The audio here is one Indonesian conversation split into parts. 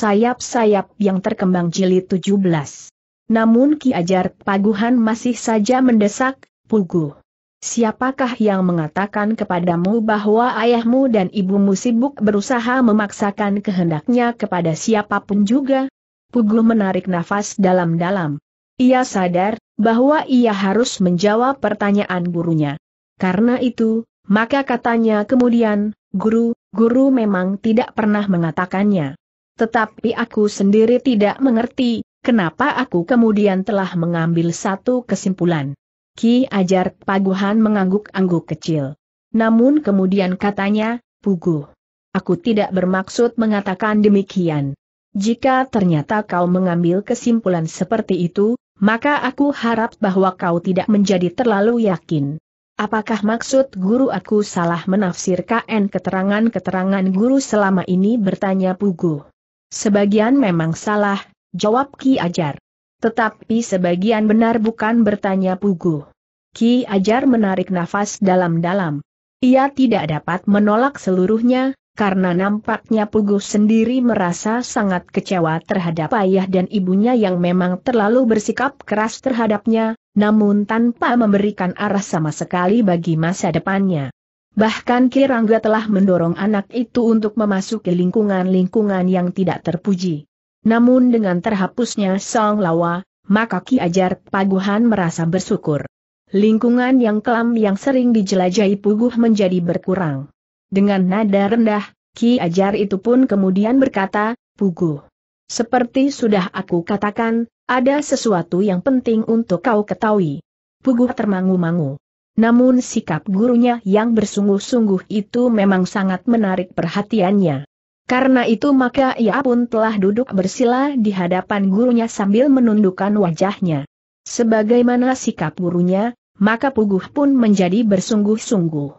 sayap-sayap yang terkembang jilid 17. Namun Ki Ajar Paguhan masih saja mendesak, Pugu. Siapakah yang mengatakan kepadamu bahwa ayahmu dan ibumu sibuk berusaha memaksakan kehendaknya kepada siapapun juga? Pugu menarik nafas dalam-dalam. Ia sadar bahwa ia harus menjawab pertanyaan gurunya. Karena itu, maka katanya kemudian, guru, guru memang tidak pernah mengatakannya. Tetapi aku sendiri tidak mengerti, kenapa aku kemudian telah mengambil satu kesimpulan. Ki Ajar Paguhan mengangguk-angguk kecil. Namun kemudian katanya, Puguh. Aku tidak bermaksud mengatakan demikian. Jika ternyata kau mengambil kesimpulan seperti itu, maka aku harap bahwa kau tidak menjadi terlalu yakin. Apakah maksud guru aku salah menafsirkan keterangan-keterangan guru selama ini bertanya Puguh? Sebagian memang salah, jawab Ki Ajar. Tetapi sebagian benar bukan bertanya Pugu. Ki Ajar menarik nafas dalam-dalam. Ia tidak dapat menolak seluruhnya, karena nampaknya Pugu sendiri merasa sangat kecewa terhadap ayah dan ibunya yang memang terlalu bersikap keras terhadapnya, namun tanpa memberikan arah sama sekali bagi masa depannya. Bahkan Kirangga telah mendorong anak itu untuk memasuki lingkungan-lingkungan yang tidak terpuji. Namun dengan terhapusnya Song Lawa, maka Ki Ajar Paguhan merasa bersyukur. Lingkungan yang kelam yang sering dijelajahi Puguh menjadi berkurang. Dengan nada rendah, Ki Ajar itu pun kemudian berkata, Puguh. Seperti sudah aku katakan, ada sesuatu yang penting untuk kau ketahui. Puguh termangu-mangu namun sikap gurunya yang bersungguh-sungguh itu memang sangat menarik perhatiannya. Karena itu maka ia pun telah duduk bersila di hadapan gurunya sambil menundukkan wajahnya. Sebagaimana sikap gurunya, maka Puguh pun menjadi bersungguh-sungguh.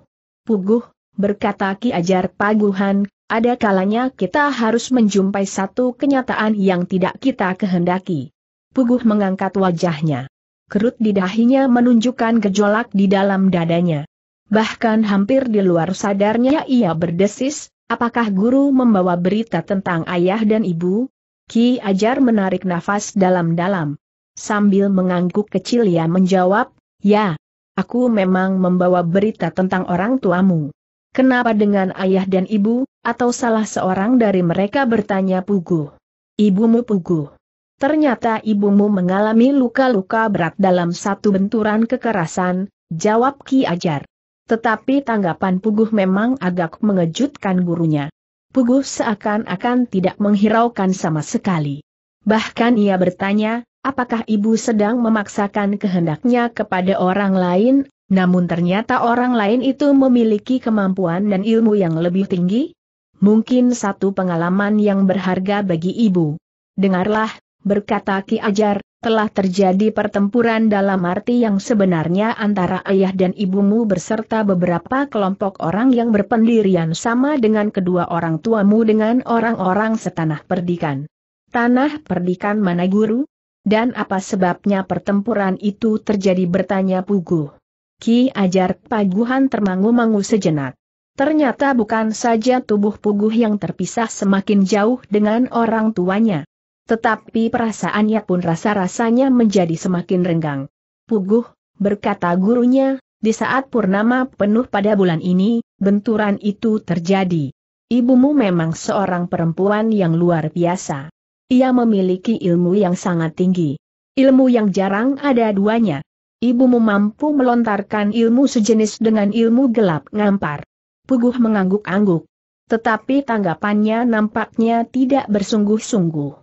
Puguh, berkata Ki Ajar Paguhan, ada kalanya kita harus menjumpai satu kenyataan yang tidak kita kehendaki. Puguh mengangkat wajahnya kerut di dahinya menunjukkan gejolak di dalam dadanya. Bahkan hampir di luar sadarnya ia berdesis, apakah guru membawa berita tentang ayah dan ibu? Ki Ajar menarik nafas dalam-dalam. Sambil mengangguk kecil ia menjawab, ya, aku memang membawa berita tentang orang tuamu. Kenapa dengan ayah dan ibu, atau salah seorang dari mereka bertanya Pugu? Ibumu Pugu. Ternyata ibumu mengalami luka-luka berat dalam satu benturan kekerasan, jawab Ki Ajar. Tetapi tanggapan Puguh memang agak mengejutkan gurunya. Puguh seakan-akan tidak menghiraukan sama sekali. Bahkan ia bertanya, apakah ibu sedang memaksakan kehendaknya kepada orang lain, namun ternyata orang lain itu memiliki kemampuan dan ilmu yang lebih tinggi? Mungkin satu pengalaman yang berharga bagi ibu. Dengarlah, berkata Ki Ajar, telah terjadi pertempuran dalam arti yang sebenarnya antara ayah dan ibumu berserta beberapa kelompok orang yang berpendirian sama dengan kedua orang tuamu dengan orang-orang setanah perdikan. Tanah perdikan mana guru? Dan apa sebabnya pertempuran itu terjadi bertanya Pugu. Ki Ajar Paguhan termangu-mangu sejenak. Ternyata bukan saja tubuh Puguh yang terpisah semakin jauh dengan orang tuanya tetapi perasaannya pun rasa-rasanya menjadi semakin renggang. Puguh, berkata gurunya, di saat purnama penuh pada bulan ini, benturan itu terjadi. Ibumu memang seorang perempuan yang luar biasa. Ia memiliki ilmu yang sangat tinggi. Ilmu yang jarang ada duanya. Ibumu mampu melontarkan ilmu sejenis dengan ilmu gelap ngampar. Puguh mengangguk-angguk. Tetapi tanggapannya nampaknya tidak bersungguh-sungguh.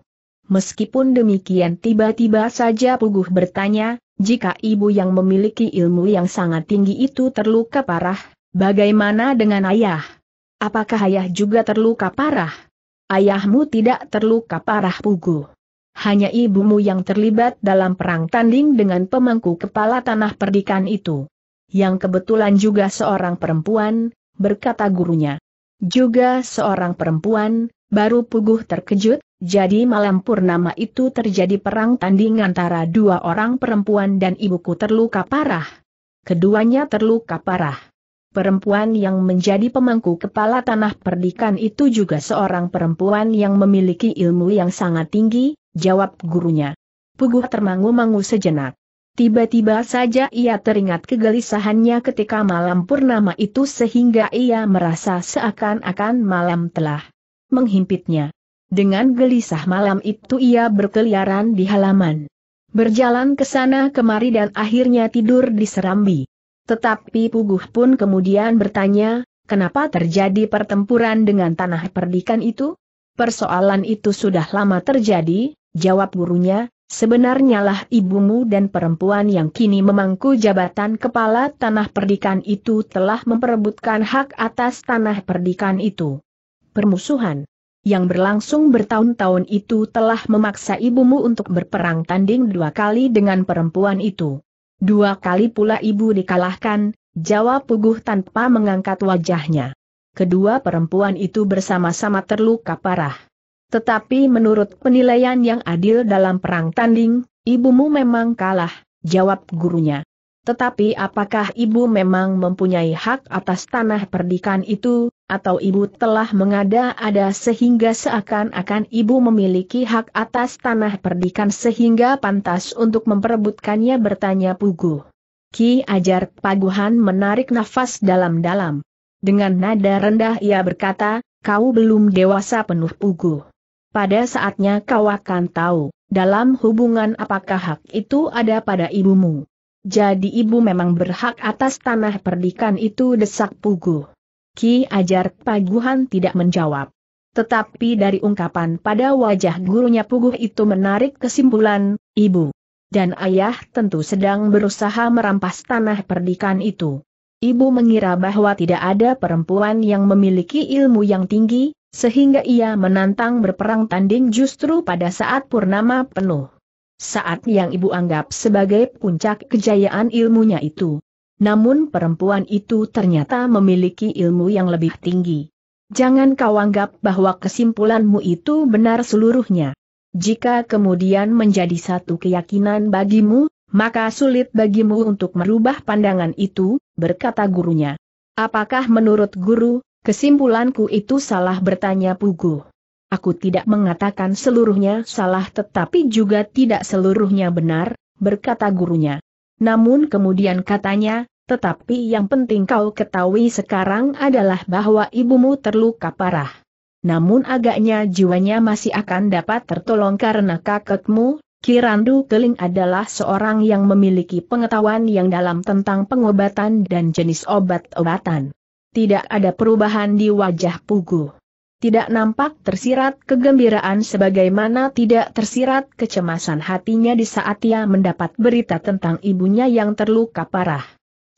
Meskipun demikian tiba-tiba saja Puguh bertanya, jika ibu yang memiliki ilmu yang sangat tinggi itu terluka parah, bagaimana dengan ayah? Apakah ayah juga terluka parah? Ayahmu tidak terluka parah Puguh. Hanya ibumu yang terlibat dalam perang tanding dengan pemangku kepala tanah perdikan itu. Yang kebetulan juga seorang perempuan, berkata gurunya. Juga seorang perempuan, baru Puguh terkejut, jadi malam purnama itu terjadi perang tanding antara dua orang perempuan dan ibuku terluka parah. Keduanya terluka parah. Perempuan yang menjadi pemangku kepala tanah perdikan itu juga seorang perempuan yang memiliki ilmu yang sangat tinggi, jawab gurunya. Puguh termangu-mangu sejenak. Tiba-tiba saja ia teringat kegelisahannya ketika malam purnama itu sehingga ia merasa seakan-akan malam telah menghimpitnya. Dengan gelisah malam itu ia berkeliaran di halaman. Berjalan ke sana kemari dan akhirnya tidur di serambi. Tetapi Puguh pun kemudian bertanya, kenapa terjadi pertempuran dengan tanah perdikan itu? Persoalan itu sudah lama terjadi, jawab gurunya, sebenarnya lah ibumu dan perempuan yang kini memangku jabatan kepala tanah perdikan itu telah memperebutkan hak atas tanah perdikan itu. Permusuhan yang berlangsung bertahun-tahun itu telah memaksa ibumu untuk berperang tanding dua kali dengan perempuan itu. Dua kali pula ibu dikalahkan, jawab Puguh tanpa mengangkat wajahnya. Kedua perempuan itu bersama-sama terluka parah. Tetapi menurut penilaian yang adil dalam perang tanding, ibumu memang kalah, jawab gurunya. Tetapi apakah ibu memang mempunyai hak atas tanah perdikan itu, atau ibu telah mengada-ada sehingga seakan-akan ibu memiliki hak atas tanah perdikan sehingga pantas untuk memperebutkannya bertanya Pugu. Ki Ajar Paguhan menarik nafas dalam-dalam. Dengan nada rendah ia berkata, kau belum dewasa penuh Pugu. Pada saatnya kau akan tahu, dalam hubungan apakah hak itu ada pada ibumu. Jadi ibu memang berhak atas tanah perdikan itu desak Pugu. Ki Ajar Paguhan tidak menjawab. Tetapi dari ungkapan pada wajah gurunya Pugu itu menarik kesimpulan, ibu dan ayah tentu sedang berusaha merampas tanah perdikan itu. Ibu mengira bahwa tidak ada perempuan yang memiliki ilmu yang tinggi, sehingga ia menantang berperang tanding justru pada saat purnama penuh saat yang ibu anggap sebagai puncak kejayaan ilmunya itu. Namun perempuan itu ternyata memiliki ilmu yang lebih tinggi. Jangan kau anggap bahwa kesimpulanmu itu benar seluruhnya. Jika kemudian menjadi satu keyakinan bagimu, maka sulit bagimu untuk merubah pandangan itu, berkata gurunya. Apakah menurut guru, kesimpulanku itu salah bertanya Puguh? Aku tidak mengatakan seluruhnya salah tetapi juga tidak seluruhnya benar, berkata gurunya. Namun kemudian katanya, tetapi yang penting kau ketahui sekarang adalah bahwa ibumu terluka parah. Namun agaknya jiwanya masih akan dapat tertolong karena kakekmu, Kirandu Keling adalah seorang yang memiliki pengetahuan yang dalam tentang pengobatan dan jenis obat-obatan. Tidak ada perubahan di wajah Pugu tidak nampak tersirat kegembiraan sebagaimana tidak tersirat kecemasan hatinya di saat ia mendapat berita tentang ibunya yang terluka parah.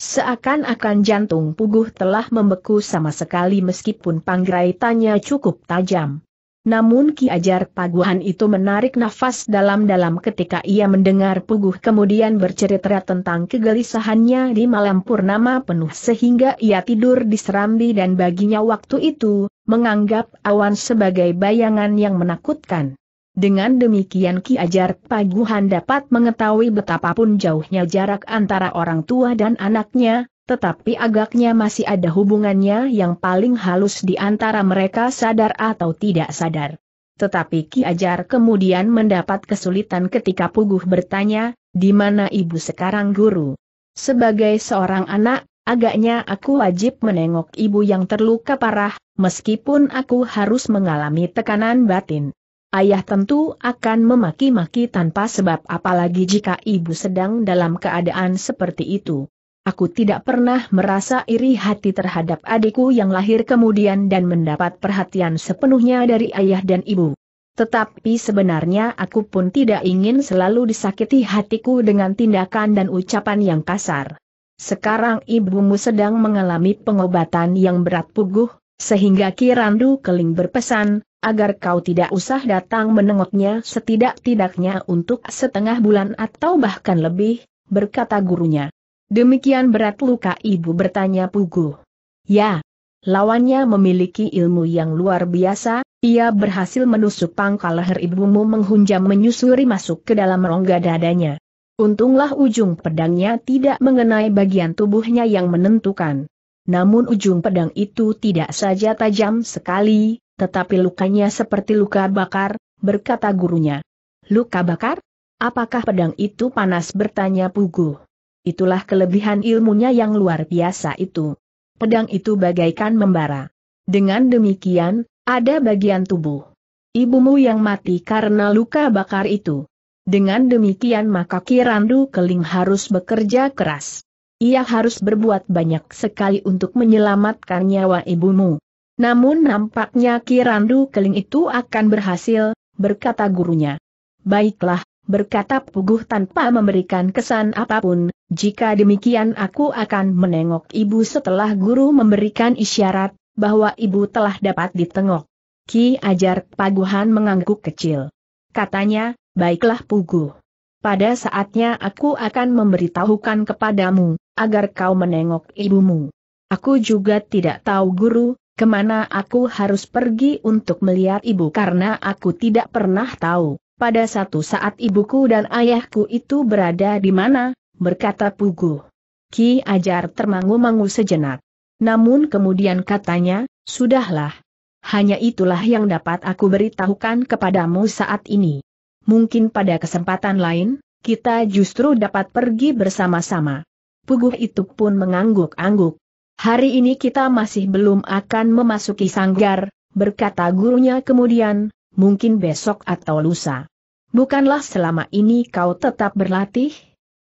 Seakan-akan jantung Puguh telah membeku sama sekali meskipun panggraitannya cukup tajam. Namun Ki Ajar Paguhan itu menarik nafas dalam-dalam ketika ia mendengar Puguh kemudian bercerita tentang kegelisahannya di malam purnama penuh sehingga ia tidur di serambi dan baginya waktu itu, menganggap awan sebagai bayangan yang menakutkan. Dengan demikian Ki Ajar Paguhan dapat mengetahui betapapun jauhnya jarak antara orang tua dan anaknya, tetapi agaknya masih ada hubungannya yang paling halus di antara mereka sadar atau tidak sadar. Tetapi Ki Ajar kemudian mendapat kesulitan ketika Puguh bertanya, di mana ibu sekarang guru? Sebagai seorang anak, Agaknya aku wajib menengok ibu yang terluka parah, meskipun aku harus mengalami tekanan batin. Ayah tentu akan memaki-maki tanpa sebab apalagi jika ibu sedang dalam keadaan seperti itu. Aku tidak pernah merasa iri hati terhadap adikku yang lahir kemudian dan mendapat perhatian sepenuhnya dari ayah dan ibu. Tetapi sebenarnya aku pun tidak ingin selalu disakiti hatiku dengan tindakan dan ucapan yang kasar. Sekarang ibumu sedang mengalami pengobatan yang berat puguh, sehingga Kirandu Keling berpesan, agar kau tidak usah datang menengoknya setidak-tidaknya untuk setengah bulan atau bahkan lebih, berkata gurunya. Demikian berat luka ibu bertanya puguh. Ya, lawannya memiliki ilmu yang luar biasa, ia berhasil menusuk pangkal leher ibumu menghunjam menyusuri masuk ke dalam rongga dadanya. Untunglah ujung pedangnya tidak mengenai bagian tubuhnya yang menentukan. Namun ujung pedang itu tidak saja tajam sekali, tetapi lukanya seperti luka bakar, berkata gurunya. Luka bakar? Apakah pedang itu panas bertanya Pugu? Itulah kelebihan ilmunya yang luar biasa itu. Pedang itu bagaikan membara. Dengan demikian, ada bagian tubuh. Ibumu yang mati karena luka bakar itu. Dengan demikian maka Kirandu Keling harus bekerja keras. Ia harus berbuat banyak sekali untuk menyelamatkan nyawa ibumu. Namun nampaknya Kirandu Keling itu akan berhasil, berkata gurunya. Baiklah, berkata Puguh tanpa memberikan kesan apapun, jika demikian aku akan menengok ibu setelah guru memberikan isyarat, bahwa ibu telah dapat ditengok. Ki Ajar Paguhan mengangguk kecil. Katanya, Baiklah Pugu. Pada saatnya aku akan memberitahukan kepadamu, agar kau menengok ibumu. Aku juga tidak tahu guru, kemana aku harus pergi untuk melihat ibu karena aku tidak pernah tahu, pada satu saat ibuku dan ayahku itu berada di mana, berkata Pugu. Ki Ajar termangu-mangu sejenak. Namun kemudian katanya, sudahlah. Hanya itulah yang dapat aku beritahukan kepadamu saat ini mungkin pada kesempatan lain, kita justru dapat pergi bersama-sama. Puguh itu pun mengangguk-angguk. Hari ini kita masih belum akan memasuki sanggar, berkata gurunya kemudian, mungkin besok atau lusa. Bukanlah selama ini kau tetap berlatih?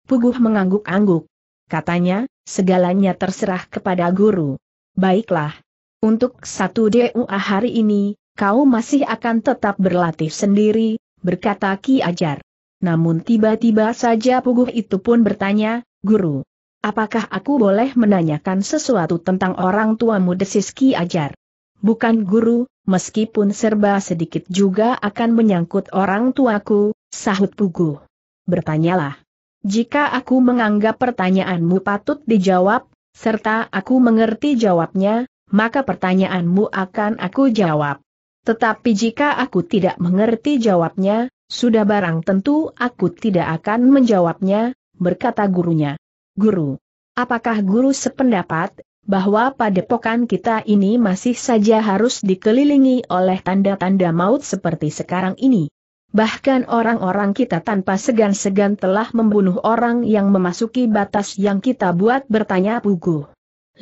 Puguh mengangguk-angguk. Katanya, segalanya terserah kepada guru. Baiklah. Untuk satu DUA hari ini, kau masih akan tetap berlatih sendiri, berkata Ki Ajar. Namun tiba-tiba saja puguh itu pun bertanya, Guru, apakah aku boleh menanyakan sesuatu tentang orang tuamu desis Ki Ajar? Bukan guru, meskipun serba sedikit juga akan menyangkut orang tuaku, sahut puguh. Bertanyalah. Jika aku menganggap pertanyaanmu patut dijawab, serta aku mengerti jawabnya, maka pertanyaanmu akan aku jawab. Tetapi jika aku tidak mengerti jawabnya, sudah barang tentu aku tidak akan menjawabnya, berkata gurunya. Guru, apakah guru sependapat bahwa padepokan kita ini masih saja harus dikelilingi oleh tanda-tanda maut seperti sekarang ini? Bahkan orang-orang kita tanpa segan-segan telah membunuh orang yang memasuki batas yang kita buat bertanya puguh.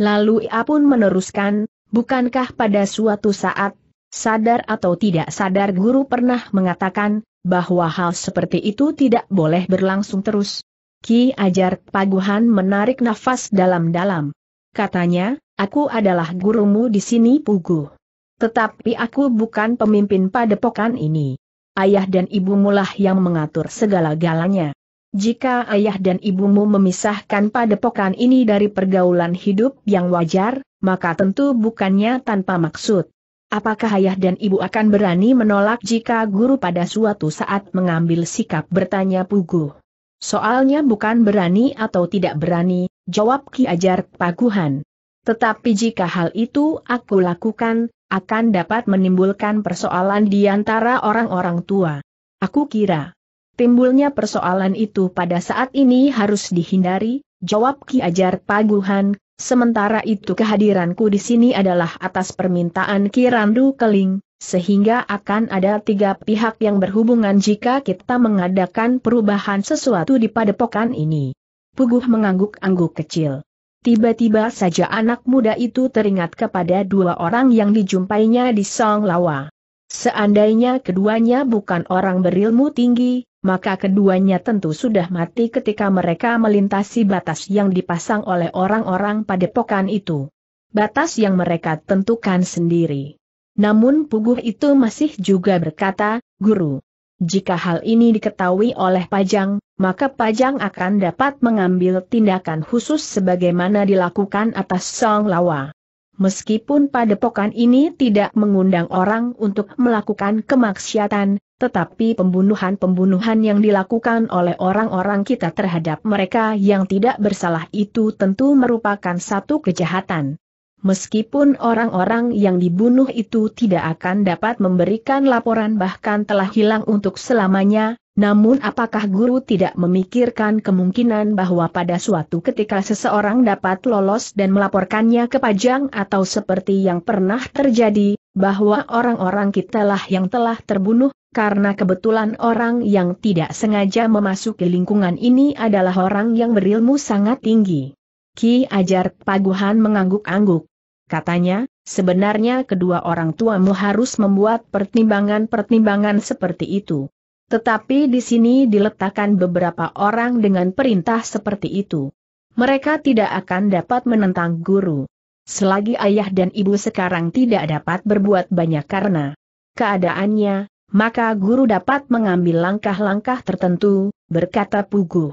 Lalu ia pun meneruskan, bukankah pada suatu saat Sadar atau tidak sadar guru pernah mengatakan, bahwa hal seperti itu tidak boleh berlangsung terus. Ki Ajar Paguhan menarik nafas dalam-dalam. Katanya, aku adalah gurumu di sini Pugu. Tetapi aku bukan pemimpin padepokan ini. Ayah dan ibumulah yang mengatur segala-galanya. Jika ayah dan ibumu memisahkan padepokan ini dari pergaulan hidup yang wajar, maka tentu bukannya tanpa maksud. Apakah ayah dan ibu akan berani menolak jika guru pada suatu saat mengambil sikap bertanya Puguh? Soalnya bukan berani atau tidak berani, jawab Ki Ajar Paguhan. Tetapi jika hal itu aku lakukan, akan dapat menimbulkan persoalan di antara orang-orang tua. Aku kira, timbulnya persoalan itu pada saat ini harus dihindari, jawab Ki Ajar Paguhan, Sementara itu kehadiranku di sini adalah atas permintaan Kirandu Keling, sehingga akan ada tiga pihak yang berhubungan jika kita mengadakan perubahan sesuatu di padepokan ini. Puguh mengangguk-angguk kecil. Tiba-tiba saja anak muda itu teringat kepada dua orang yang dijumpainya di Song Lawa. Seandainya keduanya bukan orang berilmu tinggi, maka keduanya tentu sudah mati ketika mereka melintasi batas yang dipasang oleh orang-orang padepokan itu. Batas yang mereka tentukan sendiri. Namun Puguh itu masih juga berkata, Guru, jika hal ini diketahui oleh Pajang, maka Pajang akan dapat mengambil tindakan khusus sebagaimana dilakukan atas Song Lawa. Meskipun padepokan ini tidak mengundang orang untuk melakukan kemaksiatan, tetapi pembunuhan-pembunuhan yang dilakukan oleh orang-orang kita terhadap mereka yang tidak bersalah itu tentu merupakan satu kejahatan. Meskipun orang-orang yang dibunuh itu tidak akan dapat memberikan laporan bahkan telah hilang untuk selamanya, namun apakah guru tidak memikirkan kemungkinan bahwa pada suatu ketika seseorang dapat lolos dan melaporkannya ke pajang atau seperti yang pernah terjadi, bahwa orang-orang kitalah yang telah terbunuh, karena kebetulan orang yang tidak sengaja memasuki lingkungan ini adalah orang yang berilmu sangat tinggi. Ki Ajar Paguhan mengangguk-angguk. Katanya, sebenarnya kedua orang tuamu harus membuat pertimbangan-pertimbangan seperti itu. Tetapi di sini diletakkan beberapa orang dengan perintah seperti itu. Mereka tidak akan dapat menentang guru. Selagi ayah dan ibu sekarang tidak dapat berbuat banyak karena keadaannya, maka guru dapat mengambil langkah-langkah tertentu, berkata Puguh.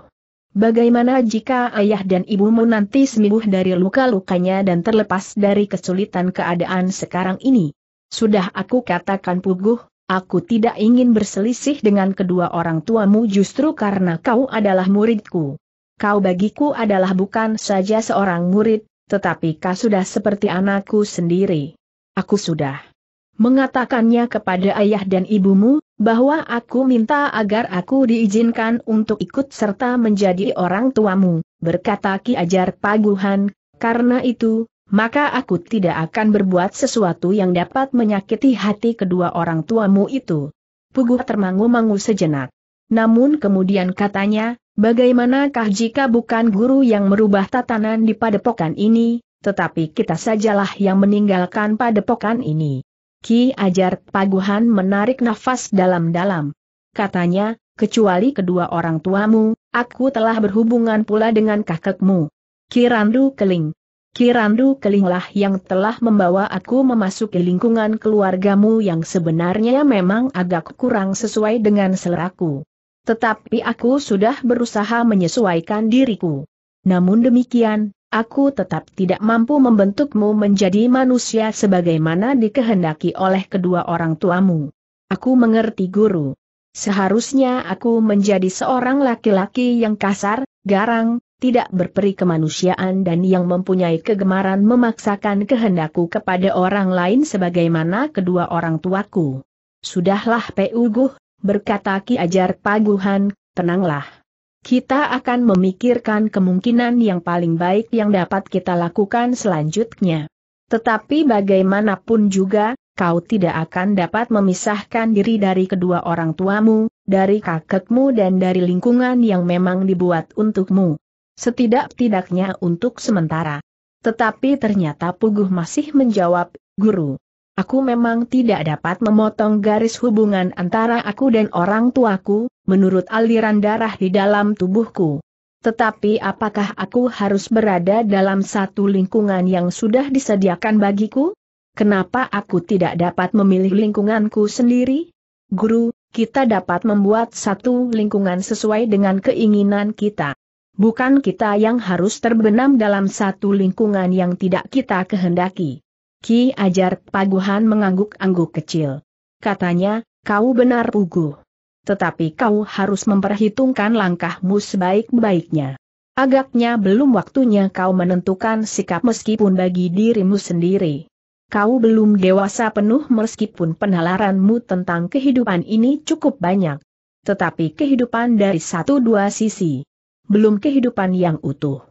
Bagaimana jika ayah dan ibumu nanti sembuh dari luka-lukanya dan terlepas dari kesulitan keadaan sekarang ini? Sudah aku katakan Puguh, Aku tidak ingin berselisih dengan kedua orang tuamu justru karena kau adalah muridku. Kau bagiku adalah bukan saja seorang murid, tetapi kau sudah seperti anakku sendiri. Aku sudah mengatakannya kepada ayah dan ibumu, bahwa aku minta agar aku diizinkan untuk ikut serta menjadi orang tuamu, berkata Ki Ajar Paguhan, karena itu, maka aku tidak akan berbuat sesuatu yang dapat menyakiti hati kedua orang tuamu itu. Pugu termangu-mangu sejenak. Namun kemudian katanya, bagaimanakah jika bukan guru yang merubah tatanan di padepokan ini, tetapi kita sajalah yang meninggalkan padepokan ini. Ki Ajar Paguhan menarik nafas dalam-dalam. Katanya, kecuali kedua orang tuamu, aku telah berhubungan pula dengan kakekmu. Kirandu Keling. Kirandu Kelinglah yang telah membawa aku memasuki lingkungan keluargamu yang sebenarnya memang agak kurang sesuai dengan seleraku. Tetapi aku sudah berusaha menyesuaikan diriku. Namun demikian, aku tetap tidak mampu membentukmu menjadi manusia sebagaimana dikehendaki oleh kedua orang tuamu. Aku mengerti guru. Seharusnya aku menjadi seorang laki-laki yang kasar, garang, tidak berperi kemanusiaan dan yang mempunyai kegemaran memaksakan kehendakku kepada orang lain sebagaimana kedua orang tuaku. Sudahlah Peuguh, berkata Ki Ajar Paguhan, tenanglah. Kita akan memikirkan kemungkinan yang paling baik yang dapat kita lakukan selanjutnya. Tetapi bagaimanapun juga, kau tidak akan dapat memisahkan diri dari kedua orang tuamu, dari kakekmu dan dari lingkungan yang memang dibuat untukmu setidak-tidaknya untuk sementara. Tetapi ternyata Puguh masih menjawab, Guru, aku memang tidak dapat memotong garis hubungan antara aku dan orang tuaku, menurut aliran darah di dalam tubuhku. Tetapi apakah aku harus berada dalam satu lingkungan yang sudah disediakan bagiku? Kenapa aku tidak dapat memilih lingkunganku sendiri? Guru, kita dapat membuat satu lingkungan sesuai dengan keinginan kita. Bukan kita yang harus terbenam dalam satu lingkungan yang tidak kita kehendaki. Ki Ajar Paguhan mengangguk-angguk kecil. Katanya, kau benar Ugu. Tetapi kau harus memperhitungkan langkahmu sebaik-baiknya. Agaknya belum waktunya kau menentukan sikap meskipun bagi dirimu sendiri. Kau belum dewasa penuh meskipun penalaranmu tentang kehidupan ini cukup banyak. Tetapi kehidupan dari satu dua sisi belum kehidupan yang utuh.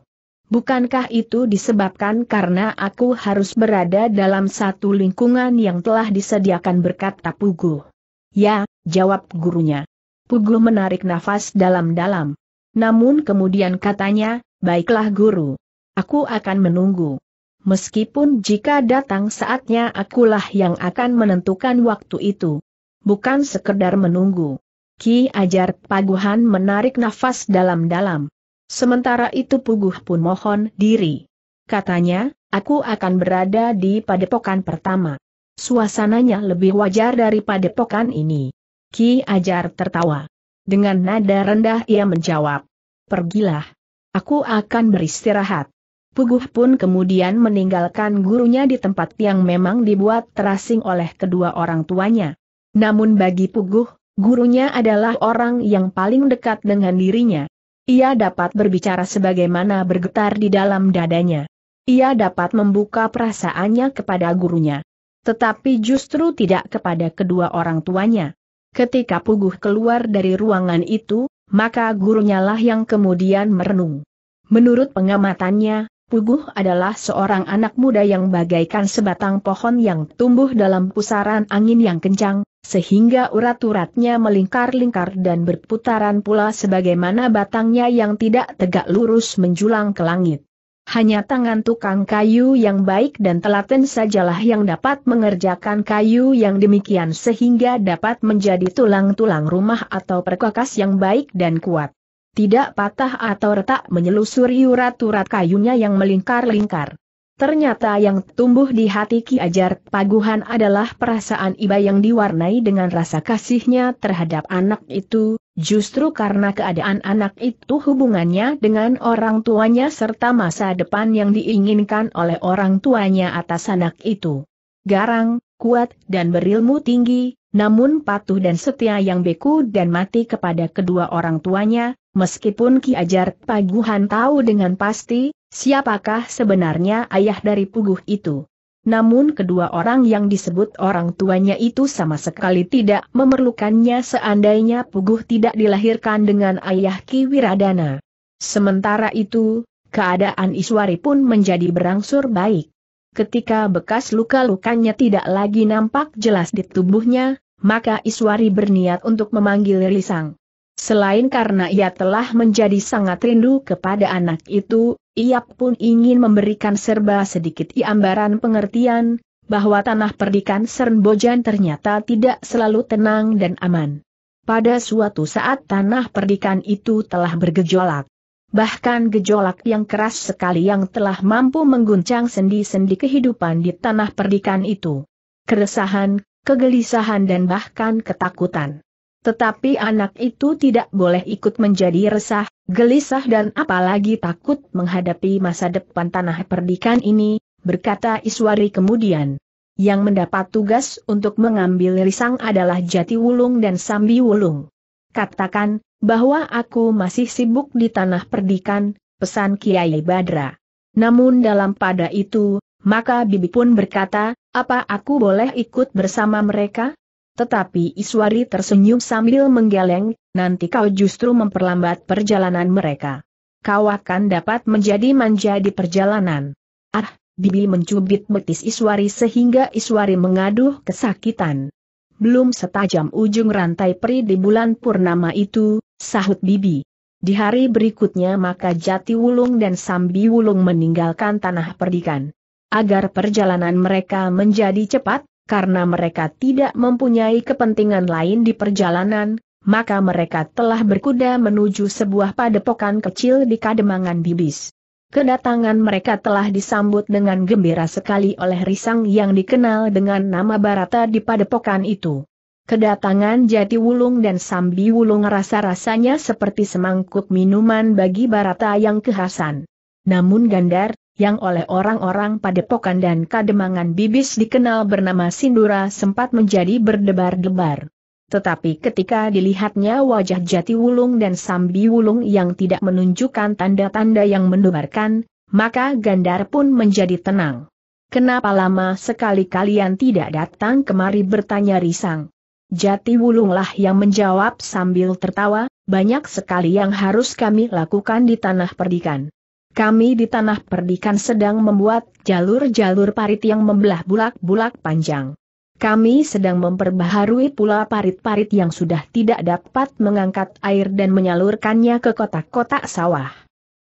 Bukankah itu disebabkan karena aku harus berada dalam satu lingkungan yang telah disediakan berkat Pugu? Ya, jawab gurunya. Pugu menarik nafas dalam-dalam. Namun kemudian katanya, baiklah guru. Aku akan menunggu. Meskipun jika datang saatnya akulah yang akan menentukan waktu itu. Bukan sekedar menunggu. Ki Ajar Paguhan menarik nafas dalam-dalam. Sementara itu Puguh pun mohon diri. Katanya, aku akan berada di padepokan pertama. Suasananya lebih wajar dari padepokan ini. Ki Ajar tertawa. Dengan nada rendah ia menjawab. Pergilah. Aku akan beristirahat. Puguh pun kemudian meninggalkan gurunya di tempat yang memang dibuat terasing oleh kedua orang tuanya. Namun bagi Puguh, Gurunya adalah orang yang paling dekat dengan dirinya. Ia dapat berbicara sebagaimana bergetar di dalam dadanya. Ia dapat membuka perasaannya kepada gurunya. Tetapi justru tidak kepada kedua orang tuanya. Ketika Puguh keluar dari ruangan itu, maka gurunya lah yang kemudian merenung. Menurut pengamatannya, Puguh adalah seorang anak muda yang bagaikan sebatang pohon yang tumbuh dalam pusaran angin yang kencang, sehingga urat-uratnya melingkar-lingkar dan berputaran pula sebagaimana batangnya yang tidak tegak lurus menjulang ke langit. Hanya tangan tukang kayu yang baik dan telaten sajalah yang dapat mengerjakan kayu yang demikian sehingga dapat menjadi tulang-tulang rumah atau perkakas yang baik dan kuat. Tidak patah atau retak menyelusuri urat-urat kayunya yang melingkar-lingkar. Ternyata yang tumbuh di hati Ki Ajar Paguhan adalah perasaan iba yang diwarnai dengan rasa kasihnya terhadap anak itu, justru karena keadaan anak itu hubungannya dengan orang tuanya serta masa depan yang diinginkan oleh orang tuanya atas anak itu. Garang, kuat dan berilmu tinggi, namun patuh dan setia yang beku dan mati kepada kedua orang tuanya, meskipun Ki Ajar Paguhan tahu dengan pasti, siapakah sebenarnya ayah dari puguh itu. Namun kedua orang yang disebut orang tuanya itu sama sekali tidak memerlukannya seandainya Puguh tidak dilahirkan dengan ayah Ki Wiradana. Sementara itu, keadaan Iswari pun menjadi berangsur baik. Ketika bekas luka-lukanya tidak lagi nampak jelas di tubuhnya, maka Iswari berniat untuk memanggil Lisang. Selain karena ia telah menjadi sangat rindu kepada anak itu, ia pun ingin memberikan serba sedikit iambaran pengertian, bahwa tanah perdikan Sernbojan ternyata tidak selalu tenang dan aman. Pada suatu saat tanah perdikan itu telah bergejolak. Bahkan gejolak yang keras sekali yang telah mampu mengguncang sendi-sendi kehidupan di tanah perdikan itu. Keresahan, kegelisahan dan bahkan ketakutan. Tetapi anak itu tidak boleh ikut menjadi resah, Gelisah dan apalagi takut menghadapi masa depan tanah perdikan ini, berkata Iswari kemudian. Yang mendapat tugas untuk mengambil risang adalah Jati Wulung dan Sambi Wulung. Katakan, bahwa aku masih sibuk di tanah perdikan, pesan Kiai Badra. Namun dalam pada itu, maka Bibi pun berkata, apa aku boleh ikut bersama mereka? Tetapi Iswari tersenyum sambil menggeleng, nanti kau justru memperlambat perjalanan mereka. Kau akan dapat menjadi manja di perjalanan. Ah, Bibi mencubit betis Iswari sehingga Iswari mengaduh kesakitan. Belum setajam ujung rantai peri di bulan purnama itu, sahut Bibi. Di hari berikutnya maka Jati Wulung dan Sambi Wulung meninggalkan tanah perdikan. Agar perjalanan mereka menjadi cepat, karena mereka tidak mempunyai kepentingan lain di perjalanan, maka mereka telah berkuda menuju sebuah padepokan kecil di Kademangan Bibis. Kedatangan mereka telah disambut dengan gembira sekali oleh Risang yang dikenal dengan nama Barata di padepokan itu. Kedatangan Jati Wulung dan Sambi Wulung rasa-rasanya seperti semangkuk minuman bagi Barata yang kehasan. Namun Gandar, yang oleh orang-orang Padepokan dan Kademangan Bibis dikenal bernama Sindura sempat menjadi berdebar-debar. Tetapi ketika dilihatnya wajah Jati Wulung dan Sambi Wulung yang tidak menunjukkan tanda-tanda yang mendebarkan, maka Gandar pun menjadi tenang. Kenapa lama sekali kalian tidak datang kemari bertanya risang? Jati Wulunglah yang menjawab sambil tertawa, banyak sekali yang harus kami lakukan di tanah perdikan. Kami di tanah perdikan sedang membuat jalur-jalur parit yang membelah bulak-bulak panjang. Kami sedang memperbaharui pula parit-parit yang sudah tidak dapat mengangkat air dan menyalurkannya ke kotak-kotak sawah.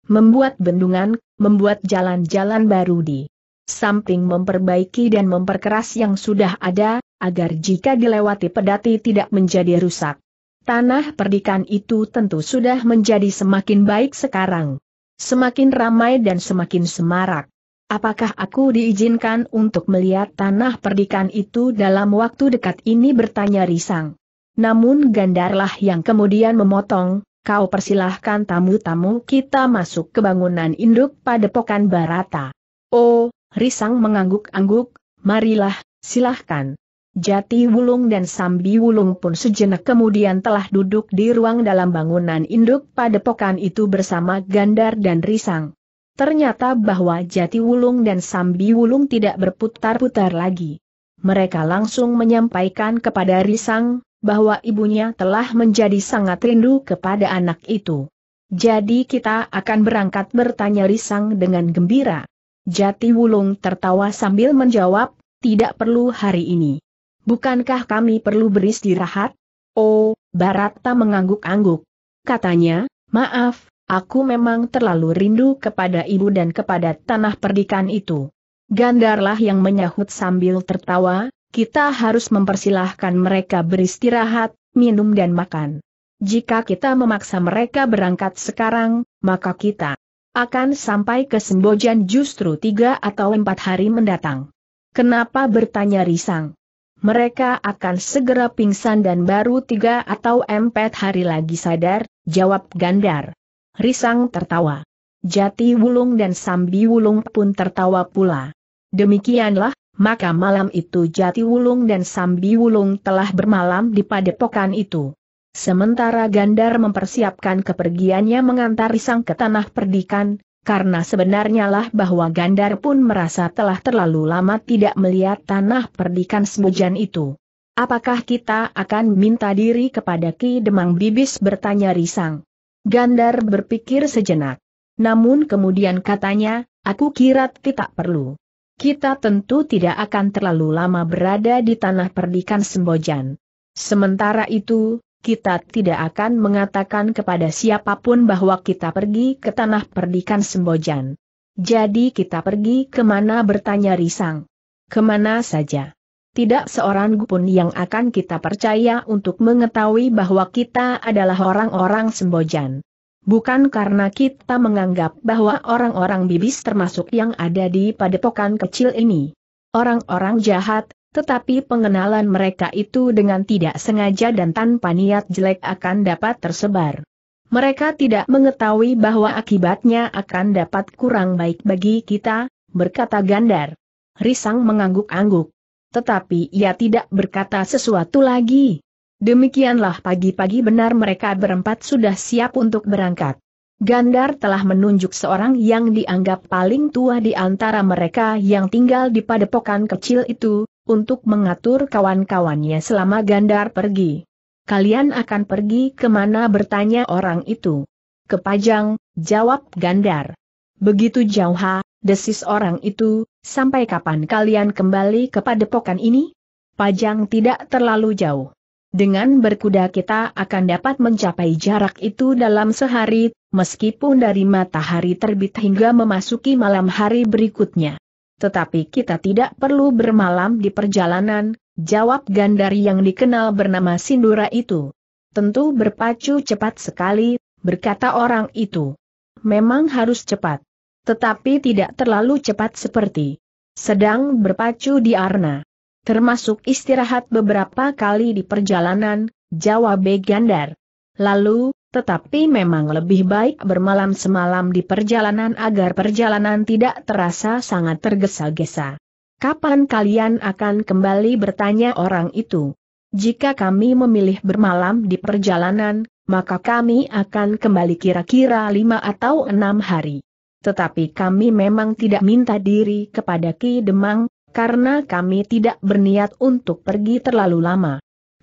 Membuat bendungan, membuat jalan-jalan baru di samping memperbaiki dan memperkeras yang sudah ada, agar jika dilewati pedati tidak menjadi rusak. Tanah perdikan itu tentu sudah menjadi semakin baik sekarang. Semakin ramai dan semakin semarak. Apakah aku diizinkan untuk melihat tanah perdikan itu dalam waktu dekat ini bertanya Risang. Namun Gandarlah yang kemudian memotong, kau persilahkan tamu-tamu kita masuk ke bangunan induk pada padepokan Barata. Oh, Risang mengangguk-angguk, marilah, silahkan. Jati Wulung dan Sambi Wulung pun sejenak kemudian telah duduk di ruang dalam bangunan induk padepokan itu bersama Gandar dan Risang. Ternyata bahwa Jati Wulung dan Sambi Wulung tidak berputar-putar lagi. Mereka langsung menyampaikan kepada Risang, bahwa ibunya telah menjadi sangat rindu kepada anak itu. Jadi kita akan berangkat bertanya Risang dengan gembira. Jati Wulung tertawa sambil menjawab, tidak perlu hari ini bukankah kami perlu beristirahat? Oh, Barata mengangguk-angguk. Katanya, maaf, aku memang terlalu rindu kepada ibu dan kepada tanah perdikan itu. Gandarlah yang menyahut sambil tertawa, kita harus mempersilahkan mereka beristirahat, minum dan makan. Jika kita memaksa mereka berangkat sekarang, maka kita akan sampai ke Sembojan justru tiga atau empat hari mendatang. Kenapa bertanya Risang? mereka akan segera pingsan dan baru tiga atau empat hari lagi sadar, jawab Gandar. Risang tertawa. Jati Wulung dan Sambi Wulung pun tertawa pula. Demikianlah, maka malam itu Jati Wulung dan Sambi Wulung telah bermalam di padepokan itu. Sementara Gandar mempersiapkan kepergiannya mengantar Risang ke tanah perdikan, karena sebenarnya lah bahwa Gandar pun merasa telah terlalu lama tidak melihat tanah perdikan semujan itu. Apakah kita akan minta diri kepada Ki Demang Bibis bertanya risang? Gandar berpikir sejenak. Namun kemudian katanya, aku kira tidak perlu. Kita tentu tidak akan terlalu lama berada di tanah perdikan Sembojan. Sementara itu, kita tidak akan mengatakan kepada siapapun bahwa kita pergi ke tanah perdikan Sembojan. Jadi kita pergi kemana bertanya Risang. Kemana saja. Tidak seorang pun yang akan kita percaya untuk mengetahui bahwa kita adalah orang-orang Sembojan. Bukan karena kita menganggap bahwa orang-orang bibis termasuk yang ada di padepokan kecil ini. Orang-orang jahat, tetapi pengenalan mereka itu dengan tidak sengaja dan tanpa niat jelek akan dapat tersebar. Mereka tidak mengetahui bahwa akibatnya akan dapat kurang baik bagi kita, berkata Gandar. Risang mengangguk-angguk. Tetapi ia tidak berkata sesuatu lagi. Demikianlah pagi-pagi benar mereka berempat sudah siap untuk berangkat. Gandar telah menunjuk seorang yang dianggap paling tua di antara mereka yang tinggal di padepokan kecil itu, untuk mengatur kawan-kawannya selama Gandar pergi. Kalian akan pergi kemana bertanya orang itu. Ke Pajang, jawab Gandar. Begitu jauh ha, desis orang itu, sampai kapan kalian kembali ke padepokan ini? Pajang tidak terlalu jauh. Dengan berkuda kita akan dapat mencapai jarak itu dalam sehari, meskipun dari matahari terbit hingga memasuki malam hari berikutnya. Tetapi kita tidak perlu bermalam di perjalanan, jawab Gandari yang dikenal bernama Sindura itu. Tentu berpacu cepat sekali, berkata orang itu. Memang harus cepat. Tetapi tidak terlalu cepat seperti sedang berpacu di Arna. Termasuk istirahat beberapa kali di perjalanan, jawab Gandar. Lalu, tetapi memang lebih baik bermalam semalam di perjalanan agar perjalanan tidak terasa sangat tergesa-gesa. Kapan kalian akan kembali bertanya orang itu? Jika kami memilih bermalam di perjalanan, maka kami akan kembali kira-kira lima atau enam hari. Tetapi kami memang tidak minta diri kepada Ki Demang, karena kami tidak berniat untuk pergi terlalu lama.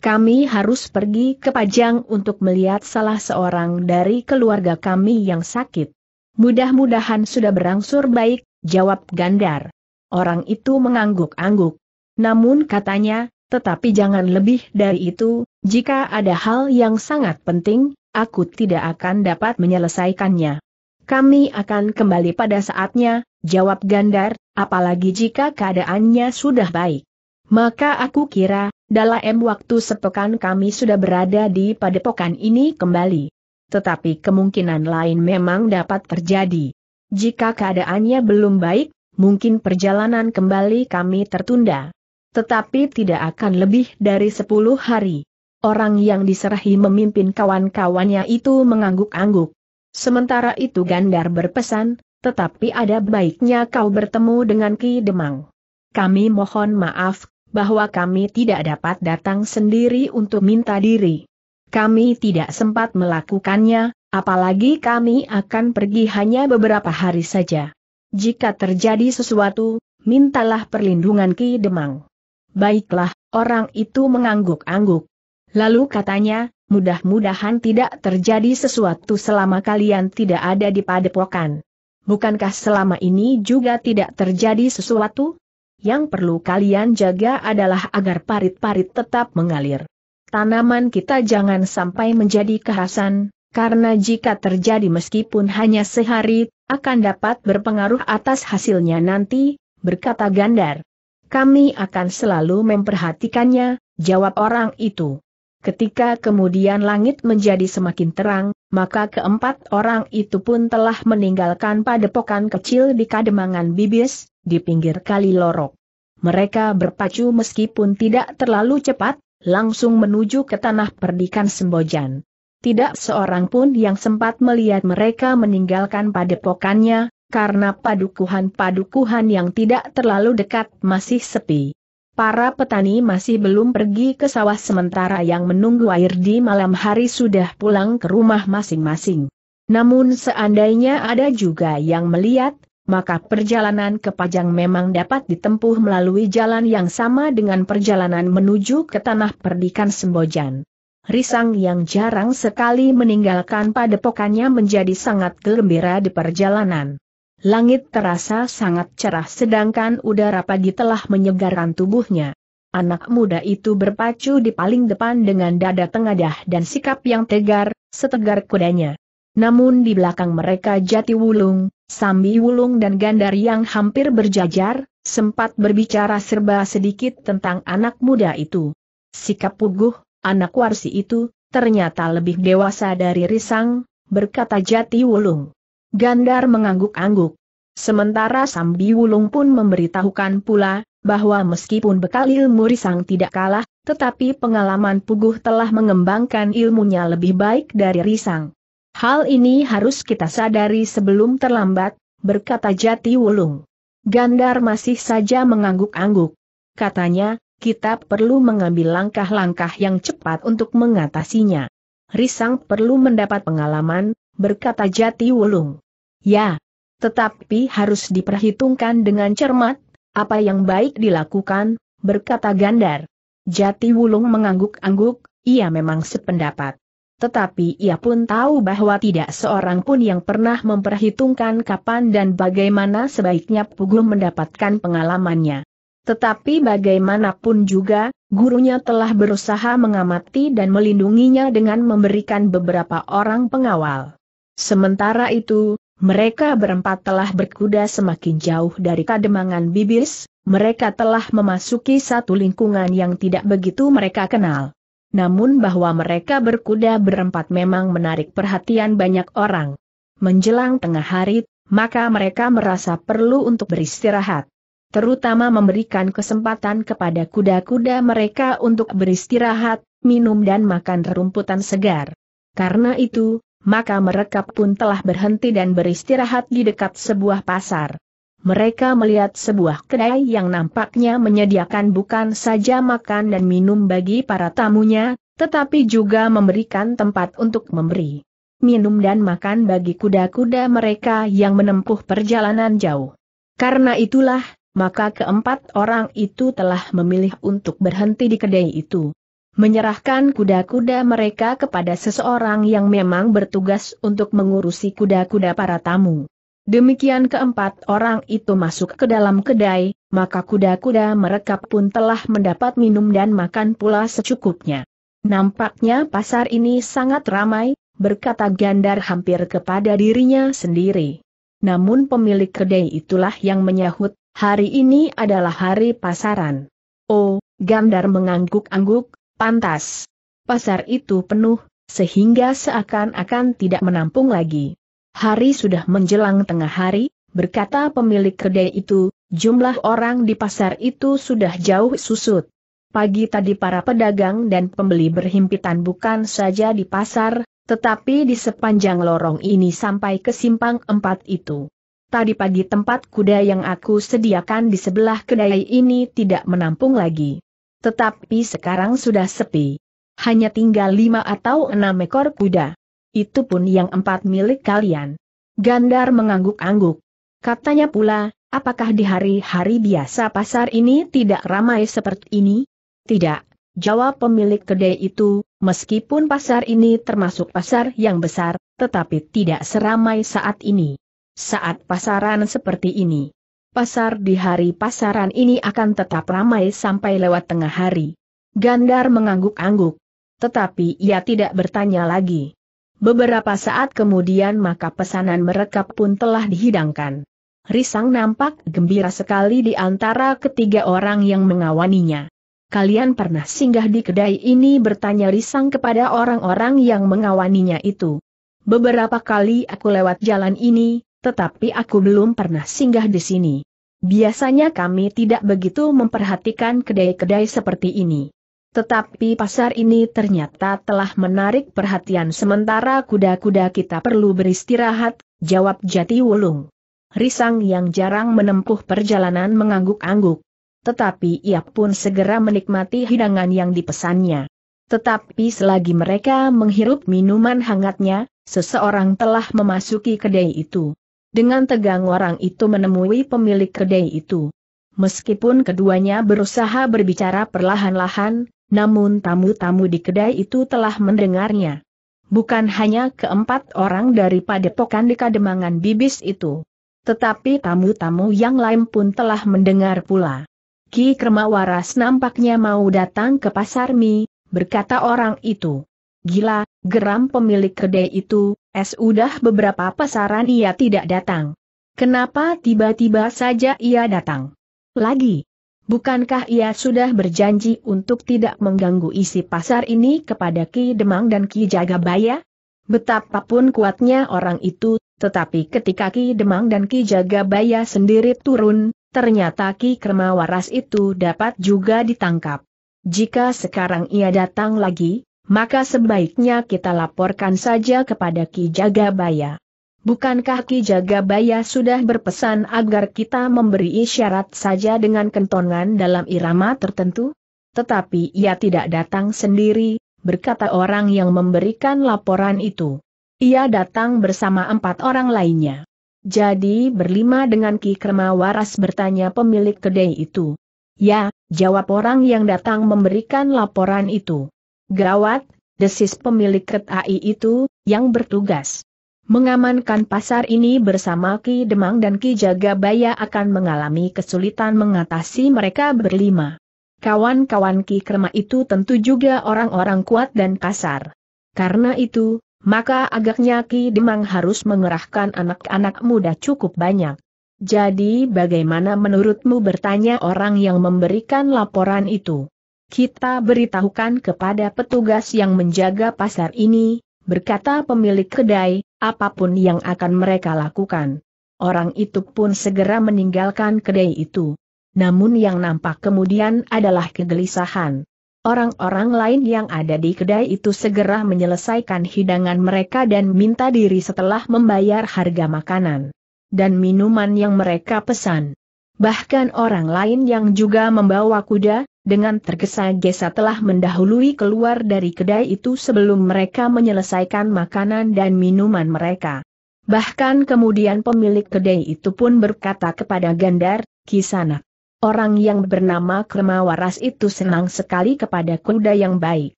Kami harus pergi ke Pajang untuk melihat salah seorang dari keluarga kami yang sakit. Mudah-mudahan sudah berangsur baik, jawab Gandar. Orang itu mengangguk-angguk. Namun katanya, tetapi jangan lebih dari itu, jika ada hal yang sangat penting, aku tidak akan dapat menyelesaikannya. Kami akan kembali pada saatnya, jawab Gandar, apalagi jika keadaannya sudah baik. Maka aku kira, dalam waktu sepekan kami sudah berada di padepokan ini kembali. Tetapi kemungkinan lain memang dapat terjadi. Jika keadaannya belum baik, mungkin perjalanan kembali kami tertunda. Tetapi tidak akan lebih dari sepuluh hari. Orang yang diserahi memimpin kawan-kawannya itu mengangguk-angguk. Sementara itu Gandar berpesan, tetapi ada baiknya kau bertemu dengan Ki Demang. Kami mohon maaf, bahwa kami tidak dapat datang sendiri untuk minta diri. Kami tidak sempat melakukannya, apalagi kami akan pergi hanya beberapa hari saja. Jika terjadi sesuatu, mintalah perlindungan Ki Demang. Baiklah, orang itu mengangguk-angguk. Lalu katanya, mudah-mudahan tidak terjadi sesuatu selama kalian tidak ada di padepokan. Bukankah selama ini juga tidak terjadi sesuatu? Yang perlu kalian jaga adalah agar parit-parit tetap mengalir. Tanaman kita jangan sampai menjadi kehasan, karena jika terjadi meskipun hanya sehari, akan dapat berpengaruh atas hasilnya nanti, berkata Gandar. Kami akan selalu memperhatikannya, jawab orang itu. Ketika kemudian langit menjadi semakin terang, maka keempat orang itu pun telah meninggalkan padepokan kecil di Kademangan Bibis, di pinggir kali lorok. Mereka berpacu meskipun tidak terlalu cepat, langsung menuju ke tanah perdikan Sembojan. Tidak seorang pun yang sempat melihat mereka meninggalkan padepokannya, karena padukuhan-padukuhan yang tidak terlalu dekat masih sepi. Para petani masih belum pergi ke sawah sementara yang menunggu air di malam hari sudah pulang ke rumah masing-masing. Namun seandainya ada juga yang melihat, maka perjalanan ke Pajang memang dapat ditempuh melalui jalan yang sama dengan perjalanan menuju ke tanah perdikan Sembojan. Risang yang jarang sekali meninggalkan padepokannya menjadi sangat gembira di perjalanan. Langit terasa sangat cerah sedangkan udara pagi telah menyegarkan tubuhnya. Anak muda itu berpacu di paling depan dengan dada tengadah dan sikap yang tegar, setegar kudanya. Namun di belakang mereka Jati Wulung, Sambi Wulung dan Gandar yang hampir berjajar, sempat berbicara serba sedikit tentang anak muda itu. Sikap puguh, anak warsi itu, ternyata lebih dewasa dari Risang, berkata Jati Wulung. Gandar mengangguk-angguk. Sementara Sambi Wulung pun memberitahukan pula, bahwa meskipun bekal ilmu risang tidak kalah, tetapi pengalaman Puguh telah mengembangkan ilmunya lebih baik dari risang. Hal ini harus kita sadari sebelum terlambat, berkata Jati Wulung. Gandar masih saja mengangguk-angguk. Katanya, kita perlu mengambil langkah-langkah yang cepat untuk mengatasinya. Risang perlu mendapat pengalaman, berkata Jati Wulung. Ya, tetapi harus diperhitungkan dengan cermat, apa yang baik dilakukan, berkata Gandar. Jati Wulung mengangguk-angguk, ia memang sependapat. Tetapi ia pun tahu bahwa tidak seorang pun yang pernah memperhitungkan kapan dan bagaimana sebaiknya Pugu mendapatkan pengalamannya. Tetapi bagaimanapun juga, gurunya telah berusaha mengamati dan melindunginya dengan memberikan beberapa orang pengawal. Sementara itu, mereka berempat telah berkuda semakin jauh dari kademangan bibis, mereka telah memasuki satu lingkungan yang tidak begitu mereka kenal. Namun bahwa mereka berkuda berempat memang menarik perhatian banyak orang. Menjelang tengah hari, maka mereka merasa perlu untuk beristirahat. Terutama memberikan kesempatan kepada kuda-kuda mereka untuk beristirahat, minum dan makan rumputan segar. Karena itu, maka mereka pun telah berhenti dan beristirahat di dekat sebuah pasar. Mereka melihat sebuah kedai yang nampaknya menyediakan bukan saja makan dan minum bagi para tamunya, tetapi juga memberikan tempat untuk memberi minum dan makan bagi kuda-kuda mereka yang menempuh perjalanan jauh. Karena itulah, maka keempat orang itu telah memilih untuk berhenti di kedai itu menyerahkan kuda-kuda mereka kepada seseorang yang memang bertugas untuk mengurusi kuda-kuda para tamu. Demikian keempat orang itu masuk ke dalam kedai, maka kuda-kuda mereka pun telah mendapat minum dan makan pula secukupnya. Nampaknya pasar ini sangat ramai, berkata Gandar hampir kepada dirinya sendiri. Namun pemilik kedai itulah yang menyahut, hari ini adalah hari pasaran. Oh, Gandar mengangguk-angguk, Pantas. Pasar itu penuh, sehingga seakan-akan tidak menampung lagi. Hari sudah menjelang tengah hari, berkata pemilik kedai itu, jumlah orang di pasar itu sudah jauh susut. Pagi tadi para pedagang dan pembeli berhimpitan bukan saja di pasar, tetapi di sepanjang lorong ini sampai ke simpang empat itu. Tadi pagi tempat kuda yang aku sediakan di sebelah kedai ini tidak menampung lagi. Tetapi sekarang sudah sepi. Hanya tinggal lima atau enam ekor kuda. Itu pun yang empat milik kalian. Gandar mengangguk-angguk. Katanya pula, apakah di hari-hari biasa pasar ini tidak ramai seperti ini? Tidak, jawab pemilik kedai itu, meskipun pasar ini termasuk pasar yang besar, tetapi tidak seramai saat ini. Saat pasaran seperti ini, pasar di hari pasaran ini akan tetap ramai sampai lewat tengah hari. Gandar mengangguk-angguk. Tetapi ia tidak bertanya lagi. Beberapa saat kemudian maka pesanan mereka pun telah dihidangkan. Risang nampak gembira sekali di antara ketiga orang yang mengawaninya. Kalian pernah singgah di kedai ini bertanya Risang kepada orang-orang yang mengawaninya itu. Beberapa kali aku lewat jalan ini, tetapi aku belum pernah singgah di sini. Biasanya kami tidak begitu memperhatikan kedai-kedai seperti ini. Tetapi pasar ini ternyata telah menarik perhatian sementara kuda-kuda kita perlu beristirahat, jawab Jati Wulung. Risang yang jarang menempuh perjalanan mengangguk-angguk. Tetapi ia pun segera menikmati hidangan yang dipesannya. Tetapi selagi mereka menghirup minuman hangatnya, seseorang telah memasuki kedai itu. Dengan tegang orang itu menemui pemilik kedai itu. Meskipun keduanya berusaha berbicara perlahan-lahan, namun tamu-tamu di kedai itu telah mendengarnya. Bukan hanya keempat orang daripada padepokan di Kademangan Bibis itu. Tetapi tamu-tamu yang lain pun telah mendengar pula. Ki Kermawaras nampaknya mau datang ke pasar mie, berkata orang itu. Gila, geram pemilik kedai itu, es udah beberapa pasaran ia tidak datang. Kenapa tiba-tiba saja ia datang? Lagi, bukankah ia sudah berjanji untuk tidak mengganggu isi pasar ini kepada Ki Demang dan Ki Jagabaya? Betapapun kuatnya orang itu, tetapi ketika Ki Demang dan Ki Jagabaya sendiri turun, ternyata Ki Kermawaras itu dapat juga ditangkap. Jika sekarang ia datang lagi, maka sebaiknya kita laporkan saja kepada Ki Jagabaya. Bukankah Ki Jagabaya sudah berpesan agar kita memberi isyarat saja dengan kentongan dalam irama tertentu? Tetapi ia tidak datang sendiri, berkata orang yang memberikan laporan itu. Ia datang bersama empat orang lainnya. Jadi berlima dengan Ki Kermawaras bertanya pemilik kedai itu. Ya, jawab orang yang datang memberikan laporan itu. Gawat, desis pemilik ketai itu, yang bertugas. Mengamankan pasar ini bersama Ki Demang dan Ki Jagabaya akan mengalami kesulitan mengatasi mereka berlima. Kawan-kawan Ki Krema itu tentu juga orang-orang kuat dan kasar. Karena itu, maka agaknya Ki Demang harus mengerahkan anak-anak muda cukup banyak. Jadi bagaimana menurutmu bertanya orang yang memberikan laporan itu? Kita beritahukan kepada petugas yang menjaga pasar ini, berkata pemilik kedai, apapun yang akan mereka lakukan. Orang itu pun segera meninggalkan kedai itu. Namun yang nampak kemudian adalah kegelisahan. Orang-orang lain yang ada di kedai itu segera menyelesaikan hidangan mereka dan minta diri setelah membayar harga makanan dan minuman yang mereka pesan. Bahkan orang lain yang juga membawa kuda, dengan tergesa-gesa telah mendahului keluar dari kedai itu sebelum mereka menyelesaikan makanan dan minuman mereka. Bahkan kemudian pemilik kedai itu pun berkata kepada Gandar, Kisana, Orang yang bernama Kremawaras itu senang sekali kepada kuda yang baik.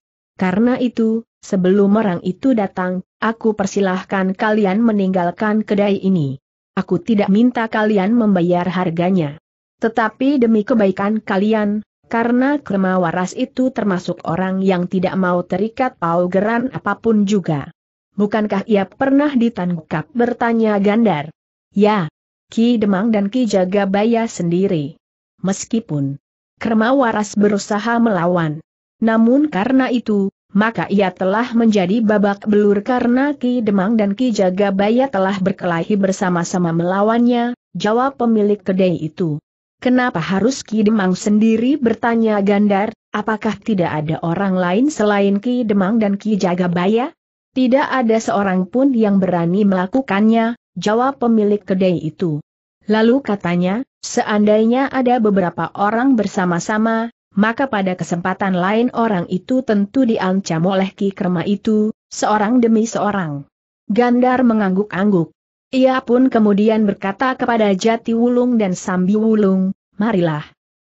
Karena itu, sebelum orang itu datang, aku persilahkan kalian meninggalkan kedai ini. Aku tidak minta kalian membayar harganya. Tetapi demi kebaikan kalian, karena Kremawaras itu termasuk orang yang tidak mau terikat paugeran apapun juga. Bukankah ia pernah ditangkap bertanya Gandar? Ya, Ki Demang dan Ki Jagabaya sendiri. Meskipun Kremawaras berusaha melawan. Namun karena itu, maka ia telah menjadi babak belur karena Ki Demang dan Ki Jagabaya telah berkelahi bersama-sama melawannya, jawab pemilik kedai itu. Kenapa harus Ki Demang sendiri bertanya Gandar, apakah tidak ada orang lain selain Ki Demang dan Ki Jagabaya? Tidak ada seorang pun yang berani melakukannya, jawab pemilik kedai itu. Lalu katanya, seandainya ada beberapa orang bersama-sama, maka pada kesempatan lain orang itu tentu diancam oleh Ki Kerma itu, seorang demi seorang. Gandar mengangguk-angguk. Ia pun kemudian berkata kepada Jati Wulung dan Sambi Wulung, marilah.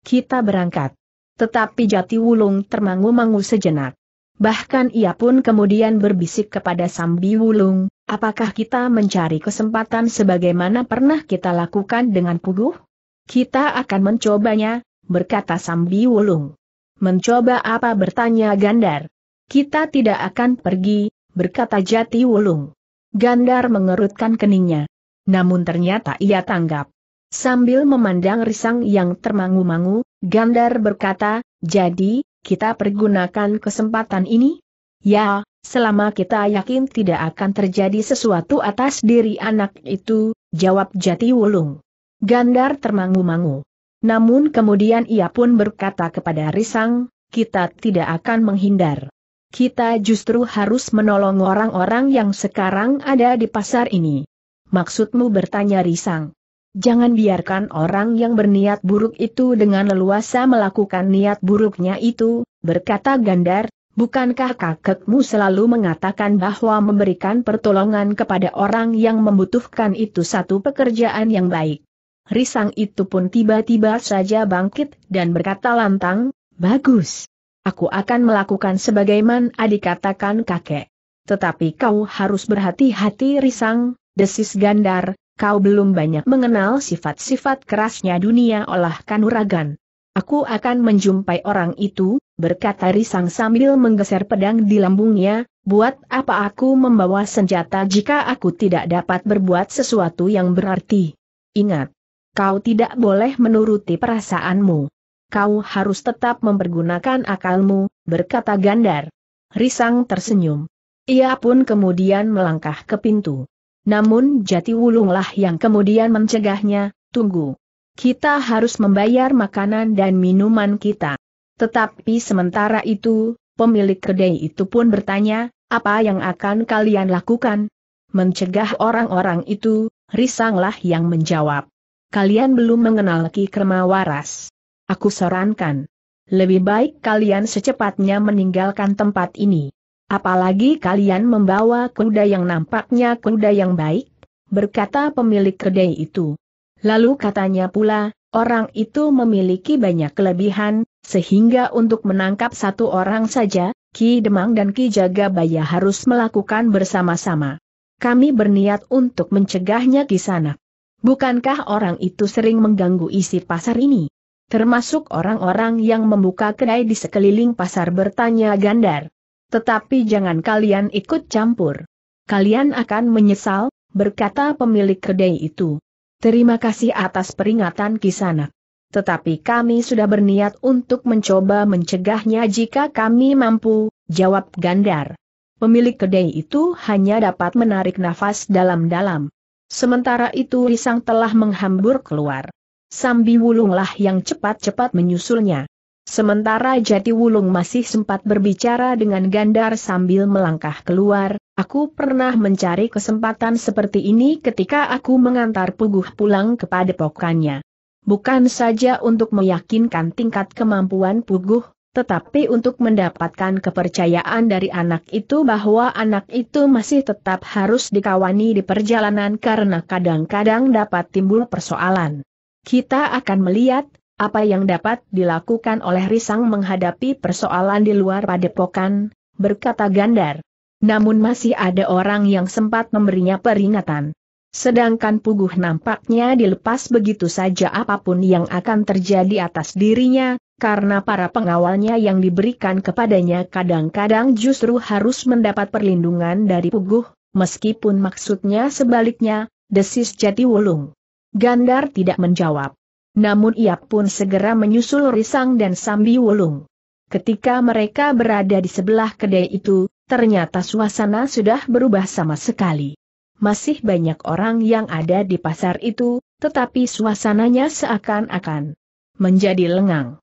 Kita berangkat. Tetapi Jati Wulung termangu-mangu sejenak. Bahkan ia pun kemudian berbisik kepada Sambi Wulung, apakah kita mencari kesempatan sebagaimana pernah kita lakukan dengan Puguh? Kita akan mencobanya, berkata Sambi Wulung. Mencoba apa bertanya Gandar? Kita tidak akan pergi, berkata Jati Wulung. Gandar mengerutkan keningnya. Namun ternyata ia tanggap. Sambil memandang risang yang termangu-mangu, Gandar berkata, jadi, kita pergunakan kesempatan ini? Ya, selama kita yakin tidak akan terjadi sesuatu atas diri anak itu, jawab Jati Wulung. Gandar termangu-mangu. Namun kemudian ia pun berkata kepada Risang, kita tidak akan menghindar. Kita justru harus menolong orang-orang yang sekarang ada di pasar ini. Maksudmu bertanya Risang. Jangan biarkan orang yang berniat buruk itu dengan leluasa melakukan niat buruknya itu, berkata Gandar, bukankah kakekmu selalu mengatakan bahwa memberikan pertolongan kepada orang yang membutuhkan itu satu pekerjaan yang baik? Risang itu pun tiba-tiba saja bangkit dan berkata lantang, bagus. Aku akan melakukan sebagaimana dikatakan kakek. Tetapi kau harus berhati-hati risang, desis gandar, kau belum banyak mengenal sifat-sifat kerasnya dunia olah kanuragan. Aku akan menjumpai orang itu, berkata Risang sambil menggeser pedang di lambungnya, buat apa aku membawa senjata jika aku tidak dapat berbuat sesuatu yang berarti. Ingat, kau tidak boleh menuruti perasaanmu kau harus tetap mempergunakan akalmu, berkata Gandar. Risang tersenyum. Ia pun kemudian melangkah ke pintu. Namun Jati Wulunglah yang kemudian mencegahnya, tunggu. Kita harus membayar makanan dan minuman kita. Tetapi sementara itu, pemilik kedai itu pun bertanya, apa yang akan kalian lakukan? Mencegah orang-orang itu, Risanglah yang menjawab. Kalian belum mengenal Ki Kermawaras." Aku sarankan. Lebih baik kalian secepatnya meninggalkan tempat ini. Apalagi kalian membawa kuda yang nampaknya kuda yang baik, berkata pemilik kedai itu. Lalu katanya pula, orang itu memiliki banyak kelebihan, sehingga untuk menangkap satu orang saja, Ki Demang dan Ki Jagabaya harus melakukan bersama-sama. Kami berniat untuk mencegahnya di sana. Bukankah orang itu sering mengganggu isi pasar ini? termasuk orang-orang yang membuka kedai di sekeliling pasar bertanya Gandar. Tetapi jangan kalian ikut campur. Kalian akan menyesal, berkata pemilik kedai itu. Terima kasih atas peringatan kisana. Tetapi kami sudah berniat untuk mencoba mencegahnya jika kami mampu, jawab Gandar. Pemilik kedai itu hanya dapat menarik nafas dalam-dalam. Sementara itu Risang telah menghambur keluar. Sambi Wulunglah yang cepat-cepat menyusulnya. Sementara Jati Wulung masih sempat berbicara dengan Gandar sambil melangkah keluar, aku pernah mencari kesempatan seperti ini ketika aku mengantar Puguh pulang kepada pokannya. Bukan saja untuk meyakinkan tingkat kemampuan Puguh, tetapi untuk mendapatkan kepercayaan dari anak itu bahwa anak itu masih tetap harus dikawani di perjalanan karena kadang-kadang dapat timbul persoalan. Kita akan melihat, apa yang dapat dilakukan oleh Risang menghadapi persoalan di luar padepokan, berkata Gandar. Namun masih ada orang yang sempat memberinya peringatan. Sedangkan Puguh nampaknya dilepas begitu saja apapun yang akan terjadi atas dirinya, karena para pengawalnya yang diberikan kepadanya kadang-kadang justru harus mendapat perlindungan dari Puguh, meskipun maksudnya sebaliknya, desis wulung. Gandar tidak menjawab. Namun ia pun segera menyusul Risang dan Sambi Wulung. Ketika mereka berada di sebelah kedai itu, ternyata suasana sudah berubah sama sekali. Masih banyak orang yang ada di pasar itu, tetapi suasananya seakan-akan menjadi lengang.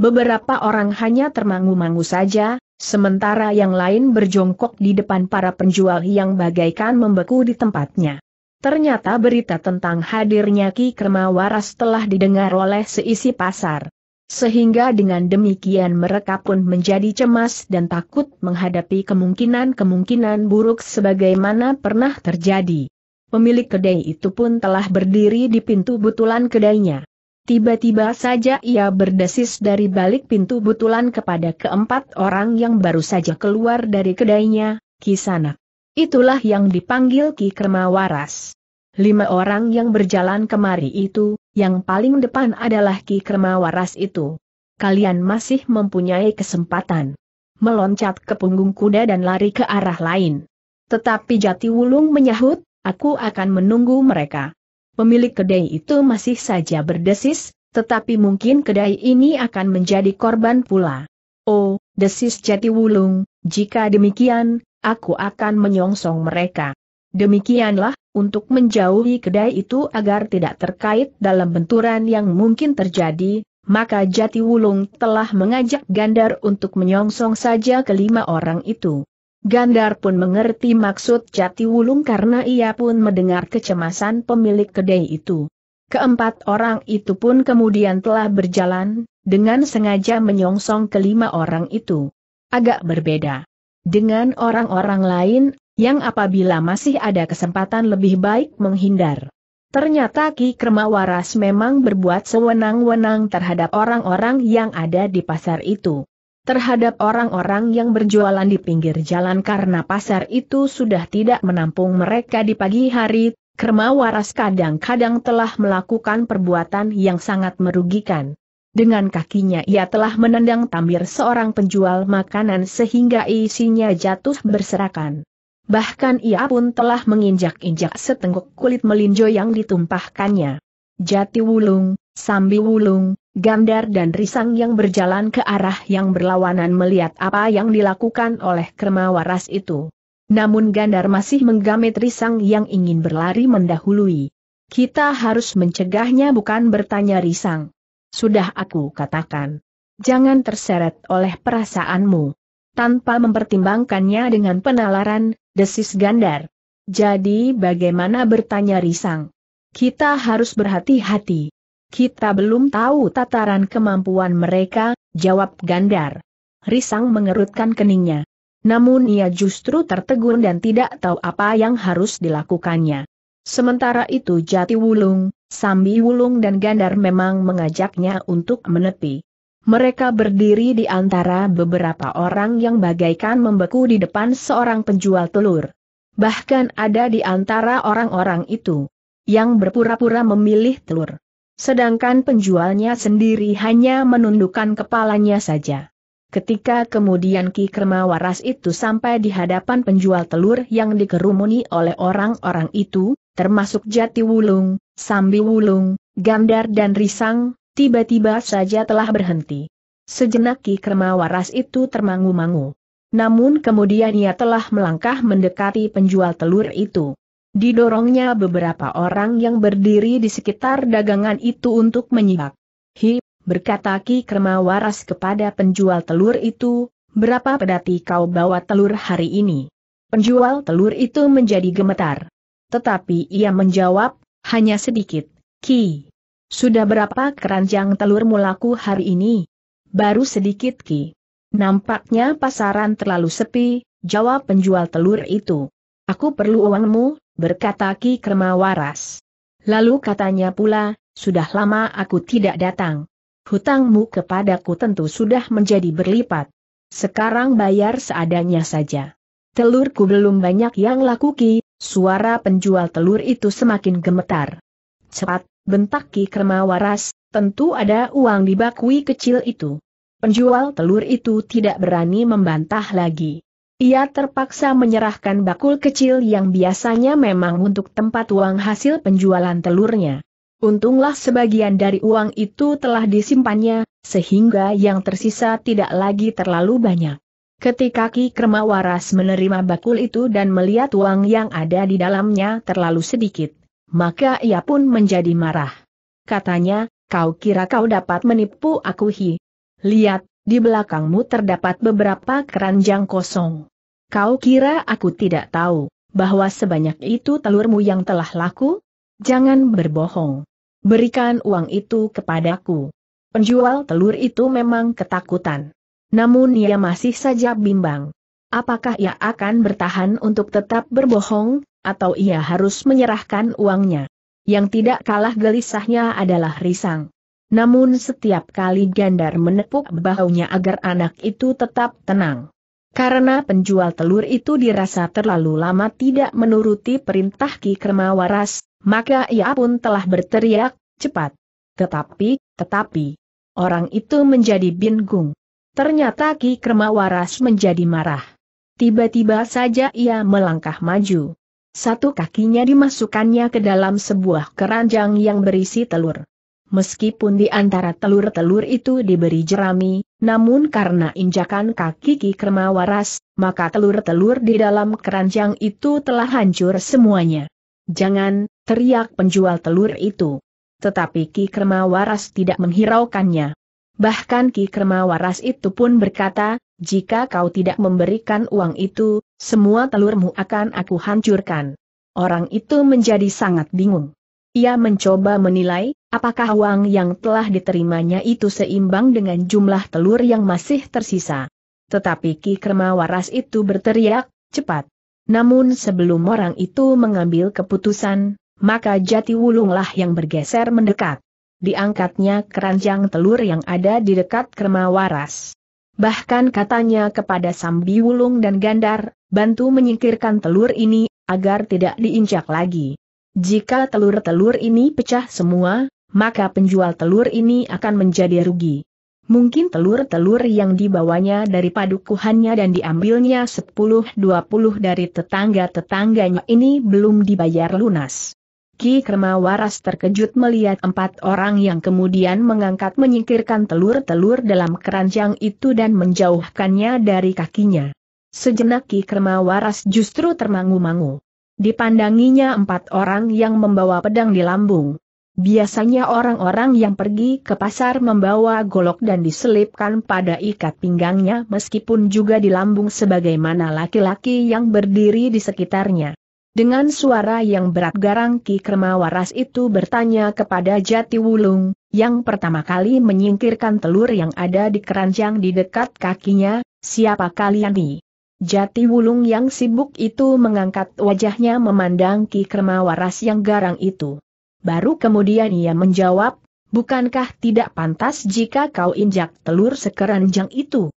Beberapa orang hanya termangu-mangu saja, sementara yang lain berjongkok di depan para penjual yang bagaikan membeku di tempatnya. Ternyata berita tentang hadirnya Ki Kermawaras telah didengar oleh seisi pasar. Sehingga dengan demikian mereka pun menjadi cemas dan takut menghadapi kemungkinan-kemungkinan buruk sebagaimana pernah terjadi. Pemilik kedai itu pun telah berdiri di pintu butulan kedainya. Tiba-tiba saja ia berdesis dari balik pintu butulan kepada keempat orang yang baru saja keluar dari kedainya, Kisanak. Itulah yang dipanggil Ki Kermawaras. Lima orang yang berjalan kemari itu, yang paling depan adalah Ki Kermawaras itu. Kalian masih mempunyai kesempatan meloncat ke punggung kuda dan lari ke arah lain. Tetapi Jati Wulung menyahut, aku akan menunggu mereka. Pemilik kedai itu masih saja berdesis, tetapi mungkin kedai ini akan menjadi korban pula. Oh, desis Jati Wulung, jika demikian, aku akan menyongsong mereka. Demikianlah, untuk menjauhi kedai itu agar tidak terkait dalam benturan yang mungkin terjadi, maka Jati Wulung telah mengajak Gandar untuk menyongsong saja kelima orang itu. Gandar pun mengerti maksud Jati Wulung karena ia pun mendengar kecemasan pemilik kedai itu. Keempat orang itu pun kemudian telah berjalan, dengan sengaja menyongsong kelima orang itu. Agak berbeda dengan orang-orang lain, yang apabila masih ada kesempatan lebih baik menghindar. Ternyata Ki Kremawaras memang berbuat sewenang-wenang terhadap orang-orang yang ada di pasar itu. Terhadap orang-orang yang berjualan di pinggir jalan karena pasar itu sudah tidak menampung mereka di pagi hari, Kermawaras kadang-kadang telah melakukan perbuatan yang sangat merugikan. Dengan kakinya ia telah menendang tamir seorang penjual makanan sehingga isinya jatuh berserakan. Bahkan ia pun telah menginjak-injak setengkuk kulit melinjo yang ditumpahkannya. Jati Wulung, Sambi Wulung, Gandar dan Risang yang berjalan ke arah yang berlawanan melihat apa yang dilakukan oleh Kerma Waras itu. Namun Gandar masih menggamit Risang yang ingin berlari mendahului. Kita harus mencegahnya bukan bertanya Risang. Sudah aku katakan. Jangan terseret oleh perasaanmu. Tanpa mempertimbangkannya dengan penalaran, desis Gandar. Jadi bagaimana bertanya Risang? Kita harus berhati-hati. Kita belum tahu tataran kemampuan mereka, jawab Gandar. Risang mengerutkan keningnya. Namun ia justru tertegun dan tidak tahu apa yang harus dilakukannya. Sementara itu Jati Wulung, Sambi Wulung dan Gandar memang mengajaknya untuk menepi. Mereka berdiri di antara beberapa orang yang bagaikan membeku di depan seorang penjual telur. Bahkan ada di antara orang-orang itu yang berpura-pura memilih telur. Sedangkan penjualnya sendiri hanya menundukkan kepalanya saja. Ketika kemudian Ki Kermawaras itu sampai di hadapan penjual telur yang dikerumuni oleh orang-orang itu, termasuk Jati Wulung, Sambi Wulung, Gandar dan Risang, tiba-tiba saja telah berhenti. Sejenak Ki Kermawaras itu termangu-mangu. Namun kemudian ia telah melangkah mendekati penjual telur itu. Didorongnya beberapa orang yang berdiri di sekitar dagangan itu untuk menyibak. Hi, berkata Ki Kermawaras kepada penjual telur itu, berapa pedati kau bawa telur hari ini? Penjual telur itu menjadi gemetar tetapi ia menjawab, hanya sedikit, Ki. Sudah berapa keranjang telur mulaku hari ini? Baru sedikit Ki. Nampaknya pasaran terlalu sepi, jawab penjual telur itu. Aku perlu uangmu, berkata Ki Kermawaras. Lalu katanya pula, sudah lama aku tidak datang. Hutangmu kepadaku tentu sudah menjadi berlipat. Sekarang bayar seadanya saja. Telurku belum banyak yang laku Ki, Suara penjual telur itu semakin gemetar. Cepat, bentak Ki Kermawaras. waras, tentu ada uang di bakui kecil itu. Penjual telur itu tidak berani membantah lagi. Ia terpaksa menyerahkan bakul kecil yang biasanya memang untuk tempat uang hasil penjualan telurnya. Untunglah sebagian dari uang itu telah disimpannya, sehingga yang tersisa tidak lagi terlalu banyak. Ketika Ki Kremawaras menerima bakul itu dan melihat uang yang ada di dalamnya terlalu sedikit, maka ia pun menjadi marah. Katanya, kau kira kau dapat menipu aku Hi? Lihat, di belakangmu terdapat beberapa keranjang kosong. Kau kira aku tidak tahu bahwa sebanyak itu telurmu yang telah laku? Jangan berbohong. Berikan uang itu kepadaku. Penjual telur itu memang ketakutan. Namun ia masih saja bimbang. Apakah ia akan bertahan untuk tetap berbohong, atau ia harus menyerahkan uangnya? Yang tidak kalah gelisahnya adalah Risang. Namun setiap kali Gandar menepuk bahunya agar anak itu tetap tenang. Karena penjual telur itu dirasa terlalu lama tidak menuruti perintah Ki Kermawaras, maka ia pun telah berteriak, cepat. Tetapi, tetapi, orang itu menjadi bingung. Ternyata Ki Kremawaras menjadi marah. Tiba-tiba saja ia melangkah maju. Satu kakinya dimasukkannya ke dalam sebuah keranjang yang berisi telur. Meskipun di antara telur-telur itu diberi jerami, namun karena injakan kaki Ki Kremawaras, maka telur-telur di dalam keranjang itu telah hancur semuanya. Jangan, teriak penjual telur itu. Tetapi Ki Kremawaras tidak menghiraukannya. Bahkan Ki Kermawaras itu pun berkata, jika kau tidak memberikan uang itu, semua telurmu akan aku hancurkan. Orang itu menjadi sangat bingung. Ia mencoba menilai, apakah uang yang telah diterimanya itu seimbang dengan jumlah telur yang masih tersisa. Tetapi Ki Kermawaras itu berteriak, cepat. Namun sebelum orang itu mengambil keputusan, maka Jati Wulunglah yang bergeser mendekat diangkatnya keranjang telur yang ada di dekat kerma waras. Bahkan katanya kepada Sambi Wulung dan Gandar, bantu menyingkirkan telur ini, agar tidak diinjak lagi. Jika telur-telur ini pecah semua, maka penjual telur ini akan menjadi rugi. Mungkin telur-telur yang dibawanya dari padukuhannya dan diambilnya 10-20 dari tetangga-tetangganya ini belum dibayar lunas. Ki Kermawaras terkejut melihat empat orang yang kemudian mengangkat menyingkirkan telur-telur dalam keranjang itu dan menjauhkannya dari kakinya. Sejenak Ki Kermawaras justru termangu-mangu. Dipandanginya empat orang yang membawa pedang di lambung. Biasanya orang-orang yang pergi ke pasar membawa golok dan diselipkan pada ikat pinggangnya meskipun juga di lambung sebagaimana laki-laki yang berdiri di sekitarnya. Dengan suara yang berat garang Ki Kermawaras itu bertanya kepada Jati Wulung, yang pertama kali menyingkirkan telur yang ada di keranjang di dekat kakinya, siapa kalian nih? Jati Wulung yang sibuk itu mengangkat wajahnya memandang Ki Kermawaras yang garang itu. Baru kemudian ia menjawab, bukankah tidak pantas jika kau injak telur sekeranjang itu?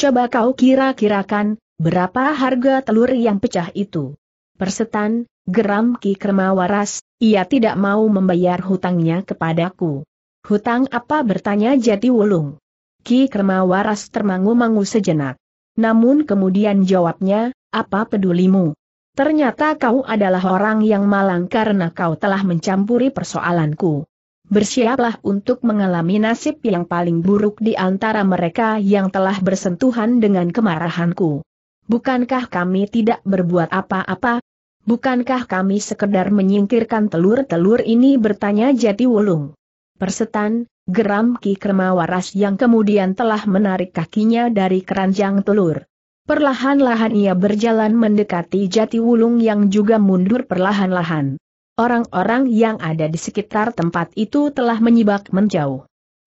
Coba kau kira-kirakan, berapa harga telur yang pecah itu? Persetan, geram Ki Kermawaras, ia tidak mau membayar hutangnya kepadaku. Hutang apa bertanya jadi wulung. Ki Kermawaras termangu-mangu sejenak. Namun kemudian jawabnya, apa pedulimu? Ternyata kau adalah orang yang malang karena kau telah mencampuri persoalanku. Bersiaplah untuk mengalami nasib yang paling buruk di antara mereka yang telah bersentuhan dengan kemarahanku bukankah kami tidak berbuat apa-apa? Bukankah kami sekedar menyingkirkan telur-telur ini bertanya Jati Wulung? Persetan, geram Ki Kermawaras yang kemudian telah menarik kakinya dari keranjang telur. Perlahan-lahan ia berjalan mendekati Jati Wulung yang juga mundur perlahan-lahan. Orang-orang yang ada di sekitar tempat itu telah menyibak menjauh.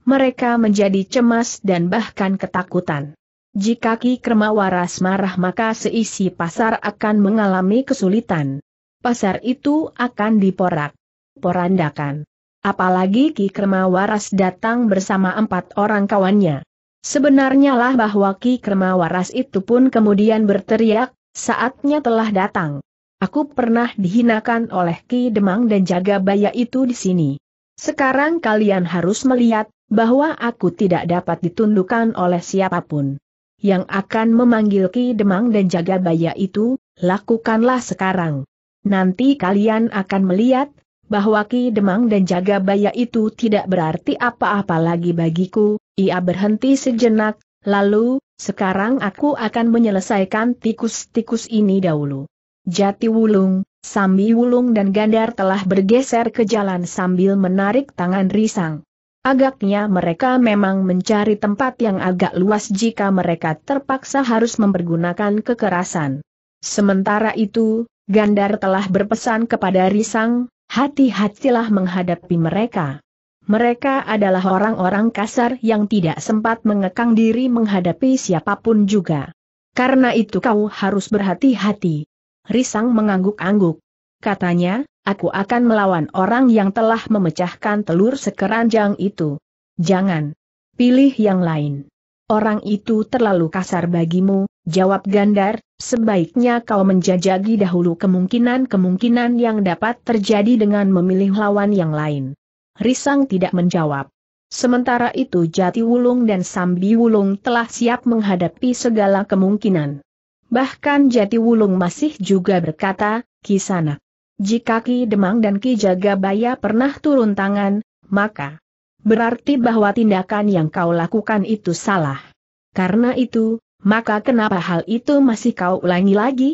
Mereka menjadi cemas dan bahkan ketakutan. Jika Ki Kermawaras marah maka seisi pasar akan mengalami kesulitan. Pasar itu akan diporak. Porandakan. Apalagi Ki Kermawaras datang bersama empat orang kawannya. Sebenarnya lah bahwa Ki Kermawaras itu pun kemudian berteriak, saatnya telah datang. Aku pernah dihinakan oleh Ki Demang dan jaga baya itu di sini. Sekarang kalian harus melihat, bahwa aku tidak dapat ditundukkan oleh siapapun yang akan memanggil Ki Demang dan Jagabaya itu, lakukanlah sekarang. Nanti kalian akan melihat, bahwa Ki Demang dan Jagabaya itu tidak berarti apa-apa lagi bagiku, ia berhenti sejenak, lalu, sekarang aku akan menyelesaikan tikus-tikus ini dahulu. Jati Wulung, Sambi Wulung dan Gandar telah bergeser ke jalan sambil menarik tangan Risang. Agaknya mereka memang mencari tempat yang agak luas jika mereka terpaksa harus mempergunakan kekerasan. Sementara itu, Gandar telah berpesan kepada Risang, hati-hatilah menghadapi mereka. Mereka adalah orang-orang kasar yang tidak sempat mengekang diri menghadapi siapapun juga. Karena itu kau harus berhati-hati. Risang mengangguk-angguk katanya, aku akan melawan orang yang telah memecahkan telur sekeranjang itu. Jangan. Pilih yang lain. Orang itu terlalu kasar bagimu, jawab Gandar, sebaiknya kau menjajagi dahulu kemungkinan-kemungkinan yang dapat terjadi dengan memilih lawan yang lain. Risang tidak menjawab. Sementara itu Jati Wulung dan Sambi Wulung telah siap menghadapi segala kemungkinan. Bahkan Jati Wulung masih juga berkata, Kisanak. Jika Ki Demang dan Ki Jagabaya pernah turun tangan, maka berarti bahwa tindakan yang kau lakukan itu salah. Karena itu, maka kenapa hal itu masih kau ulangi lagi?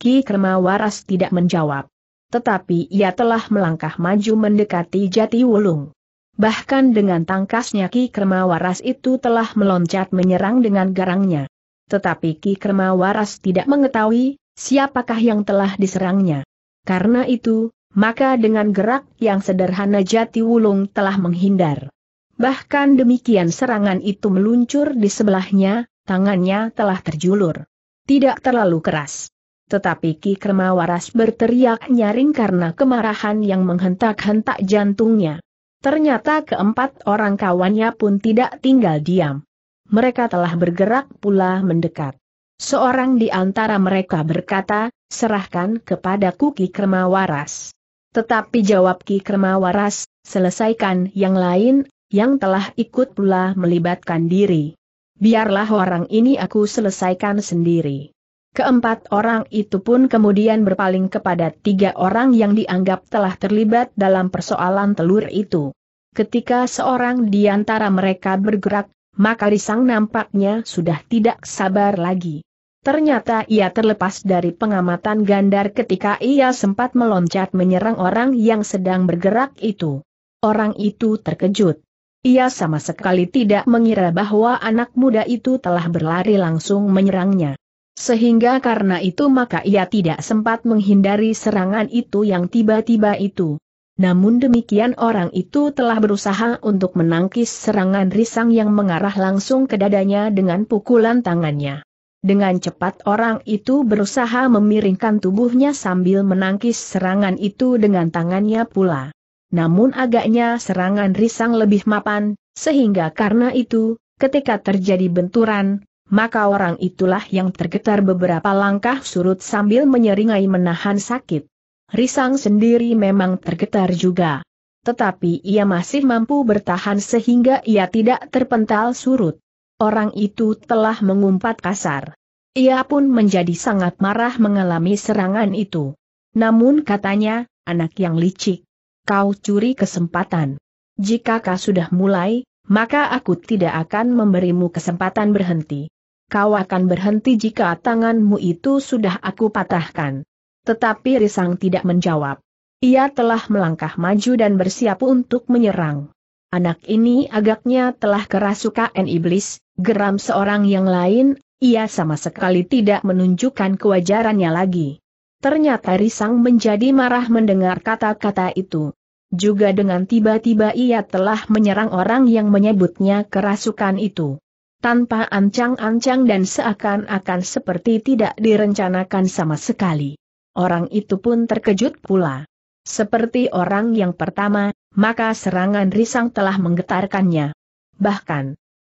Ki Kermawaras tidak menjawab. Tetapi ia telah melangkah maju mendekati jati wulung. Bahkan dengan tangkasnya Ki Kermawaras itu telah meloncat menyerang dengan garangnya. Tetapi Ki Kermawaras tidak mengetahui siapakah yang telah diserangnya. Karena itu, maka dengan gerak yang sederhana Jati Wulung telah menghindar. Bahkan demikian serangan itu meluncur di sebelahnya, tangannya telah terjulur. Tidak terlalu keras. Tetapi Ki Kermawaras berteriak nyaring karena kemarahan yang menghentak-hentak jantungnya. Ternyata keempat orang kawannya pun tidak tinggal diam. Mereka telah bergerak pula mendekat. Seorang di antara mereka berkata, serahkan kepada Kuki Kermawaras. Tetapi jawab Ki Kermawaras, selesaikan yang lain, yang telah ikut pula melibatkan diri. Biarlah orang ini aku selesaikan sendiri. Keempat orang itu pun kemudian berpaling kepada tiga orang yang dianggap telah terlibat dalam persoalan telur itu. Ketika seorang di antara mereka bergerak, maka Risang nampaknya sudah tidak sabar lagi. Ternyata ia terlepas dari pengamatan Gandar ketika ia sempat meloncat menyerang orang yang sedang bergerak itu. Orang itu terkejut. Ia sama sekali tidak mengira bahwa anak muda itu telah berlari langsung menyerangnya. Sehingga karena itu maka ia tidak sempat menghindari serangan itu yang tiba-tiba itu. Namun demikian orang itu telah berusaha untuk menangkis serangan risang yang mengarah langsung ke dadanya dengan pukulan tangannya. Dengan cepat orang itu berusaha memiringkan tubuhnya sambil menangkis serangan itu dengan tangannya pula. Namun agaknya serangan risang lebih mapan, sehingga karena itu, ketika terjadi benturan, maka orang itulah yang tergetar beberapa langkah surut sambil menyeringai menahan sakit. Risang sendiri memang tergetar juga. Tetapi ia masih mampu bertahan sehingga ia tidak terpental surut orang itu telah mengumpat kasar. Ia pun menjadi sangat marah mengalami serangan itu. Namun katanya, anak yang licik, kau curi kesempatan. Jika kau sudah mulai, maka aku tidak akan memberimu kesempatan berhenti. Kau akan berhenti jika tanganmu itu sudah aku patahkan. Tetapi Risang tidak menjawab. Ia telah melangkah maju dan bersiap untuk menyerang. Anak ini agaknya telah kerasukan iblis, geram seorang yang lain, ia sama sekali tidak menunjukkan kewajarannya lagi. Ternyata Risang menjadi marah mendengar kata-kata itu. Juga dengan tiba-tiba ia telah menyerang orang yang menyebutnya kerasukan itu. Tanpa ancang-ancang dan seakan-akan seperti tidak direncanakan sama sekali. Orang itu pun terkejut pula. Seperti orang yang pertama, maka serangan risang telah menggetarkannya. Bahkan,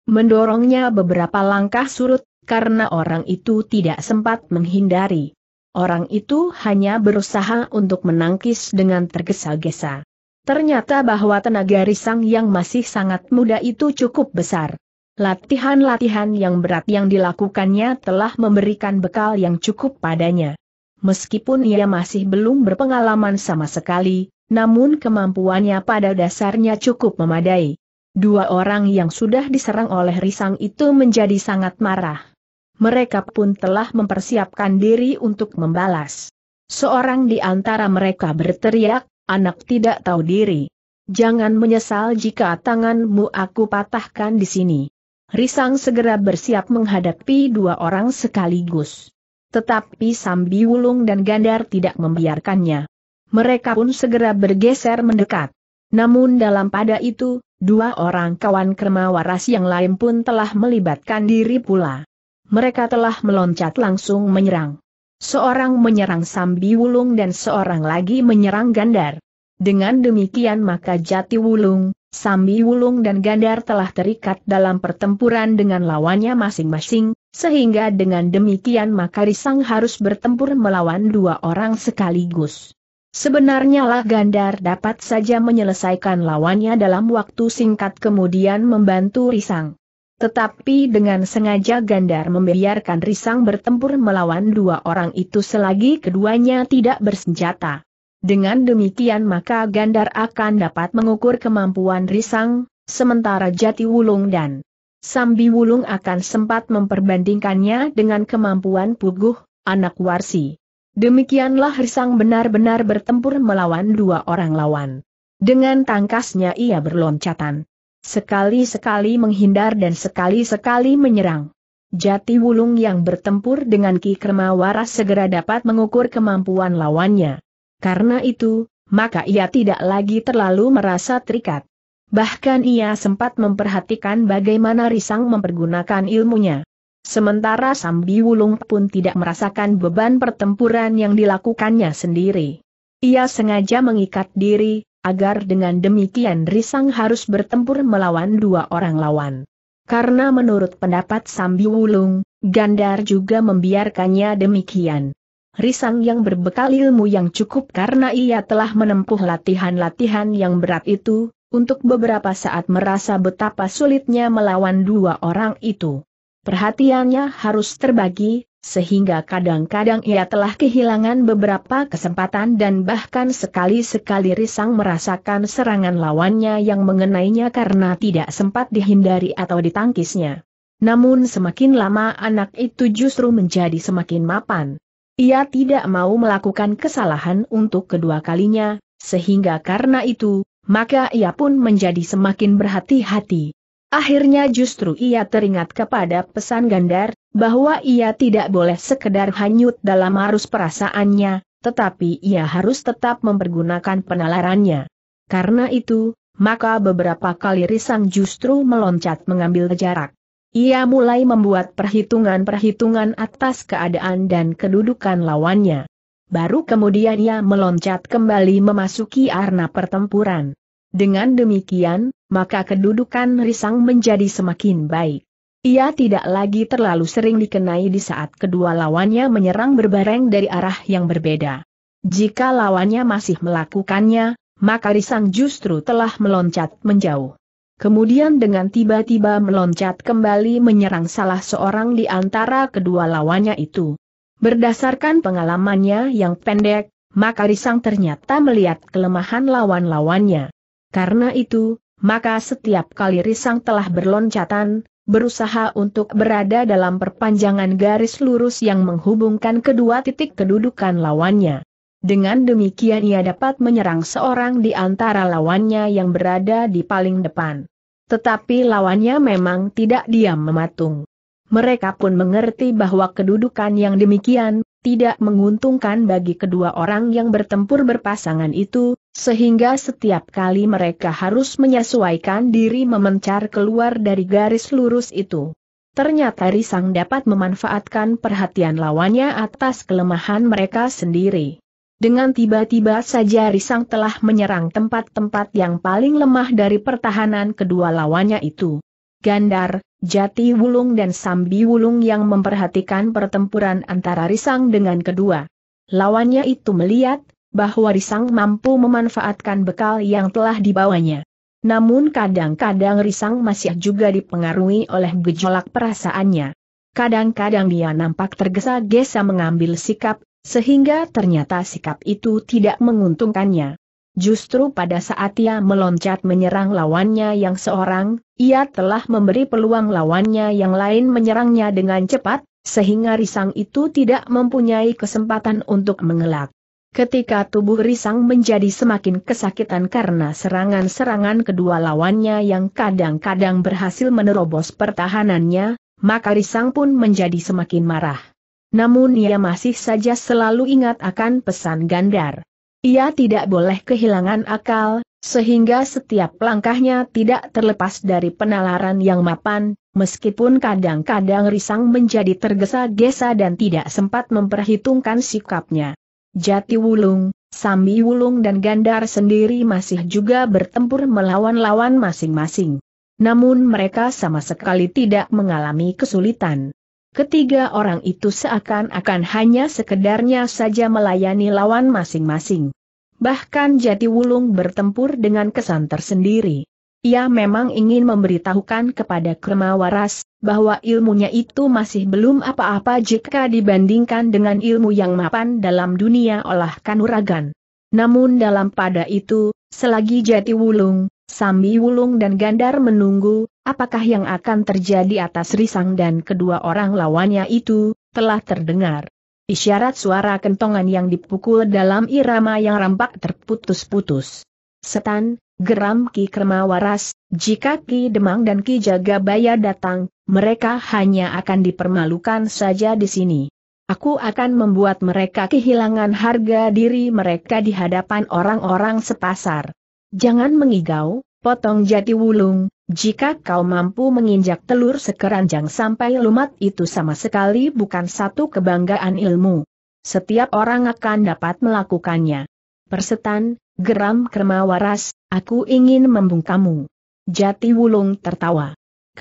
mendorongnya beberapa langkah surut, karena orang itu tidak sempat menghindari. Orang itu hanya berusaha untuk menangkis dengan tergesa-gesa. Ternyata bahwa tenaga risang yang masih sangat muda itu cukup besar. Latihan-latihan yang berat yang dilakukannya telah memberikan bekal yang cukup padanya. Meskipun ia masih belum berpengalaman sama sekali, namun kemampuannya pada dasarnya cukup memadai. Dua orang yang sudah diserang oleh Risang itu menjadi sangat marah. Mereka pun telah mempersiapkan diri untuk membalas. Seorang di antara mereka berteriak, anak tidak tahu diri. Jangan menyesal jika tanganmu aku patahkan di sini. Risang segera bersiap menghadapi dua orang sekaligus. Tetapi Wulung dan Gandar tidak membiarkannya. Mereka pun segera bergeser mendekat. Namun dalam pada itu, dua orang kawan Kermawaras yang lain pun telah melibatkan diri pula. Mereka telah meloncat langsung menyerang. Seorang menyerang Wulung dan seorang lagi menyerang Gandar. Dengan demikian maka Jati Wulung, Sambi Wulung dan Gandar telah terikat dalam pertempuran dengan lawannya masing-masing, sehingga dengan demikian maka Risang harus bertempur melawan dua orang sekaligus. Sebenarnya lah Gandar dapat saja menyelesaikan lawannya dalam waktu singkat kemudian membantu Risang. Tetapi dengan sengaja Gandar membiarkan Risang bertempur melawan dua orang itu selagi keduanya tidak bersenjata. Dengan demikian maka Gandar akan dapat mengukur kemampuan Risang, sementara Jati Wulung dan Sambi Wulung akan sempat memperbandingkannya dengan kemampuan Puguh, anak Warsi. Demikianlah Risang benar-benar bertempur melawan dua orang lawan. Dengan tangkasnya ia berloncatan. Sekali-sekali menghindar dan sekali-sekali menyerang. Jati Wulung yang bertempur dengan Ki Kermawara segera dapat mengukur kemampuan lawannya. Karena itu, maka ia tidak lagi terlalu merasa terikat. Bahkan ia sempat memperhatikan bagaimana Risang mempergunakan ilmunya. Sementara Sambi Wulung pun tidak merasakan beban pertempuran yang dilakukannya sendiri. Ia sengaja mengikat diri, agar dengan demikian Risang harus bertempur melawan dua orang lawan. Karena menurut pendapat Sambi Wulung, Gandar juga membiarkannya demikian. Risang yang berbekal ilmu yang cukup karena ia telah menempuh latihan-latihan yang berat itu, untuk beberapa saat merasa betapa sulitnya melawan dua orang itu. Perhatiannya harus terbagi, sehingga kadang-kadang ia telah kehilangan beberapa kesempatan dan bahkan sekali-sekali risang merasakan serangan lawannya yang mengenainya karena tidak sempat dihindari atau ditangkisnya. Namun semakin lama anak itu justru menjadi semakin mapan. Ia tidak mau melakukan kesalahan untuk kedua kalinya, sehingga karena itu, maka ia pun menjadi semakin berhati-hati. Akhirnya justru ia teringat kepada pesan Gandar, bahwa ia tidak boleh sekedar hanyut dalam arus perasaannya, tetapi ia harus tetap mempergunakan penalarannya. Karena itu, maka beberapa kali Risang justru meloncat mengambil jarak. Ia mulai membuat perhitungan-perhitungan atas keadaan dan kedudukan lawannya. Baru kemudian ia meloncat kembali memasuki arena pertempuran. Dengan demikian, maka kedudukan Risang menjadi semakin baik. Ia tidak lagi terlalu sering dikenai di saat kedua lawannya menyerang berbareng dari arah yang berbeda. Jika lawannya masih melakukannya, maka Risang justru telah meloncat menjauh. Kemudian dengan tiba-tiba meloncat kembali menyerang salah seorang di antara kedua lawannya itu. Berdasarkan pengalamannya yang pendek, maka Risang ternyata melihat kelemahan lawan-lawannya. Karena itu, maka setiap kali Risang telah berloncatan, berusaha untuk berada dalam perpanjangan garis lurus yang menghubungkan kedua titik kedudukan lawannya. Dengan demikian ia dapat menyerang seorang di antara lawannya yang berada di paling depan. Tetapi lawannya memang tidak diam mematung. Mereka pun mengerti bahwa kedudukan yang demikian, tidak menguntungkan bagi kedua orang yang bertempur berpasangan itu, sehingga setiap kali mereka harus menyesuaikan diri memencar keluar dari garis lurus itu. Ternyata Risang dapat memanfaatkan perhatian lawannya atas kelemahan mereka sendiri. Dengan tiba-tiba saja Risang telah menyerang tempat-tempat yang paling lemah dari pertahanan kedua lawannya itu. Gandar, Jati Wulung dan Sambi Wulung yang memperhatikan pertempuran antara Risang dengan kedua. Lawannya itu melihat, bahwa Risang mampu memanfaatkan bekal yang telah dibawanya. Namun kadang-kadang Risang masih juga dipengaruhi oleh gejolak perasaannya. Kadang-kadang dia nampak tergesa-gesa mengambil sikap, sehingga ternyata sikap itu tidak menguntungkannya. Justru pada saat ia meloncat menyerang lawannya yang seorang, ia telah memberi peluang lawannya yang lain menyerangnya dengan cepat, sehingga risang itu tidak mempunyai kesempatan untuk mengelak. Ketika tubuh Risang menjadi semakin kesakitan karena serangan-serangan kedua lawannya yang kadang-kadang berhasil menerobos pertahanannya, maka Risang pun menjadi semakin marah. Namun ia masih saja selalu ingat akan pesan Gandar. Ia tidak boleh kehilangan akal, sehingga setiap langkahnya tidak terlepas dari penalaran yang mapan, meskipun kadang-kadang Risang menjadi tergesa-gesa dan tidak sempat memperhitungkan sikapnya. Jati Wulung, Sambi Wulung dan Gandar sendiri masih juga bertempur melawan lawan masing-masing. Namun mereka sama sekali tidak mengalami kesulitan. Ketiga orang itu seakan-akan hanya sekedarnya saja melayani lawan masing-masing. Bahkan Jati Wulung bertempur dengan kesan tersendiri. Ia memang ingin memberitahukan kepada Kremawaras bahwa ilmunya itu masih belum apa-apa jika dibandingkan dengan ilmu yang mapan dalam dunia olah kanuragan. Namun dalam pada itu, selagi jati wulung, sambi wulung dan gandar menunggu, apakah yang akan terjadi atas risang dan kedua orang lawannya itu, telah terdengar. Isyarat suara kentongan yang dipukul dalam irama yang rampak terputus-putus. Setan, geram Ki Kermawaras, jika Ki Demang dan Ki Jagabaya datang, mereka hanya akan dipermalukan saja di sini. Aku akan membuat mereka kehilangan harga diri mereka di hadapan orang-orang sepasar. Jangan mengigau, potong jati wulung, jika kau mampu menginjak telur sekeranjang sampai lumat itu sama sekali bukan satu kebanggaan ilmu. Setiap orang akan dapat melakukannya. Persetan, geram kerma waras, aku ingin membungkamu. Jati wulung tertawa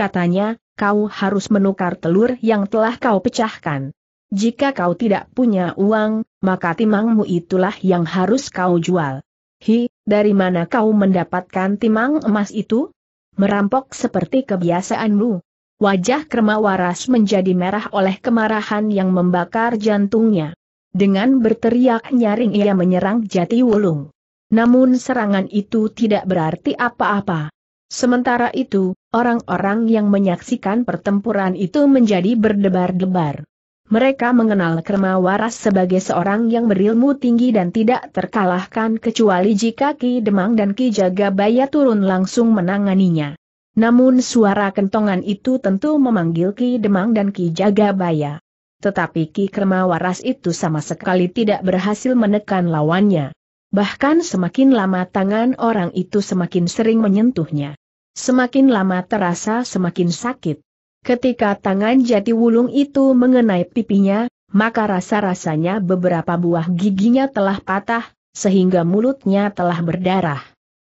katanya, kau harus menukar telur yang telah kau pecahkan. Jika kau tidak punya uang, maka timangmu itulah yang harus kau jual. Hi, dari mana kau mendapatkan timang emas itu? Merampok seperti kebiasaanmu. Wajah Kremawaras menjadi merah oleh kemarahan yang membakar jantungnya. Dengan berteriak nyaring ia menyerang Jati Wulung. Namun serangan itu tidak berarti apa-apa. Sementara itu, orang-orang yang menyaksikan pertempuran itu menjadi berdebar-debar. Mereka mengenal Kermawaras sebagai seorang yang berilmu tinggi dan tidak terkalahkan kecuali jika Ki Demang dan Ki Jagabaya turun langsung menanganinya. Namun suara kentongan itu tentu memanggil Ki Demang dan Ki Jagabaya. Tetapi Ki Kermawaras itu sama sekali tidak berhasil menekan lawannya. Bahkan semakin lama tangan orang itu semakin sering menyentuhnya semakin lama terasa semakin sakit. Ketika tangan jati wulung itu mengenai pipinya, maka rasa-rasanya beberapa buah giginya telah patah, sehingga mulutnya telah berdarah.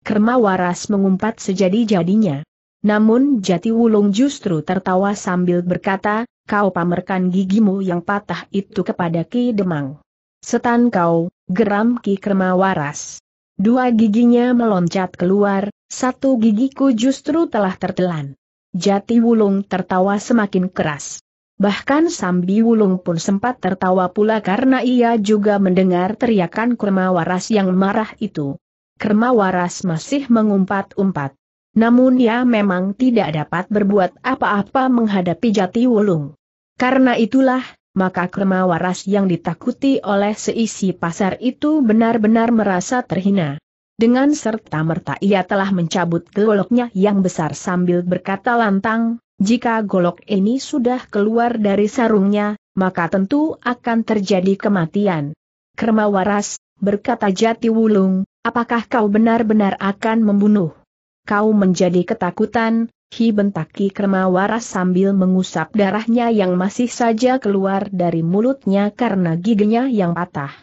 Kerma waras mengumpat sejadi-jadinya. Namun jati wulung justru tertawa sambil berkata, kau pamerkan gigimu yang patah itu kepada Ki Demang. Setan kau, geram Ki Kerma waras. Dua giginya meloncat keluar, satu gigiku justru telah tertelan. Jati Wulung tertawa semakin keras. Bahkan Sambi Wulung pun sempat tertawa pula karena ia juga mendengar teriakan Waras yang marah itu. Waras masih mengumpat-umpat. Namun ia memang tidak dapat berbuat apa-apa menghadapi Jati Wulung. Karena itulah, maka Waras yang ditakuti oleh seisi pasar itu benar-benar merasa terhina. Dengan serta-merta ia telah mencabut goloknya yang besar sambil berkata lantang, jika golok ini sudah keluar dari sarungnya, maka tentu akan terjadi kematian. Kerma waras, berkata Jati Wulung, apakah kau benar-benar akan membunuh? Kau menjadi ketakutan, hi bentaki Kerma waras sambil mengusap darahnya yang masih saja keluar dari mulutnya karena giginya yang patah.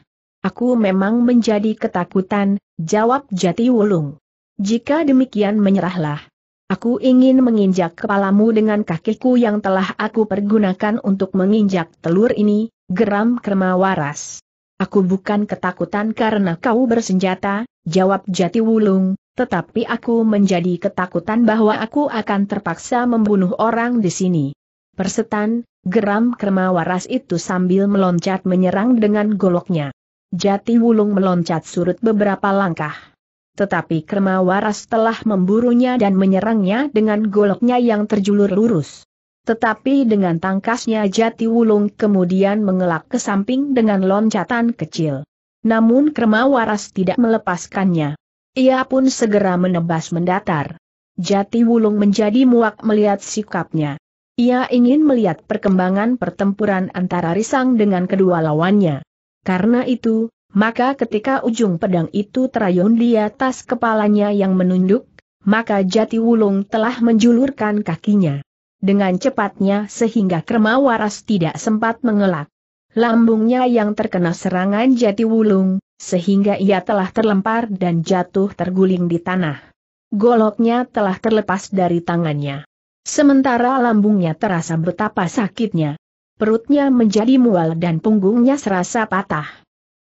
Aku memang menjadi ketakutan, Jawab Jati Wulung. Jika demikian menyerahlah. Aku ingin menginjak kepalamu dengan kakiku yang telah aku pergunakan untuk menginjak telur ini, geram kerma waras. Aku bukan ketakutan karena kau bersenjata, jawab Jati Wulung, tetapi aku menjadi ketakutan bahwa aku akan terpaksa membunuh orang di sini. Persetan, geram kerma waras itu sambil meloncat menyerang dengan goloknya. Jati Wulung meloncat surut beberapa langkah. Tetapi Kerma Waras telah memburunya dan menyerangnya dengan goloknya yang terjulur lurus. Tetapi dengan tangkasnya Jati Wulung kemudian mengelak ke samping dengan loncatan kecil. Namun Kerma Waras tidak melepaskannya. Ia pun segera menebas mendatar. Jati Wulung menjadi muak melihat sikapnya. Ia ingin melihat perkembangan pertempuran antara Risang dengan kedua lawannya. Karena itu, maka ketika ujung pedang itu terayun di atas kepalanya yang menunduk, maka jati wulung telah menjulurkan kakinya. Dengan cepatnya sehingga waras tidak sempat mengelak. Lambungnya yang terkena serangan jati wulung, sehingga ia telah terlempar dan jatuh terguling di tanah. Goloknya telah terlepas dari tangannya. Sementara lambungnya terasa betapa sakitnya perutnya menjadi mual dan punggungnya serasa patah.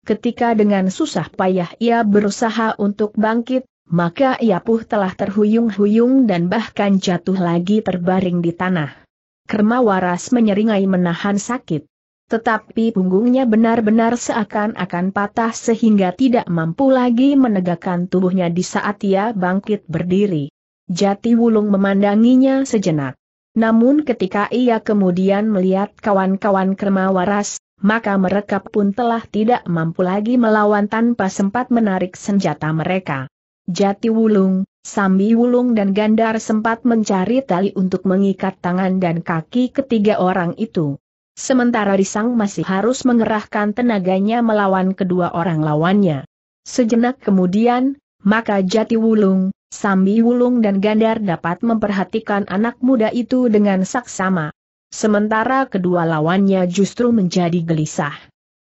Ketika dengan susah payah ia berusaha untuk bangkit, maka ia pun telah terhuyung-huyung dan bahkan jatuh lagi terbaring di tanah. Kerma waras menyeringai menahan sakit. Tetapi punggungnya benar-benar seakan-akan patah sehingga tidak mampu lagi menegakkan tubuhnya di saat ia bangkit berdiri. Jati Wulung memandanginya sejenak. Namun ketika ia kemudian melihat kawan-kawan Kermawaras, maka mereka pun telah tidak mampu lagi melawan tanpa sempat menarik senjata mereka. Jati Wulung, Sambi Wulung dan Gandar sempat mencari tali untuk mengikat tangan dan kaki ketiga orang itu. Sementara Risang masih harus mengerahkan tenaganya melawan kedua orang lawannya. Sejenak kemudian, maka Jati Wulung, Sambi Wulung dan Gandar dapat memperhatikan anak muda itu dengan saksama. Sementara kedua lawannya justru menjadi gelisah.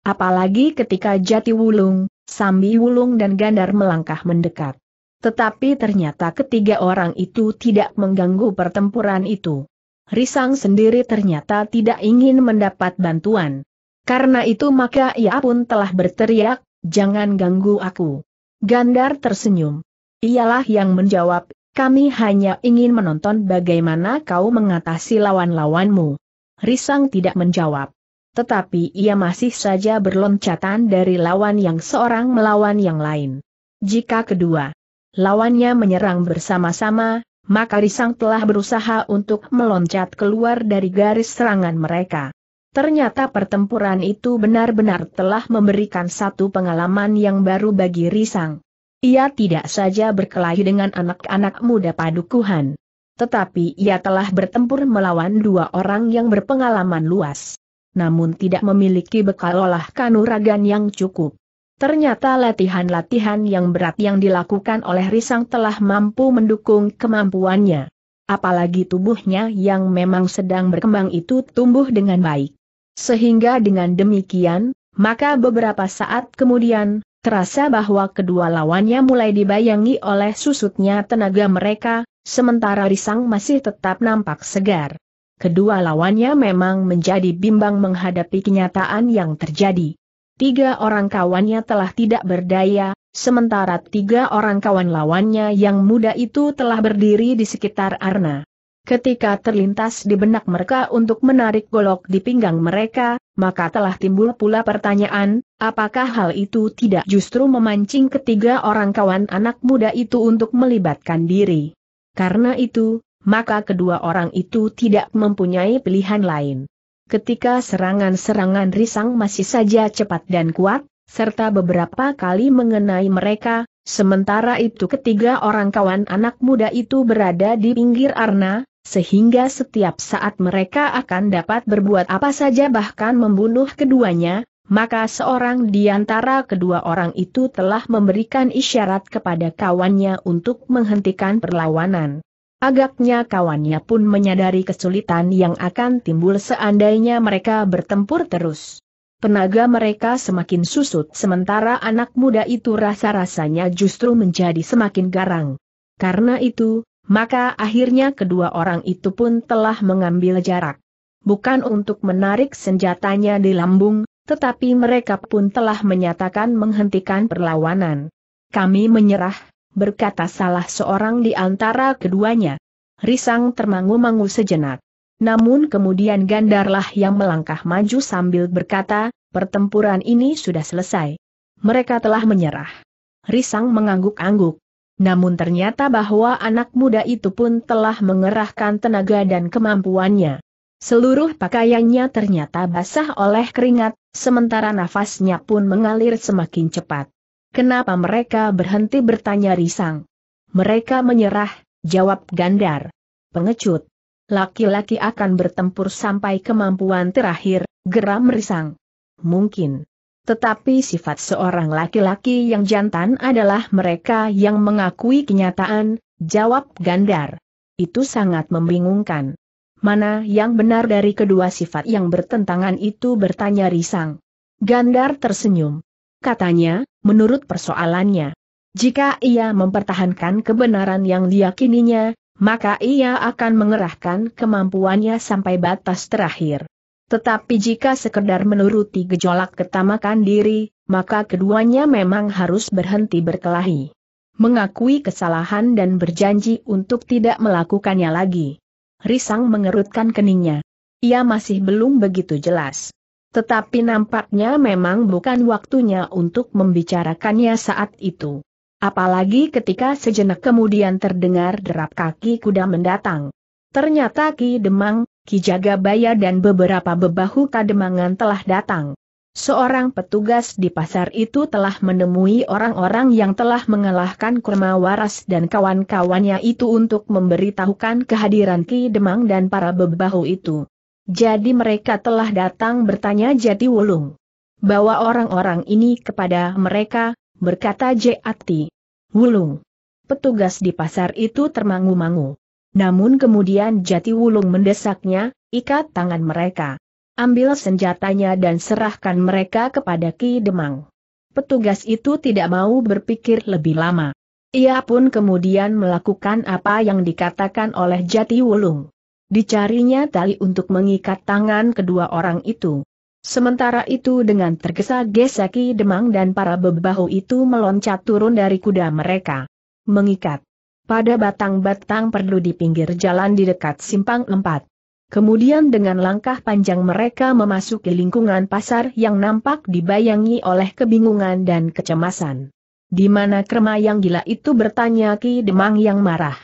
Apalagi ketika Jati Wulung, Sambi Wulung dan Gandar melangkah mendekat. Tetapi ternyata ketiga orang itu tidak mengganggu pertempuran itu. Risang sendiri ternyata tidak ingin mendapat bantuan. Karena itu maka ia pun telah berteriak, jangan ganggu aku. Gandar tersenyum. Ialah yang menjawab, kami hanya ingin menonton bagaimana kau mengatasi lawan-lawanmu. Risang tidak menjawab. Tetapi ia masih saja berloncatan dari lawan yang seorang melawan yang lain. Jika kedua lawannya menyerang bersama-sama, maka Risang telah berusaha untuk meloncat keluar dari garis serangan mereka. Ternyata pertempuran itu benar-benar telah memberikan satu pengalaman yang baru bagi Risang. Ia tidak saja berkelahi dengan anak-anak muda padukuhan. Tetapi ia telah bertempur melawan dua orang yang berpengalaman luas. Namun tidak memiliki bekal olah kanuragan yang cukup. Ternyata latihan-latihan yang berat yang dilakukan oleh Risang telah mampu mendukung kemampuannya. Apalagi tubuhnya yang memang sedang berkembang itu tumbuh dengan baik. Sehingga dengan demikian, maka beberapa saat kemudian, terasa bahwa kedua lawannya mulai dibayangi oleh susutnya tenaga mereka, sementara Risang masih tetap nampak segar. Kedua lawannya memang menjadi bimbang menghadapi kenyataan yang terjadi. Tiga orang kawannya telah tidak berdaya, sementara tiga orang kawan lawannya yang muda itu telah berdiri di sekitar Arna. Ketika terlintas di benak mereka untuk menarik golok di pinggang mereka, maka telah timbul pula pertanyaan, apakah hal itu tidak justru memancing ketiga orang kawan anak muda itu untuk melibatkan diri. Karena itu, maka kedua orang itu tidak mempunyai pilihan lain. Ketika serangan-serangan risang masih saja cepat dan kuat, serta beberapa kali mengenai mereka, sementara itu ketiga orang kawan anak muda itu berada di pinggir arna, sehingga setiap saat mereka akan dapat berbuat apa saja bahkan membunuh keduanya, maka seorang di antara kedua orang itu telah memberikan isyarat kepada kawannya untuk menghentikan perlawanan. Agaknya kawannya pun menyadari kesulitan yang akan timbul seandainya mereka bertempur terus. Tenaga mereka semakin susut sementara anak muda itu rasa-rasanya justru menjadi semakin garang. Karena itu, maka akhirnya kedua orang itu pun telah mengambil jarak. Bukan untuk menarik senjatanya di lambung, tetapi mereka pun telah menyatakan menghentikan perlawanan. Kami menyerah, berkata salah seorang di antara keduanya. Risang termangu-mangu sejenak. Namun kemudian Gandarlah yang melangkah maju sambil berkata, pertempuran ini sudah selesai. Mereka telah menyerah. Risang mengangguk-angguk namun ternyata bahwa anak muda itu pun telah mengerahkan tenaga dan kemampuannya. Seluruh pakaiannya ternyata basah oleh keringat, sementara nafasnya pun mengalir semakin cepat. Kenapa mereka berhenti bertanya risang? Mereka menyerah, jawab Gandar. Pengecut. Laki-laki akan bertempur sampai kemampuan terakhir, geram risang. Mungkin. Tetapi sifat seorang laki-laki yang jantan adalah mereka yang mengakui kenyataan, jawab Gandar. Itu sangat membingungkan. Mana yang benar dari kedua sifat yang bertentangan itu bertanya Risang. Gandar tersenyum. Katanya, menurut persoalannya, jika ia mempertahankan kebenaran yang diyakininya, maka ia akan mengerahkan kemampuannya sampai batas terakhir. Tetapi jika sekedar menuruti gejolak ketamakan diri, maka keduanya memang harus berhenti berkelahi. Mengakui kesalahan dan berjanji untuk tidak melakukannya lagi. Risang mengerutkan keningnya. Ia masih belum begitu jelas. Tetapi nampaknya memang bukan waktunya untuk membicarakannya saat itu. Apalagi ketika sejenak kemudian terdengar derap kaki kuda mendatang. Ternyata Ki Demang, Baya dan beberapa bebahu kademangan telah datang. Seorang petugas di pasar itu telah menemui orang-orang yang telah mengalahkan Kurma Waras dan kawan-kawannya itu untuk memberitahukan kehadiran Ki Demang dan para bebahu itu. Jadi mereka telah datang bertanya Jati Wulung. Bawa orang-orang ini kepada mereka, berkata Jati. Wulung. Petugas di pasar itu termangu-mangu. Namun kemudian Jati Wulung mendesaknya, ikat tangan mereka. Ambil senjatanya dan serahkan mereka kepada Ki Demang. Petugas itu tidak mau berpikir lebih lama. Ia pun kemudian melakukan apa yang dikatakan oleh Jati Wulung. Dicarinya tali untuk mengikat tangan kedua orang itu. Sementara itu dengan tergesa-gesa Ki Demang dan para bebahu itu meloncat turun dari kuda mereka. Mengikat pada batang-batang perlu di pinggir jalan di dekat simpang empat. Kemudian dengan langkah panjang mereka memasuki lingkungan pasar yang nampak dibayangi oleh kebingungan dan kecemasan. Di mana kerma yang gila itu bertanya Ki Demang yang marah.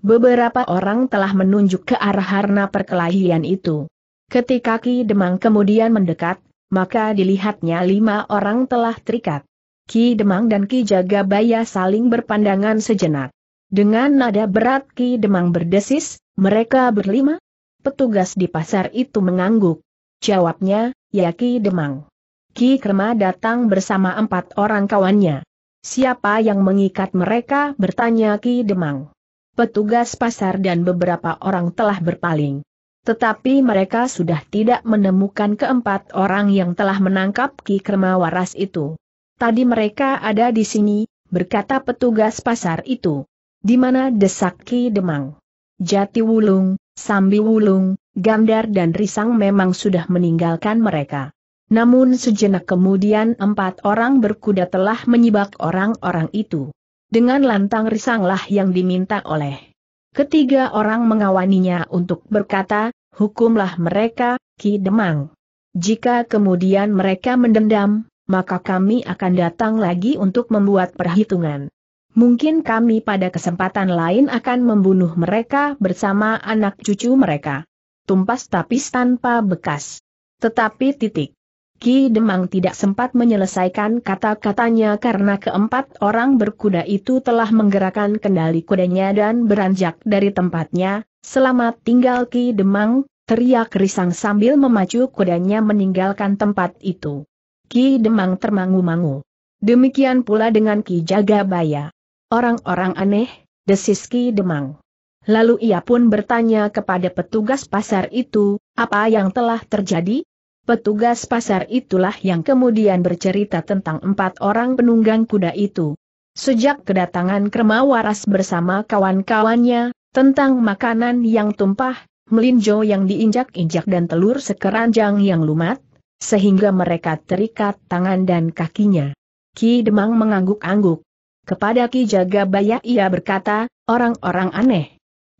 Beberapa orang telah menunjuk ke arah harna perkelahian itu. Ketika Ki Demang kemudian mendekat, maka dilihatnya lima orang telah terikat. Ki Demang dan Ki Jagabaya saling berpandangan sejenak. Dengan nada berat Ki Demang berdesis, mereka berlima? Petugas di pasar itu mengangguk. Jawabnya, ya Ki Demang. Ki Kerma datang bersama empat orang kawannya. Siapa yang mengikat mereka bertanya Ki Demang. Petugas pasar dan beberapa orang telah berpaling. Tetapi mereka sudah tidak menemukan keempat orang yang telah menangkap Ki Kerma waras itu. Tadi mereka ada di sini, berkata petugas pasar itu di mana Desaki Demang, Jati Wulung, Sambi Wulung, Gandar dan Risang memang sudah meninggalkan mereka. Namun sejenak kemudian empat orang berkuda telah menyibak orang-orang itu. Dengan lantang Risanglah yang diminta oleh ketiga orang mengawaninya untuk berkata, hukumlah mereka, Ki Demang. Jika kemudian mereka mendendam, maka kami akan datang lagi untuk membuat perhitungan. Mungkin kami pada kesempatan lain akan membunuh mereka bersama anak cucu mereka. Tumpas tapi tanpa bekas. Tetapi titik. Ki Demang tidak sempat menyelesaikan kata-katanya karena keempat orang berkuda itu telah menggerakkan kendali kudanya dan beranjak dari tempatnya, selamat tinggal Ki Demang, teriak risang sambil memacu kudanya meninggalkan tempat itu. Ki Demang termangu-mangu. Demikian pula dengan Ki Jagabaya. Orang-orang aneh, desis Ki Demang. Lalu ia pun bertanya kepada petugas pasar itu, apa yang telah terjadi? Petugas pasar itulah yang kemudian bercerita tentang empat orang penunggang kuda itu. Sejak kedatangan Waras bersama kawan-kawannya, tentang makanan yang tumpah, melinjo yang diinjak-injak dan telur sekeranjang yang lumat, sehingga mereka terikat tangan dan kakinya. Ki Demang mengangguk-angguk. Kepada Ki Jagabaya ia berkata, orang-orang aneh.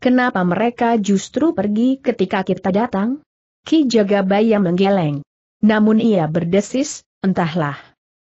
Kenapa mereka justru pergi ketika kita datang? Ki Jagabaya menggeleng. Namun ia berdesis, entahlah.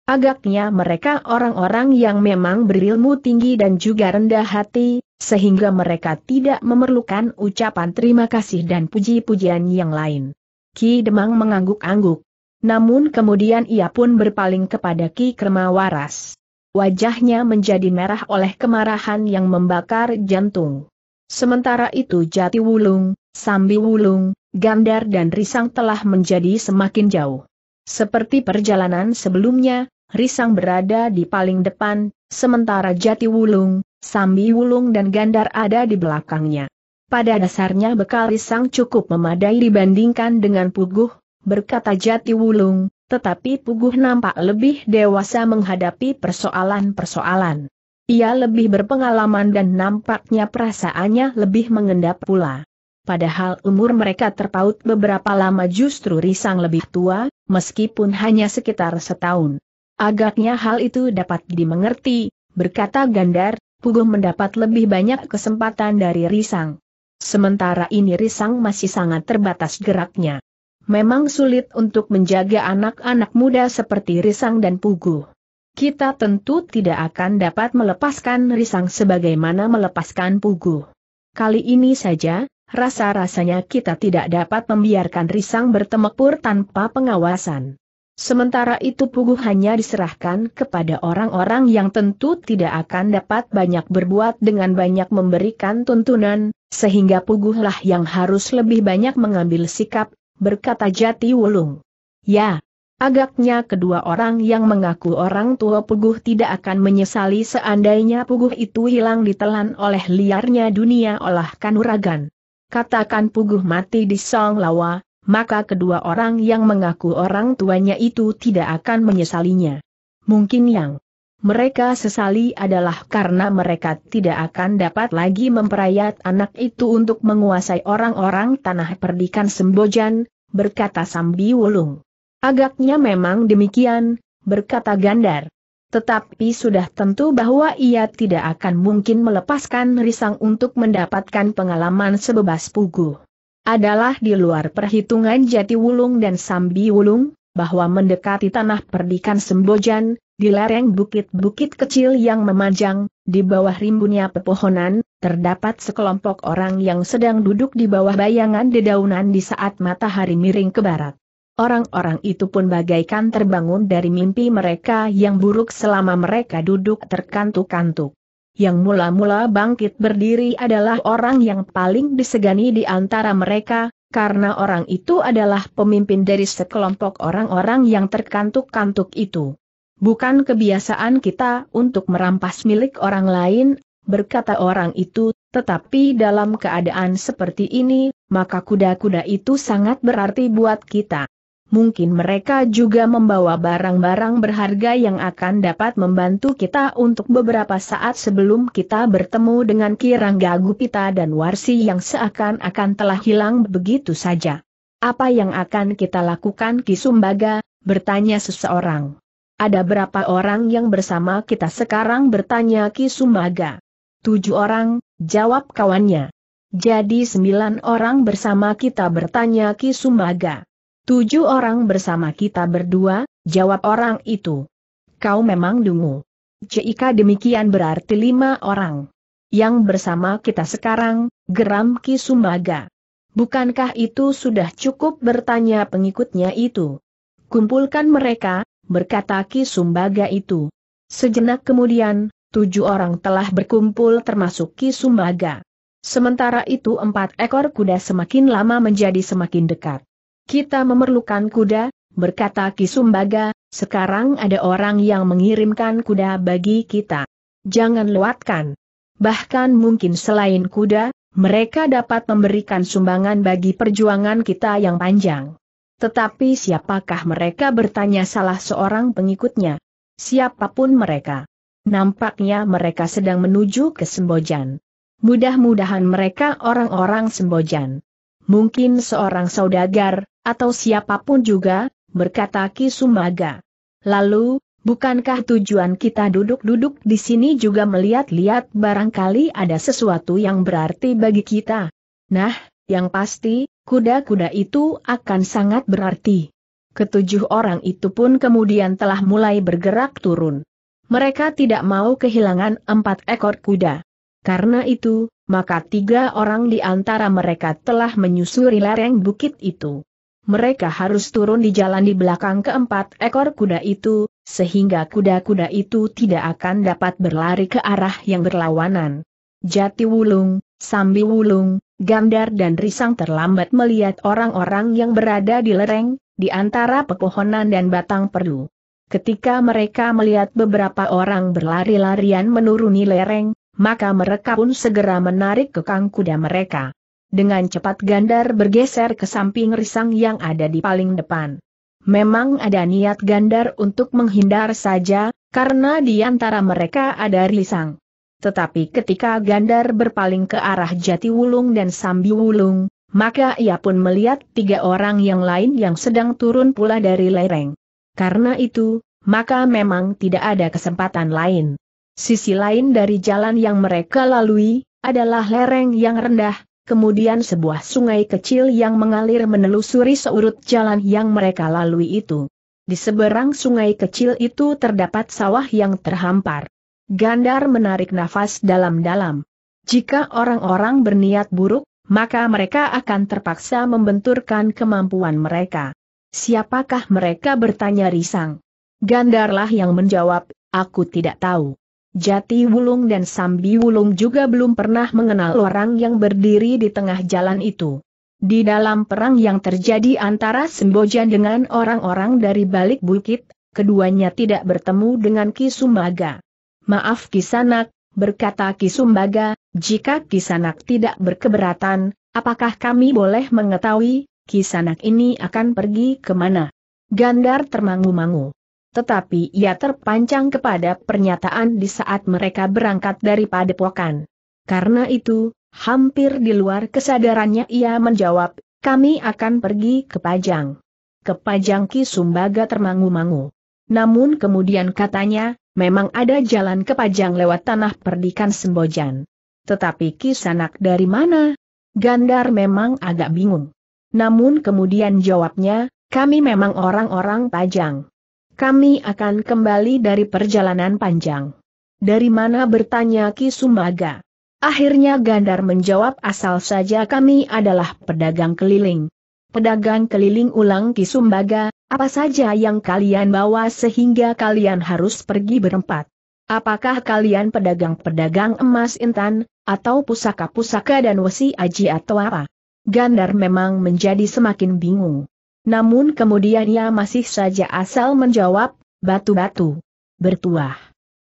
Agaknya mereka orang-orang yang memang berilmu tinggi dan juga rendah hati, sehingga mereka tidak memerlukan ucapan terima kasih dan puji-pujian yang lain. Ki Demang mengangguk-angguk. Namun kemudian ia pun berpaling kepada Ki Kermawaras wajahnya menjadi merah oleh kemarahan yang membakar jantung. Sementara itu Jati Wulung, Sambi Wulung, Gandar dan Risang telah menjadi semakin jauh. Seperti perjalanan sebelumnya, Risang berada di paling depan, sementara Jati Wulung, Sambi Wulung dan Gandar ada di belakangnya. Pada dasarnya bekal Risang cukup memadai dibandingkan dengan Puguh, berkata Jati Wulung, tetapi Puguh nampak lebih dewasa menghadapi persoalan-persoalan. Ia lebih berpengalaman dan nampaknya perasaannya lebih mengendap pula. Padahal umur mereka terpaut beberapa lama justru Risang lebih tua, meskipun hanya sekitar setahun. Agaknya hal itu dapat dimengerti, berkata Gandar, Puguh mendapat lebih banyak kesempatan dari Risang. Sementara ini Risang masih sangat terbatas geraknya. Memang sulit untuk menjaga anak-anak muda seperti Risang dan Pugu. Kita tentu tidak akan dapat melepaskan Risang sebagaimana melepaskan Pugu. Kali ini saja, rasa-rasanya kita tidak dapat membiarkan Risang bertemepur tanpa pengawasan. Sementara itu Pugu hanya diserahkan kepada orang-orang yang tentu tidak akan dapat banyak berbuat dengan banyak memberikan tuntunan, sehingga Puguhlah yang harus lebih banyak mengambil sikap berkata Jati Wulung. Ya, agaknya kedua orang yang mengaku orang tua Puguh tidak akan menyesali seandainya Puguh itu hilang ditelan oleh liarnya dunia olah kanuragan. Katakan Puguh mati di Song lawa, maka kedua orang yang mengaku orang tuanya itu tidak akan menyesalinya. Mungkin yang mereka sesali adalah karena mereka tidak akan dapat lagi memperayat anak itu untuk menguasai orang-orang tanah perdikan Sembojan, berkata Sambi Wulung. Agaknya memang demikian, berkata Gandar. Tetapi sudah tentu bahwa ia tidak akan mungkin melepaskan risang untuk mendapatkan pengalaman sebebas pugu. Adalah di luar perhitungan Jati Wulung dan Sambi Wulung, bahwa mendekati tanah perdikan Sembojan, di lereng bukit-bukit kecil yang memanjang, di bawah rimbunnya pepohonan, terdapat sekelompok orang yang sedang duduk di bawah bayangan dedaunan di saat matahari miring ke barat. Orang-orang itu pun bagaikan terbangun dari mimpi mereka yang buruk selama mereka duduk terkantuk-kantuk. Yang mula-mula bangkit berdiri adalah orang yang paling disegani di antara mereka, karena orang itu adalah pemimpin dari sekelompok orang-orang yang terkantuk-kantuk itu. Bukan kebiasaan kita untuk merampas milik orang lain, berkata orang itu, tetapi dalam keadaan seperti ini, maka kuda-kuda itu sangat berarti buat kita. Mungkin mereka juga membawa barang-barang berharga yang akan dapat membantu kita untuk beberapa saat sebelum kita bertemu dengan Kirangga Gupita dan Warsi yang seakan-akan telah hilang begitu saja. Apa yang akan kita lakukan Kisumbaga? bertanya seseorang. Ada berapa orang yang bersama kita sekarang bertanya Ki Sumaga? Tujuh orang, jawab kawannya. Jadi sembilan orang bersama kita bertanya Ki Sumaga. Tujuh orang bersama kita berdua, jawab orang itu. Kau memang dungu. Jika demikian berarti lima orang. Yang bersama kita sekarang, geram Ki Sumaga. Bukankah itu sudah cukup bertanya pengikutnya itu? Kumpulkan mereka, berkata Ki Sumbaga itu. Sejenak kemudian, tujuh orang telah berkumpul termasuk Ki Sumbaga. Sementara itu empat ekor kuda semakin lama menjadi semakin dekat. Kita memerlukan kuda, berkata Ki Sumbaga, sekarang ada orang yang mengirimkan kuda bagi kita. Jangan lewatkan. Bahkan mungkin selain kuda, mereka dapat memberikan sumbangan bagi perjuangan kita yang panjang. Tetapi siapakah mereka bertanya salah seorang pengikutnya? Siapapun mereka. Nampaknya mereka sedang menuju ke Sembojan. Mudah-mudahan mereka orang-orang Sembojan. Mungkin seorang saudagar, atau siapapun juga, berkata Ki Sumaga. Lalu, bukankah tujuan kita duduk-duduk di sini juga melihat-lihat barangkali ada sesuatu yang berarti bagi kita? Nah, yang pasti, kuda-kuda itu akan sangat berarti. Ketujuh orang itu pun kemudian telah mulai bergerak turun. Mereka tidak mau kehilangan empat ekor kuda. Karena itu, maka tiga orang di antara mereka telah menyusuri lereng bukit itu. Mereka harus turun di jalan di belakang keempat ekor kuda itu, sehingga kuda-kuda itu tidak akan dapat berlari ke arah yang berlawanan. Jati Wulung, Sambi Wulung, Gandar dan Risang terlambat melihat orang-orang yang berada di lereng, di antara pepohonan dan batang perlu. Ketika mereka melihat beberapa orang berlari-larian menuruni lereng, maka mereka pun segera menarik kekang kuda mereka. Dengan cepat Gandar bergeser ke samping Risang yang ada di paling depan. Memang ada niat Gandar untuk menghindar saja, karena di antara mereka ada Risang. Tetapi ketika Gandar berpaling ke arah Jati Wulung dan Sambi Wulung, maka ia pun melihat tiga orang yang lain yang sedang turun pula dari lereng. Karena itu, maka memang tidak ada kesempatan lain. Sisi lain dari jalan yang mereka lalui, adalah lereng yang rendah, kemudian sebuah sungai kecil yang mengalir menelusuri seurut jalan yang mereka lalui itu. Di seberang sungai kecil itu terdapat sawah yang terhampar. Gandar menarik nafas dalam-dalam. Jika orang-orang berniat buruk, maka mereka akan terpaksa membenturkan kemampuan mereka. Siapakah mereka bertanya risang? Gandarlah yang menjawab, aku tidak tahu. Jati Wulung dan Sambi Wulung juga belum pernah mengenal orang yang berdiri di tengah jalan itu. Di dalam perang yang terjadi antara Semboja dengan orang-orang dari balik bukit, keduanya tidak bertemu dengan Kisumaga. Maaf Kisanak, berkata Kisumbaga, jika Kisanak tidak berkeberatan, apakah kami boleh mengetahui, Kisanak ini akan pergi kemana? Gandar termangu-mangu. Tetapi ia terpancang kepada pernyataan di saat mereka berangkat dari padepokan. Karena itu, hampir di luar kesadarannya ia menjawab, kami akan pergi ke Pajang. Ke Pajang kisumbaga termangu-mangu. Namun kemudian katanya, memang ada jalan ke Pajang lewat tanah perdikan Sembojan. Tetapi kisanak dari mana? Gandar memang agak bingung. Namun kemudian jawabnya, kami memang orang-orang Pajang. Kami akan kembali dari perjalanan panjang. Dari mana bertanya Ki Sumaga? Akhirnya Gandar menjawab asal saja kami adalah pedagang keliling. Pedagang keliling ulang Ki Sumbaga, apa saja yang kalian bawa sehingga kalian harus pergi berempat? Apakah kalian pedagang-pedagang emas intan, atau pusaka-pusaka dan wesi aji atau apa? Gandar memang menjadi semakin bingung. Namun kemudian ia masih saja asal menjawab, batu-batu. Bertuah.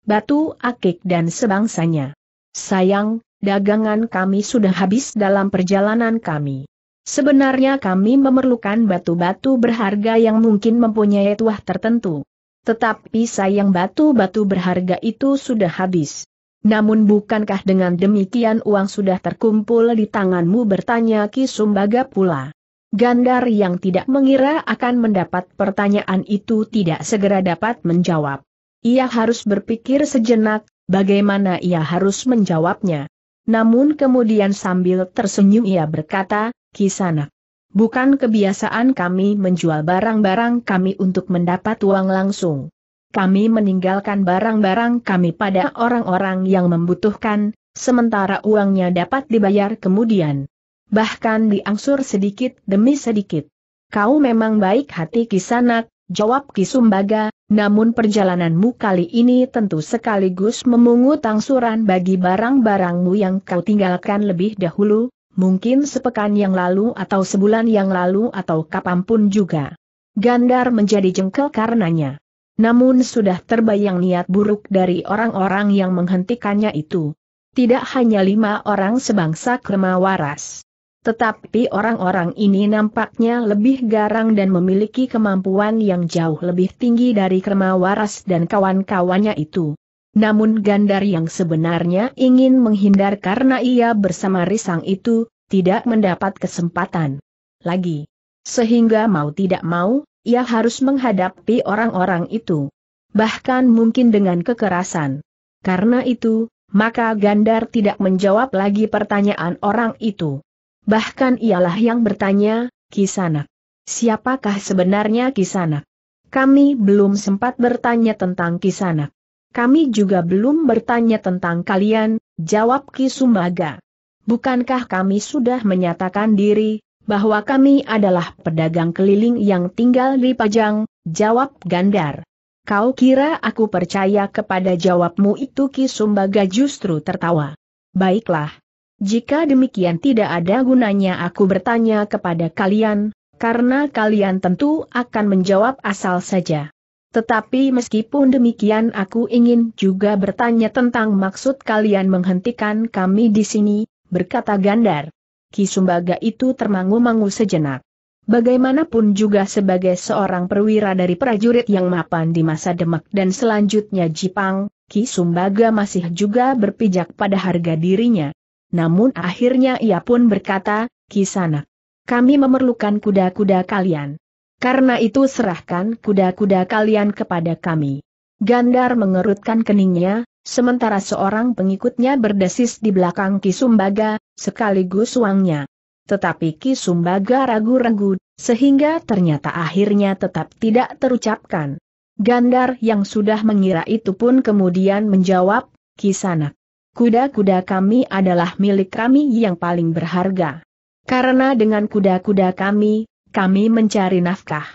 Batu akik dan sebangsanya. Sayang, dagangan kami sudah habis dalam perjalanan kami. Sebenarnya kami memerlukan batu-batu berharga yang mungkin mempunyai tuah tertentu. Tetapi sayang batu-batu berharga itu sudah habis. Namun bukankah dengan demikian uang sudah terkumpul di tanganmu bertanya Ki Sumbaga pula. Gandar yang tidak mengira akan mendapat pertanyaan itu tidak segera dapat menjawab. Ia harus berpikir sejenak, bagaimana ia harus menjawabnya. Namun kemudian sambil tersenyum ia berkata, Kisanak. Bukan kebiasaan kami menjual barang-barang kami untuk mendapat uang langsung. Kami meninggalkan barang-barang kami pada orang-orang yang membutuhkan, sementara uangnya dapat dibayar kemudian. Bahkan diangsur sedikit demi sedikit. Kau memang baik hati Kisanak, jawab Kisumbaga, namun perjalananmu kali ini tentu sekaligus memungut angsuran bagi barang-barangmu yang kau tinggalkan lebih dahulu, mungkin sepekan yang lalu atau sebulan yang lalu atau kapanpun juga. Gandar menjadi jengkel karenanya. Namun sudah terbayang niat buruk dari orang-orang yang menghentikannya itu. Tidak hanya lima orang sebangsa krema waras. Tetapi orang-orang ini nampaknya lebih garang dan memiliki kemampuan yang jauh lebih tinggi dari krema waras dan kawan-kawannya itu. Namun Gandar yang sebenarnya ingin menghindar karena ia bersama Risang itu, tidak mendapat kesempatan lagi. Sehingga mau tidak mau, ia harus menghadapi orang-orang itu. Bahkan mungkin dengan kekerasan. Karena itu, maka Gandar tidak menjawab lagi pertanyaan orang itu. Bahkan ialah yang bertanya, Kisanak. Siapakah sebenarnya Kisanak? Kami belum sempat bertanya tentang Kisanak. Kami juga belum bertanya tentang kalian, jawab Ki Sumbaga. Bukankah kami sudah menyatakan diri, bahwa kami adalah pedagang keliling yang tinggal di Pajang, jawab Gandar. Kau kira aku percaya kepada jawabmu itu Ki Sumbaga justru tertawa. Baiklah. Jika demikian tidak ada gunanya aku bertanya kepada kalian, karena kalian tentu akan menjawab asal saja. Tetapi meskipun demikian aku ingin juga bertanya tentang maksud kalian menghentikan kami di sini, berkata Gandar. Kisumbaga itu termangu-mangu sejenak. Bagaimanapun juga sebagai seorang perwira dari prajurit yang mapan di masa Demak dan selanjutnya Jipang, Kisumbaga masih juga berpijak pada harga dirinya. Namun akhirnya ia pun berkata, Kisana, kami memerlukan kuda-kuda kalian. Karena itu serahkan kuda-kuda kalian kepada kami. Gandar mengerutkan keningnya, sementara seorang pengikutnya berdesis di belakang Kisumbaga, sekaligus uangnya. Tetapi Kisumbaga ragu-ragu, sehingga ternyata akhirnya tetap tidak terucapkan. Gandar yang sudah mengira itu pun kemudian menjawab, Kisanak. Kuda-kuda kami adalah milik kami yang paling berharga. Karena dengan kuda-kuda kami, kami mencari nafkah.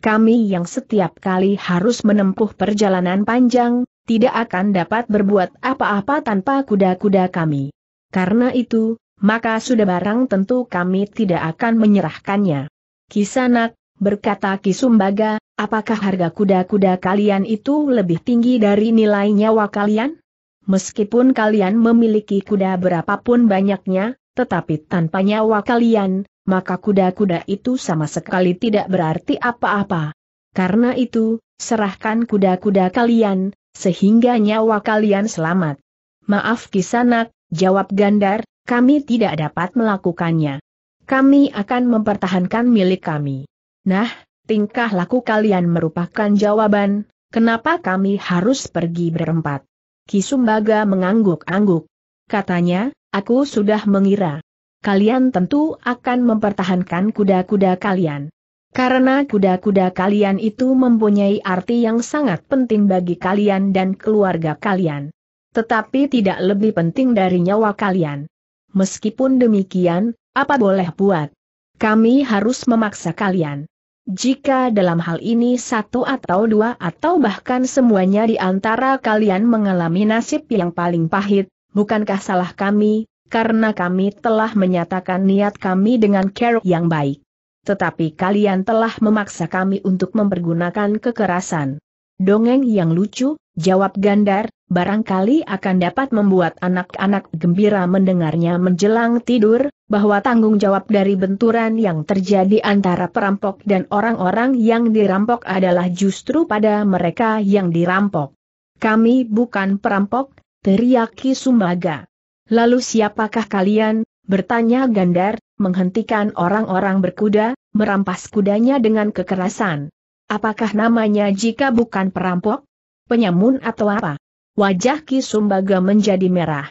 Kami yang setiap kali harus menempuh perjalanan panjang, tidak akan dapat berbuat apa-apa tanpa kuda-kuda kami. Karena itu, maka sudah barang tentu kami tidak akan menyerahkannya. Kisanak, berkata Kisumbaga, apakah harga kuda-kuda kalian itu lebih tinggi dari nilai nyawa kalian? Meskipun kalian memiliki kuda berapapun banyaknya, tetapi tanpa nyawa kalian, maka kuda-kuda itu sama sekali tidak berarti apa-apa. Karena itu, serahkan kuda-kuda kalian, sehingga nyawa kalian selamat. Maaf Kisanak, jawab Gandar, kami tidak dapat melakukannya. Kami akan mempertahankan milik kami. Nah, tingkah laku kalian merupakan jawaban, kenapa kami harus pergi berempat? Kisumbaga mengangguk-angguk. Katanya, aku sudah mengira kalian tentu akan mempertahankan kuda-kuda kalian. Karena kuda-kuda kalian itu mempunyai arti yang sangat penting bagi kalian dan keluarga kalian. Tetapi tidak lebih penting dari nyawa kalian. Meskipun demikian, apa boleh buat? Kami harus memaksa kalian. Jika dalam hal ini satu atau dua atau bahkan semuanya di antara kalian mengalami nasib yang paling pahit, bukankah salah kami, karena kami telah menyatakan niat kami dengan care yang baik. Tetapi kalian telah memaksa kami untuk mempergunakan kekerasan. Dongeng yang lucu, jawab Gandar, barangkali akan dapat membuat anak-anak gembira mendengarnya menjelang tidur, bahwa tanggung jawab dari benturan yang terjadi antara perampok dan orang-orang yang dirampok adalah justru pada mereka yang dirampok. Kami bukan perampok, teriaki Sumbaga. Lalu siapakah kalian? Bertanya Gandar, menghentikan orang-orang berkuda, merampas kudanya dengan kekerasan. Apakah namanya jika bukan perampok? Penyamun atau apa? Wajah Ki Sumbaga menjadi merah.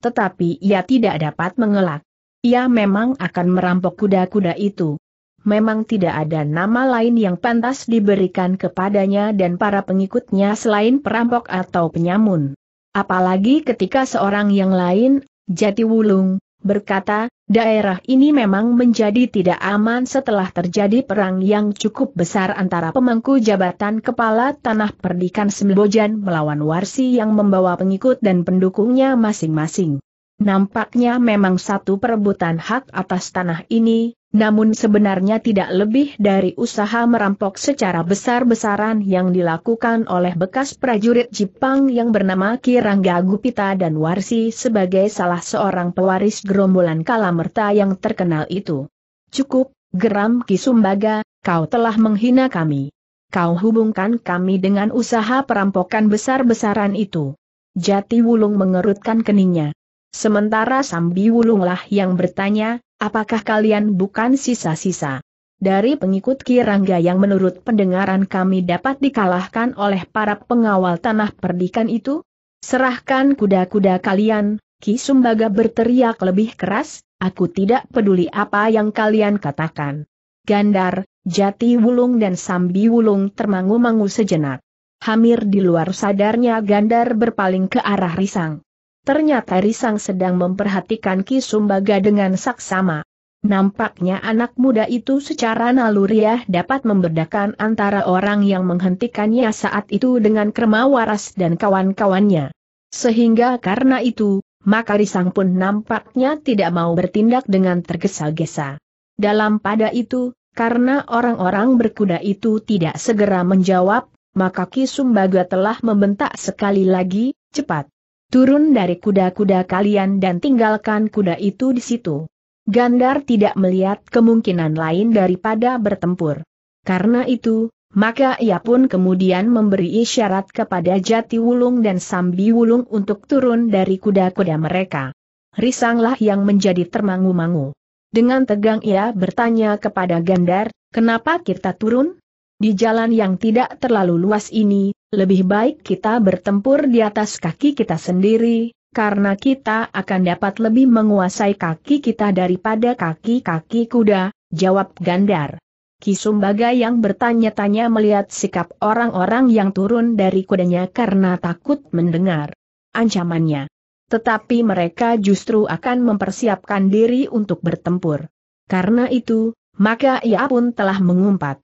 Tetapi ia tidak dapat mengelak. Ia memang akan merampok kuda-kuda itu. Memang tidak ada nama lain yang pantas diberikan kepadanya dan para pengikutnya selain perampok atau penyamun. Apalagi ketika seorang yang lain, Jati Wulung, berkata, daerah ini memang menjadi tidak aman setelah terjadi perang yang cukup besar antara pemangku jabatan kepala tanah perdikan Sembojan melawan Warsi yang membawa pengikut dan pendukungnya masing-masing. Nampaknya memang satu perebutan hak atas tanah ini, namun sebenarnya tidak lebih dari usaha merampok secara besar-besaran yang dilakukan oleh bekas prajurit Jepang yang bernama Kirangga Gupita dan Warsi sebagai salah seorang pewaris gerombolan Kalamerta yang terkenal itu. Cukup, geram Kisumbaga, kau telah menghina kami. Kau hubungkan kami dengan usaha perampokan besar-besaran itu. Jati Wulung mengerutkan keningnya. Sementara Sambi Wulunglah yang bertanya, Apakah kalian bukan sisa-sisa? Dari pengikut Kirangga yang menurut pendengaran kami dapat dikalahkan oleh para pengawal tanah perdikan itu? Serahkan kuda-kuda kalian, Ki Sumbaga berteriak lebih keras, aku tidak peduli apa yang kalian katakan. Gandar, Jati Wulung dan Sambi Wulung termangu-mangu sejenak. Hamir di luar sadarnya Gandar berpaling ke arah Risang ternyata Risang sedang memperhatikan Ki Sumbaga dengan saksama. Nampaknya anak muda itu secara naluriah dapat membedakan antara orang yang menghentikannya saat itu dengan Kerma dan kawan-kawannya. Sehingga karena itu, maka Risang pun nampaknya tidak mau bertindak dengan tergesa-gesa. Dalam pada itu, karena orang-orang berkuda itu tidak segera menjawab, maka Ki Sumbaga telah membentak sekali lagi, cepat. Turun dari kuda-kuda kalian dan tinggalkan kuda itu di situ. Gandar tidak melihat kemungkinan lain daripada bertempur. Karena itu, maka ia pun kemudian memberi isyarat kepada Jati Wulung dan Sambi Wulung untuk turun dari kuda-kuda mereka. Risanglah yang menjadi termangu-mangu. Dengan tegang ia bertanya kepada Gandar, kenapa kita turun? Di jalan yang tidak terlalu luas ini, lebih baik kita bertempur di atas kaki kita sendiri, karena kita akan dapat lebih menguasai kaki kita daripada kaki-kaki kuda, jawab Gandar. Kisumbaga yang bertanya-tanya melihat sikap orang-orang yang turun dari kudanya karena takut mendengar ancamannya. Tetapi mereka justru akan mempersiapkan diri untuk bertempur. Karena itu, maka ia pun telah mengumpat.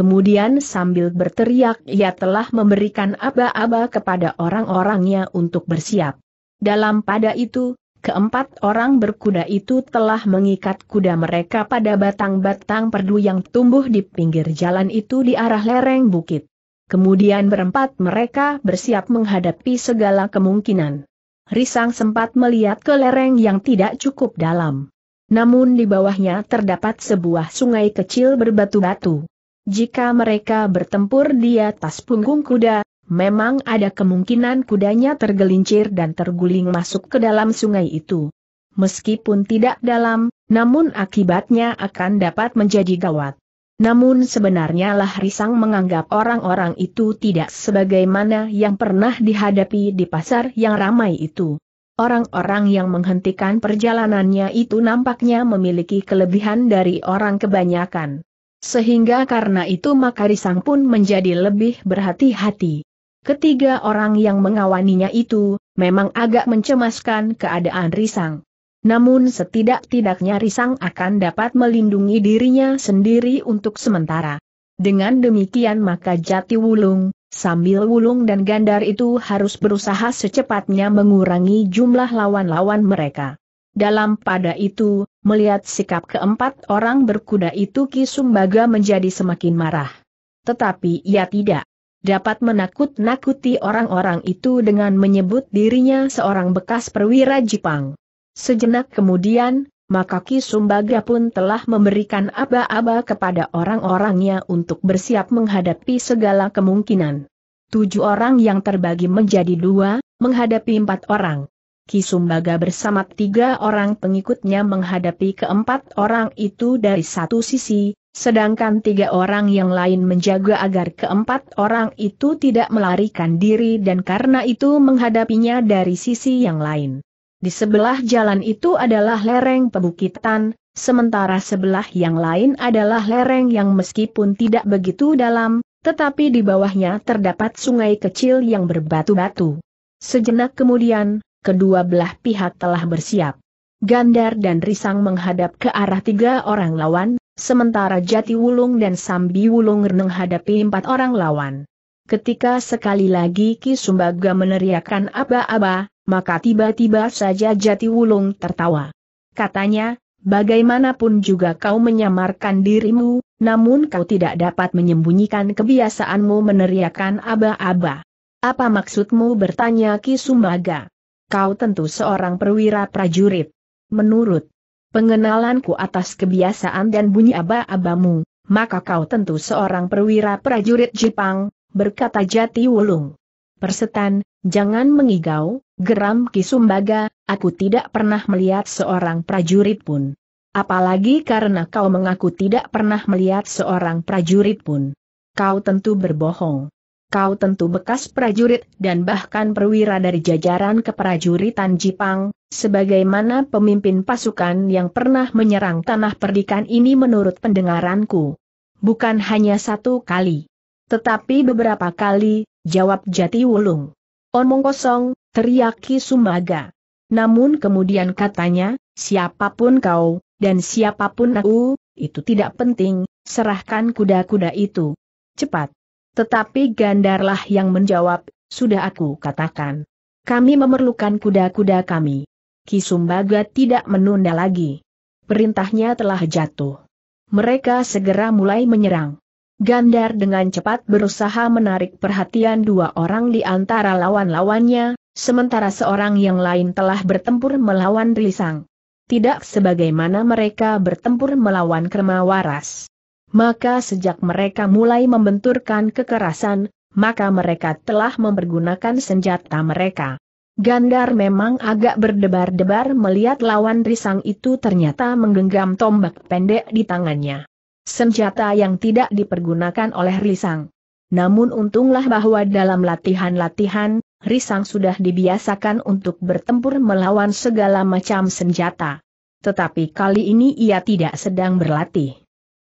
Kemudian sambil berteriak ia telah memberikan aba-aba kepada orang-orangnya untuk bersiap. Dalam pada itu, keempat orang berkuda itu telah mengikat kuda mereka pada batang-batang perdu yang tumbuh di pinggir jalan itu di arah lereng bukit. Kemudian berempat mereka bersiap menghadapi segala kemungkinan. Risang sempat melihat ke lereng yang tidak cukup dalam. Namun di bawahnya terdapat sebuah sungai kecil berbatu-batu. Jika mereka bertempur di atas punggung kuda, memang ada kemungkinan kudanya tergelincir dan terguling masuk ke dalam sungai itu. Meskipun tidak dalam, namun akibatnya akan dapat menjadi gawat. Namun sebenarnya lah Risang menganggap orang-orang itu tidak sebagaimana yang pernah dihadapi di pasar yang ramai itu. Orang-orang yang menghentikan perjalanannya itu nampaknya memiliki kelebihan dari orang kebanyakan. Sehingga karena itu Makarisang pun menjadi lebih berhati-hati. Ketiga orang yang mengawaninya itu, memang agak mencemaskan keadaan Risang. Namun setidak-tidaknya Risang akan dapat melindungi dirinya sendiri untuk sementara. Dengan demikian maka jati wulung, sambil wulung dan gandar itu harus berusaha secepatnya mengurangi jumlah lawan-lawan mereka. Dalam pada itu, Melihat sikap keempat orang berkuda itu Ki Sumbaga menjadi semakin marah. Tetapi ia tidak dapat menakut-nakuti orang-orang itu dengan menyebut dirinya seorang bekas perwira Jepang. Sejenak kemudian, maka Ki Sumbaga pun telah memberikan aba-aba kepada orang-orangnya untuk bersiap menghadapi segala kemungkinan. Tujuh orang yang terbagi menjadi dua, menghadapi empat orang. Kisumbaga bersama tiga orang pengikutnya menghadapi keempat orang itu dari satu sisi, sedangkan tiga orang yang lain menjaga agar keempat orang itu tidak melarikan diri dan karena itu menghadapinya dari sisi yang lain. Di sebelah jalan itu adalah lereng pebukitan, sementara sebelah yang lain adalah lereng yang meskipun tidak begitu dalam, tetapi di bawahnya terdapat sungai kecil yang berbatu-batu. Sejenak kemudian, kedua belah pihak telah bersiap. Gandar dan Risang menghadap ke arah tiga orang lawan, sementara Jati Wulung dan Sambi Wulung menghadapi empat orang lawan. Ketika sekali lagi Ki Sumbaga meneriakkan aba-aba, maka tiba-tiba saja Jati Wulung tertawa. Katanya, bagaimanapun juga kau menyamarkan dirimu, namun kau tidak dapat menyembunyikan kebiasaanmu meneriakkan aba-aba. Apa maksudmu bertanya Ki Sumbaga? kau tentu seorang perwira prajurit. Menurut pengenalanku atas kebiasaan dan bunyi aba-abamu, maka kau tentu seorang perwira prajurit Jepang, berkata Jati Wulung. Persetan, jangan mengigau, geram Kisumbaga, aku tidak pernah melihat seorang prajurit pun. Apalagi karena kau mengaku tidak pernah melihat seorang prajurit pun. Kau tentu berbohong kau tentu bekas prajurit dan bahkan perwira dari jajaran keprajuritan Jipang, sebagaimana pemimpin pasukan yang pernah menyerang tanah perdikan ini menurut pendengaranku. Bukan hanya satu kali. Tetapi beberapa kali, jawab Jati Wulung. Omong kosong, teriaki Sumaga. Namun kemudian katanya, siapapun kau, dan siapapun aku, itu tidak penting, serahkan kuda-kuda itu. Cepat. Tetapi Gandarlah yang menjawab, sudah aku katakan. Kami memerlukan kuda-kuda kami. Kisumbaga tidak menunda lagi. Perintahnya telah jatuh. Mereka segera mulai menyerang. Gandar dengan cepat berusaha menarik perhatian dua orang di antara lawan-lawannya, sementara seorang yang lain telah bertempur melawan Risang. Tidak sebagaimana mereka bertempur melawan Kermawaras. Maka sejak mereka mulai membenturkan kekerasan, maka mereka telah mempergunakan senjata mereka. Gandar memang agak berdebar-debar melihat lawan risang itu ternyata menggenggam tombak pendek di tangannya. Senjata yang tidak dipergunakan oleh risang. Namun untunglah bahwa dalam latihan-latihan, risang sudah dibiasakan untuk bertempur melawan segala macam senjata. Tetapi kali ini ia tidak sedang berlatih.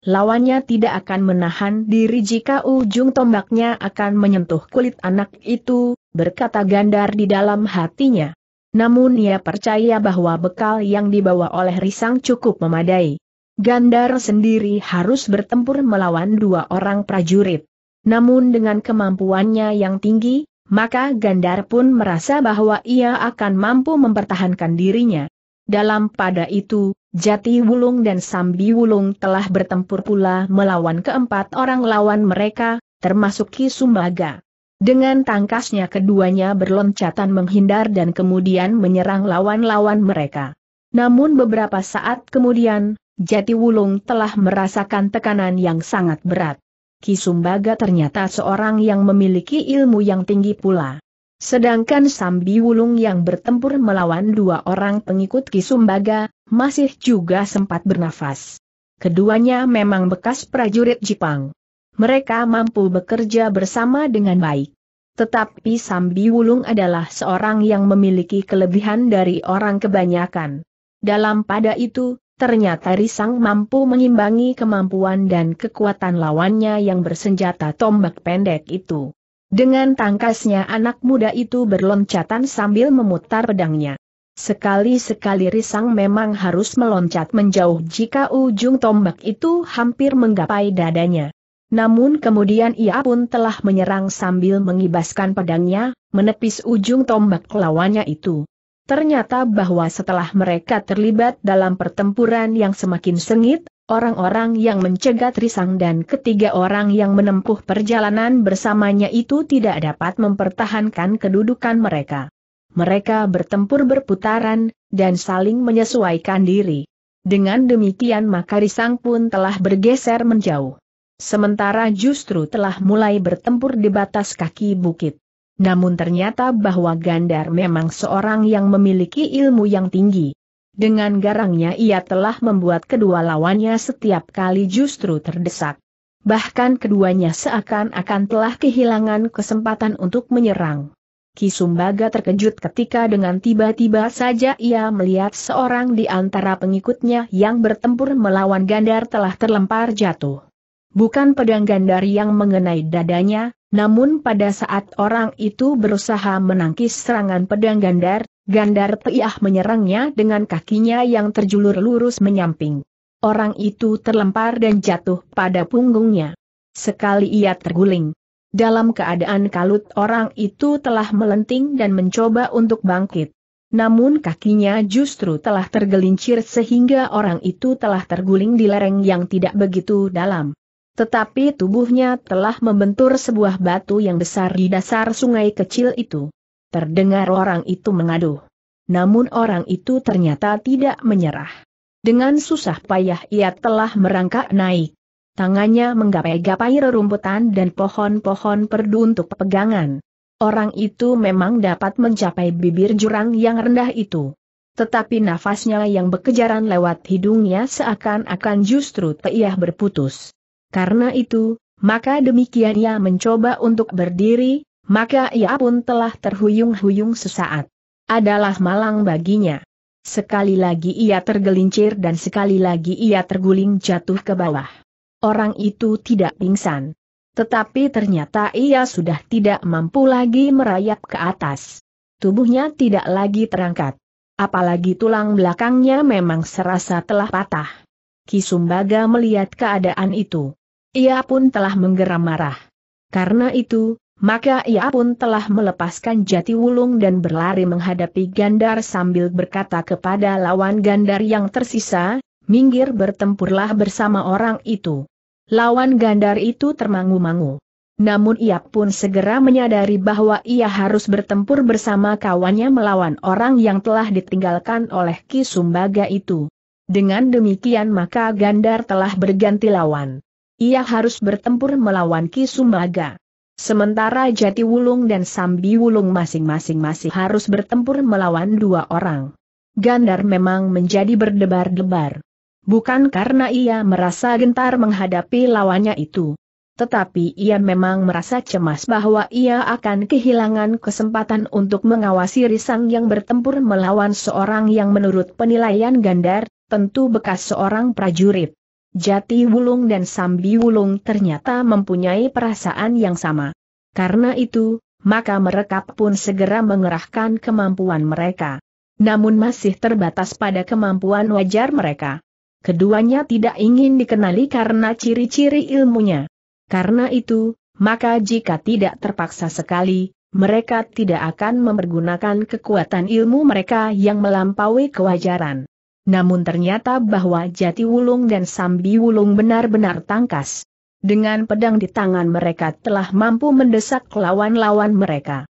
Lawannya tidak akan menahan diri jika ujung tombaknya akan menyentuh kulit anak itu, berkata Gandar di dalam hatinya. Namun ia percaya bahwa bekal yang dibawa oleh Risang cukup memadai. Gandar sendiri harus bertempur melawan dua orang prajurit. Namun dengan kemampuannya yang tinggi, maka Gandar pun merasa bahwa ia akan mampu mempertahankan dirinya. Dalam pada itu, Jati Wulung dan Sambi Wulung telah bertempur pula melawan keempat orang lawan mereka, termasuk Ki Sumbaga. Dengan tangkasnya keduanya berloncatan menghindar dan kemudian menyerang lawan-lawan mereka. Namun beberapa saat kemudian, Jati Wulung telah merasakan tekanan yang sangat berat. Ki Sumbaga ternyata seorang yang memiliki ilmu yang tinggi pula. Sedangkan Sambi Wulung yang bertempur melawan dua orang pengikut Kisumbaga, masih juga sempat bernafas. Keduanya memang bekas prajurit Jepang. Mereka mampu bekerja bersama dengan baik. Tetapi Sambi Wulung adalah seorang yang memiliki kelebihan dari orang kebanyakan. Dalam pada itu, ternyata Risang mampu mengimbangi kemampuan dan kekuatan lawannya yang bersenjata tombak pendek itu. Dengan tangkasnya anak muda itu berloncatan sambil memutar pedangnya. Sekali-sekali Risang memang harus meloncat menjauh jika ujung tombak itu hampir menggapai dadanya. Namun kemudian ia pun telah menyerang sambil mengibaskan pedangnya, menepis ujung tombak lawannya itu. Ternyata bahwa setelah mereka terlibat dalam pertempuran yang semakin sengit, Orang-orang yang mencegat risang dan ketiga orang yang menempuh perjalanan bersamanya itu tidak dapat mempertahankan kedudukan mereka. Mereka bertempur berputaran, dan saling menyesuaikan diri. Dengan demikian maka risang pun telah bergeser menjauh. Sementara justru telah mulai bertempur di batas kaki bukit. Namun ternyata bahwa Gandar memang seorang yang memiliki ilmu yang tinggi. Dengan garangnya ia telah membuat kedua lawannya setiap kali justru terdesak. Bahkan keduanya seakan-akan telah kehilangan kesempatan untuk menyerang. Kisumbaga terkejut ketika dengan tiba-tiba saja ia melihat seorang di antara pengikutnya yang bertempur melawan Gandar telah terlempar jatuh. Bukan pedang Gandar yang mengenai dadanya, namun pada saat orang itu berusaha menangkis serangan pedang Gandar, Gandar Piah menyerangnya dengan kakinya yang terjulur lurus menyamping. Orang itu terlempar dan jatuh pada punggungnya. Sekali ia terguling. Dalam keadaan kalut orang itu telah melenting dan mencoba untuk bangkit. Namun kakinya justru telah tergelincir sehingga orang itu telah terguling di lereng yang tidak begitu dalam. Tetapi tubuhnya telah membentur sebuah batu yang besar di dasar sungai kecil itu. Terdengar orang itu mengaduh. Namun orang itu ternyata tidak menyerah. Dengan susah payah ia telah merangkak naik. Tangannya menggapai-gapai rerumputan dan pohon-pohon perdu untuk pegangan. Orang itu memang dapat mencapai bibir jurang yang rendah itu. Tetapi nafasnya yang bekejaran lewat hidungnya seakan-akan justru teiah berputus. Karena itu, maka demikian ia mencoba untuk berdiri, maka ia pun telah terhuyung-huyung sesaat. Adalah malang baginya. Sekali lagi ia tergelincir dan sekali lagi ia terguling jatuh ke bawah. Orang itu tidak pingsan. Tetapi ternyata ia sudah tidak mampu lagi merayap ke atas. Tubuhnya tidak lagi terangkat. Apalagi tulang belakangnya memang serasa telah patah. Kisumbaga melihat keadaan itu. Ia pun telah menggeram marah. Karena itu, maka ia pun telah melepaskan jati wulung dan berlari menghadapi Gandar sambil berkata kepada lawan Gandar yang tersisa, minggir bertempurlah bersama orang itu. Lawan Gandar itu termangu-mangu. Namun ia pun segera menyadari bahwa ia harus bertempur bersama kawannya melawan orang yang telah ditinggalkan oleh Ki Sumbaga itu. Dengan demikian maka Gandar telah berganti lawan. Ia harus bertempur melawan Ki Sumbaga. Sementara Jati Wulung dan Sambi Wulung masing-masing masih harus bertempur melawan dua orang. Gandar memang menjadi berdebar-debar. Bukan karena ia merasa gentar menghadapi lawannya itu. Tetapi ia memang merasa cemas bahwa ia akan kehilangan kesempatan untuk mengawasi Risang yang bertempur melawan seorang yang menurut penilaian Gandar, tentu bekas seorang prajurit. Jati Wulung dan Sambi Wulung ternyata mempunyai perasaan yang sama. Karena itu, maka mereka pun segera mengerahkan kemampuan mereka. Namun masih terbatas pada kemampuan wajar mereka. Keduanya tidak ingin dikenali karena ciri-ciri ilmunya. Karena itu, maka jika tidak terpaksa sekali, mereka tidak akan mempergunakan kekuatan ilmu mereka yang melampaui kewajaran namun ternyata bahwa Jati Wulung dan Sambi Wulung benar-benar tangkas. Dengan pedang di tangan mereka telah mampu mendesak lawan-lawan mereka.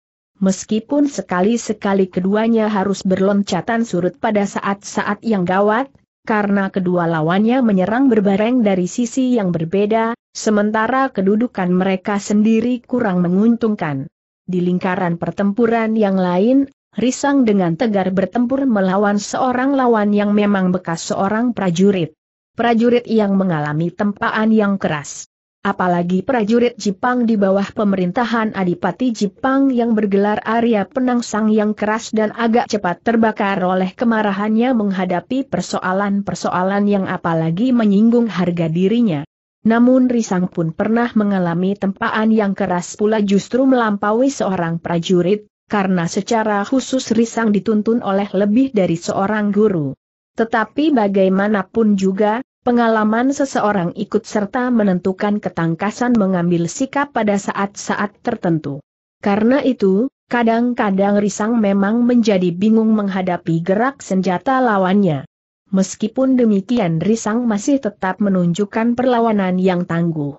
Meskipun sekali-sekali keduanya harus berloncatan surut pada saat-saat yang gawat, karena kedua lawannya menyerang berbareng dari sisi yang berbeda, sementara kedudukan mereka sendiri kurang menguntungkan. Di lingkaran pertempuran yang lain, Risang dengan tegar bertempur melawan seorang lawan yang memang bekas seorang prajurit. Prajurit yang mengalami tempaan yang keras. Apalagi prajurit Jepang di bawah pemerintahan Adipati Jepang yang bergelar Arya Penangsang yang keras dan agak cepat terbakar oleh kemarahannya menghadapi persoalan-persoalan yang apalagi menyinggung harga dirinya. Namun Risang pun pernah mengalami tempaan yang keras pula justru melampaui seorang prajurit, karena secara khusus Risang dituntun oleh lebih dari seorang guru. Tetapi bagaimanapun juga, Pengalaman seseorang ikut serta menentukan ketangkasan mengambil sikap pada saat-saat tertentu. Karena itu, kadang-kadang Risang memang menjadi bingung menghadapi gerak senjata lawannya. Meskipun demikian Risang masih tetap menunjukkan perlawanan yang tangguh.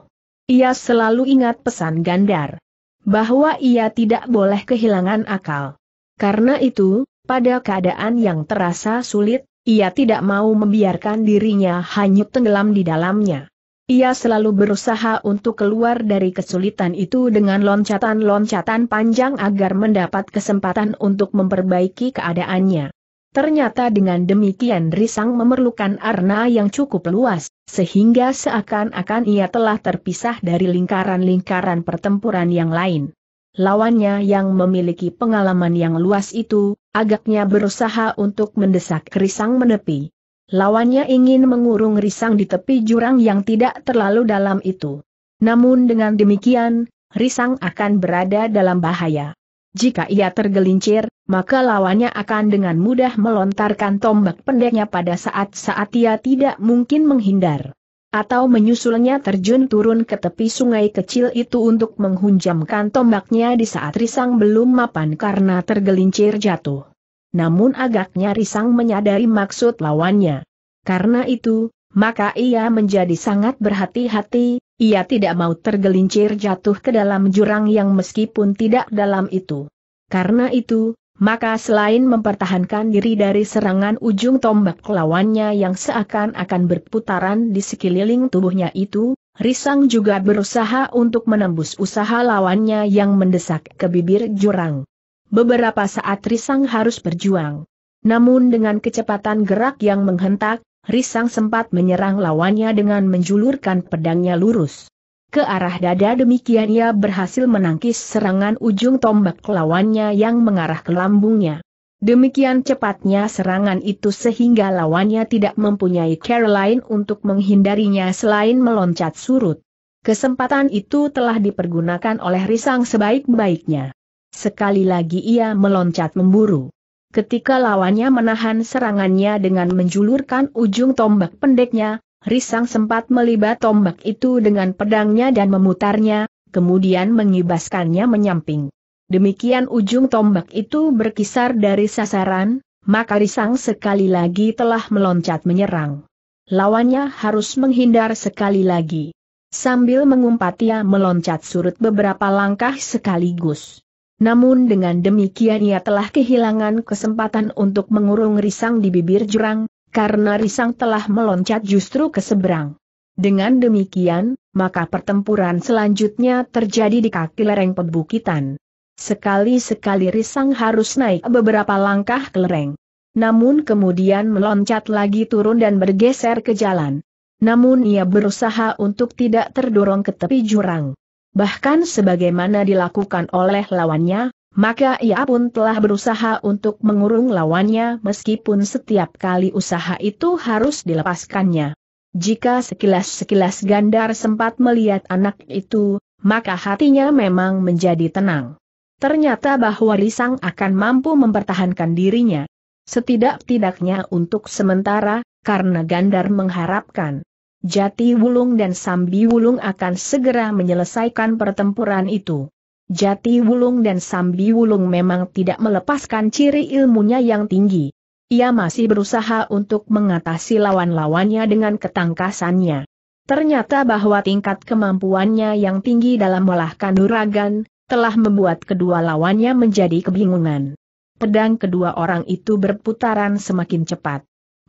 Ia selalu ingat pesan Gandar bahwa ia tidak boleh kehilangan akal. Karena itu, pada keadaan yang terasa sulit, ia tidak mau membiarkan dirinya hanyut tenggelam di dalamnya. Ia selalu berusaha untuk keluar dari kesulitan itu dengan loncatan-loncatan panjang agar mendapat kesempatan untuk memperbaiki keadaannya. Ternyata dengan demikian Risang memerlukan arna yang cukup luas, sehingga seakan-akan ia telah terpisah dari lingkaran-lingkaran pertempuran yang lain. Lawannya yang memiliki pengalaman yang luas itu, agaknya berusaha untuk mendesak Risang menepi. Lawannya ingin mengurung Risang di tepi jurang yang tidak terlalu dalam itu. Namun dengan demikian, Risang akan berada dalam bahaya. Jika ia tergelincir, maka lawannya akan dengan mudah melontarkan tombak pendeknya pada saat-saat ia tidak mungkin menghindar. Atau menyusulnya terjun turun ke tepi sungai kecil itu untuk menghunjamkan tombaknya di saat Risang belum mapan karena tergelincir jatuh. Namun agaknya Risang menyadari maksud lawannya. Karena itu, maka ia menjadi sangat berhati-hati, ia tidak mau tergelincir jatuh ke dalam jurang yang meskipun tidak dalam itu. Karena itu, maka selain mempertahankan diri dari serangan ujung tombak lawannya yang seakan-akan berputaran di sekeliling tubuhnya itu, Risang juga berusaha untuk menembus usaha lawannya yang mendesak ke bibir jurang. Beberapa saat Risang harus berjuang. Namun dengan kecepatan gerak yang menghentak, Risang sempat menyerang lawannya dengan menjulurkan pedangnya lurus. Ke arah dada demikian ia berhasil menangkis serangan ujung tombak lawannya yang mengarah ke lambungnya. Demikian cepatnya serangan itu sehingga lawannya tidak mempunyai cara lain untuk menghindarinya selain meloncat surut. Kesempatan itu telah dipergunakan oleh Risang sebaik-baiknya. Sekali lagi ia meloncat memburu. Ketika lawannya menahan serangannya dengan menjulurkan ujung tombak pendeknya, Risang sempat melibat tombak itu dengan pedangnya dan memutarnya, kemudian mengibaskannya menyamping. Demikian ujung tombak itu berkisar dari sasaran, maka Risang sekali lagi telah meloncat menyerang. Lawannya harus menghindar sekali lagi. Sambil mengumpat ia meloncat surut beberapa langkah sekaligus. Namun dengan demikian ia telah kehilangan kesempatan untuk mengurung risang di bibir jurang, karena risang telah meloncat justru ke seberang. Dengan demikian, maka pertempuran selanjutnya terjadi di kaki lereng perbukitan. Sekali-sekali risang harus naik beberapa langkah ke lereng. Namun kemudian meloncat lagi turun dan bergeser ke jalan. Namun ia berusaha untuk tidak terdorong ke tepi jurang. Bahkan sebagaimana dilakukan oleh lawannya, maka ia pun telah berusaha untuk mengurung lawannya meskipun setiap kali usaha itu harus dilepaskannya. Jika sekilas-sekilas Gandar sempat melihat anak itu, maka hatinya memang menjadi tenang. Ternyata bahwa Lisang akan mampu mempertahankan dirinya. Setidak-tidaknya untuk sementara, karena Gandar mengharapkan Jati Wulung dan Sambi Wulung akan segera menyelesaikan pertempuran itu. Jati Wulung dan Sambi Wulung memang tidak melepaskan ciri ilmunya yang tinggi. Ia masih berusaha untuk mengatasi lawan-lawannya dengan ketangkasannya. Ternyata bahwa tingkat kemampuannya yang tinggi dalam melahkan nuragan, telah membuat kedua lawannya menjadi kebingungan. Pedang kedua orang itu berputaran semakin cepat.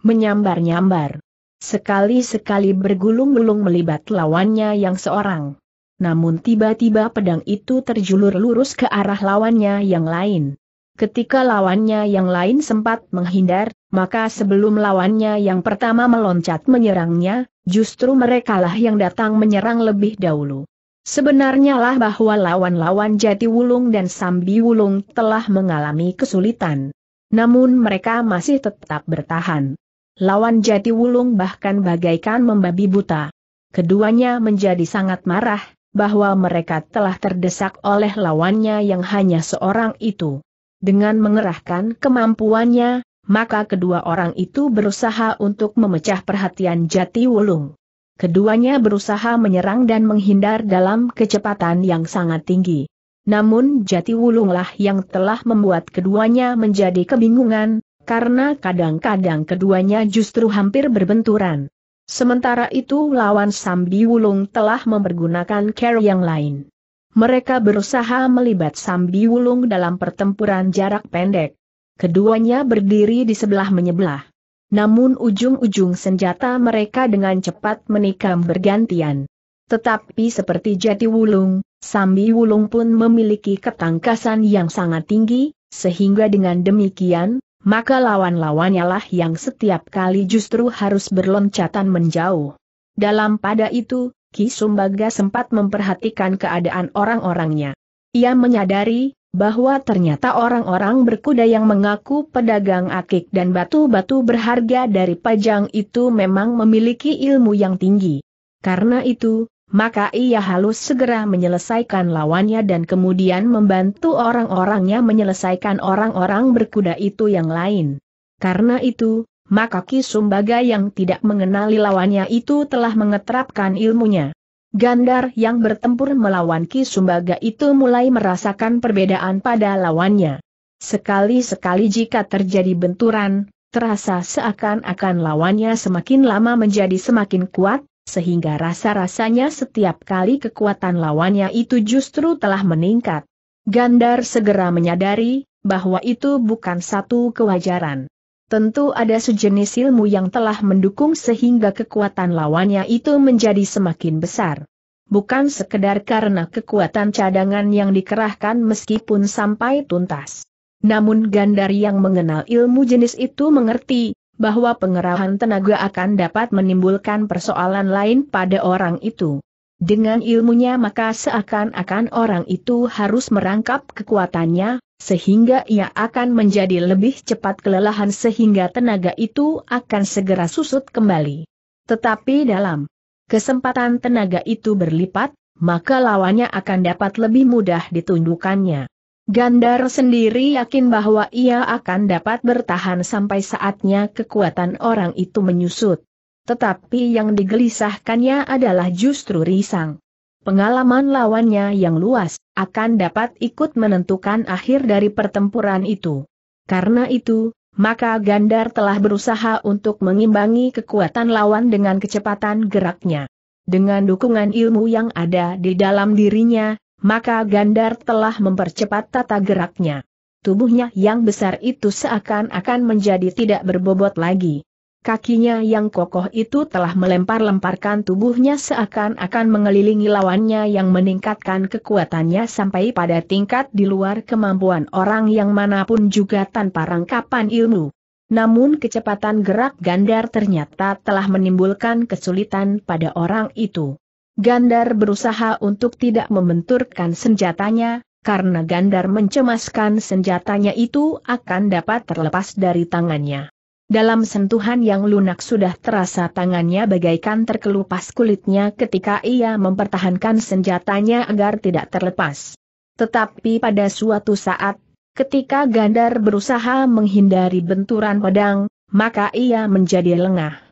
Menyambar-nyambar. Sekali-sekali bergulung-gulung melibat lawannya yang seorang. Namun tiba-tiba pedang itu terjulur lurus ke arah lawannya yang lain. Ketika lawannya yang lain sempat menghindar, maka sebelum lawannya yang pertama meloncat menyerangnya, justru merekalah yang datang menyerang lebih dahulu. Sebenarnya lah bahwa lawan-lawan Jati Wulung dan Sambi Wulung telah mengalami kesulitan. Namun mereka masih tetap bertahan. Lawan Jati Wulung bahkan bagaikan membabi buta. Keduanya menjadi sangat marah, bahwa mereka telah terdesak oleh lawannya yang hanya seorang itu. Dengan mengerahkan kemampuannya, maka kedua orang itu berusaha untuk memecah perhatian Jati Wulung. Keduanya berusaha menyerang dan menghindar dalam kecepatan yang sangat tinggi. Namun Jati Wulunglah yang telah membuat keduanya menjadi kebingungan, karena kadang-kadang keduanya justru hampir berbenturan. Sementara itu lawan Sambi Wulung telah mempergunakan care yang lain. Mereka berusaha melibat Sambi Wulung dalam pertempuran jarak pendek. Keduanya berdiri di sebelah menyebelah. Namun ujung-ujung senjata mereka dengan cepat menikam bergantian. Tetapi seperti jati wulung, Sambi Wulung pun memiliki ketangkasan yang sangat tinggi, sehingga dengan demikian, maka lawan-lawannya lah yang setiap kali justru harus berloncatan menjauh. Dalam pada itu, Ki Sumbaga sempat memperhatikan keadaan orang-orangnya. Ia menyadari bahwa ternyata orang-orang berkuda yang mengaku pedagang akik dan batu-batu berharga dari Pajang itu memang memiliki ilmu yang tinggi. Karena itu, maka ia halus segera menyelesaikan lawannya dan kemudian membantu orang-orangnya menyelesaikan orang-orang berkuda itu yang lain. Karena itu, maka Ki Sumbaga yang tidak mengenali lawannya itu telah mengetrapkan ilmunya. Gandar yang bertempur melawan Ki Sumbaga itu mulai merasakan perbedaan pada lawannya. Sekali-sekali jika terjadi benturan, terasa seakan-akan lawannya semakin lama menjadi semakin kuat, sehingga rasa-rasanya setiap kali kekuatan lawannya itu justru telah meningkat. Gandar segera menyadari bahwa itu bukan satu kewajaran. Tentu ada sejenis ilmu yang telah mendukung sehingga kekuatan lawannya itu menjadi semakin besar. Bukan sekedar karena kekuatan cadangan yang dikerahkan meskipun sampai tuntas. Namun Gandar yang mengenal ilmu jenis itu mengerti, bahwa pengerahan tenaga akan dapat menimbulkan persoalan lain pada orang itu. Dengan ilmunya maka seakan-akan orang itu harus merangkap kekuatannya, sehingga ia akan menjadi lebih cepat kelelahan sehingga tenaga itu akan segera susut kembali. Tetapi dalam kesempatan tenaga itu berlipat, maka lawannya akan dapat lebih mudah ditundukannya. Gandar sendiri yakin bahwa ia akan dapat bertahan sampai saatnya kekuatan orang itu menyusut. Tetapi yang digelisahkannya adalah justru Risang. Pengalaman lawannya yang luas, akan dapat ikut menentukan akhir dari pertempuran itu. Karena itu, maka Gandar telah berusaha untuk mengimbangi kekuatan lawan dengan kecepatan geraknya. Dengan dukungan ilmu yang ada di dalam dirinya, maka Gandar telah mempercepat tata geraknya. Tubuhnya yang besar itu seakan-akan menjadi tidak berbobot lagi. Kakinya yang kokoh itu telah melempar-lemparkan tubuhnya seakan-akan mengelilingi lawannya yang meningkatkan kekuatannya sampai pada tingkat di luar kemampuan orang yang manapun juga tanpa rangkapan ilmu. Namun kecepatan gerak Gandar ternyata telah menimbulkan kesulitan pada orang itu. Gandar berusaha untuk tidak membenturkan senjatanya, karena Gandar mencemaskan senjatanya itu akan dapat terlepas dari tangannya. Dalam sentuhan yang lunak sudah terasa tangannya bagaikan terkelupas kulitnya ketika ia mempertahankan senjatanya agar tidak terlepas. Tetapi pada suatu saat, ketika Gandar berusaha menghindari benturan pedang, maka ia menjadi lengah.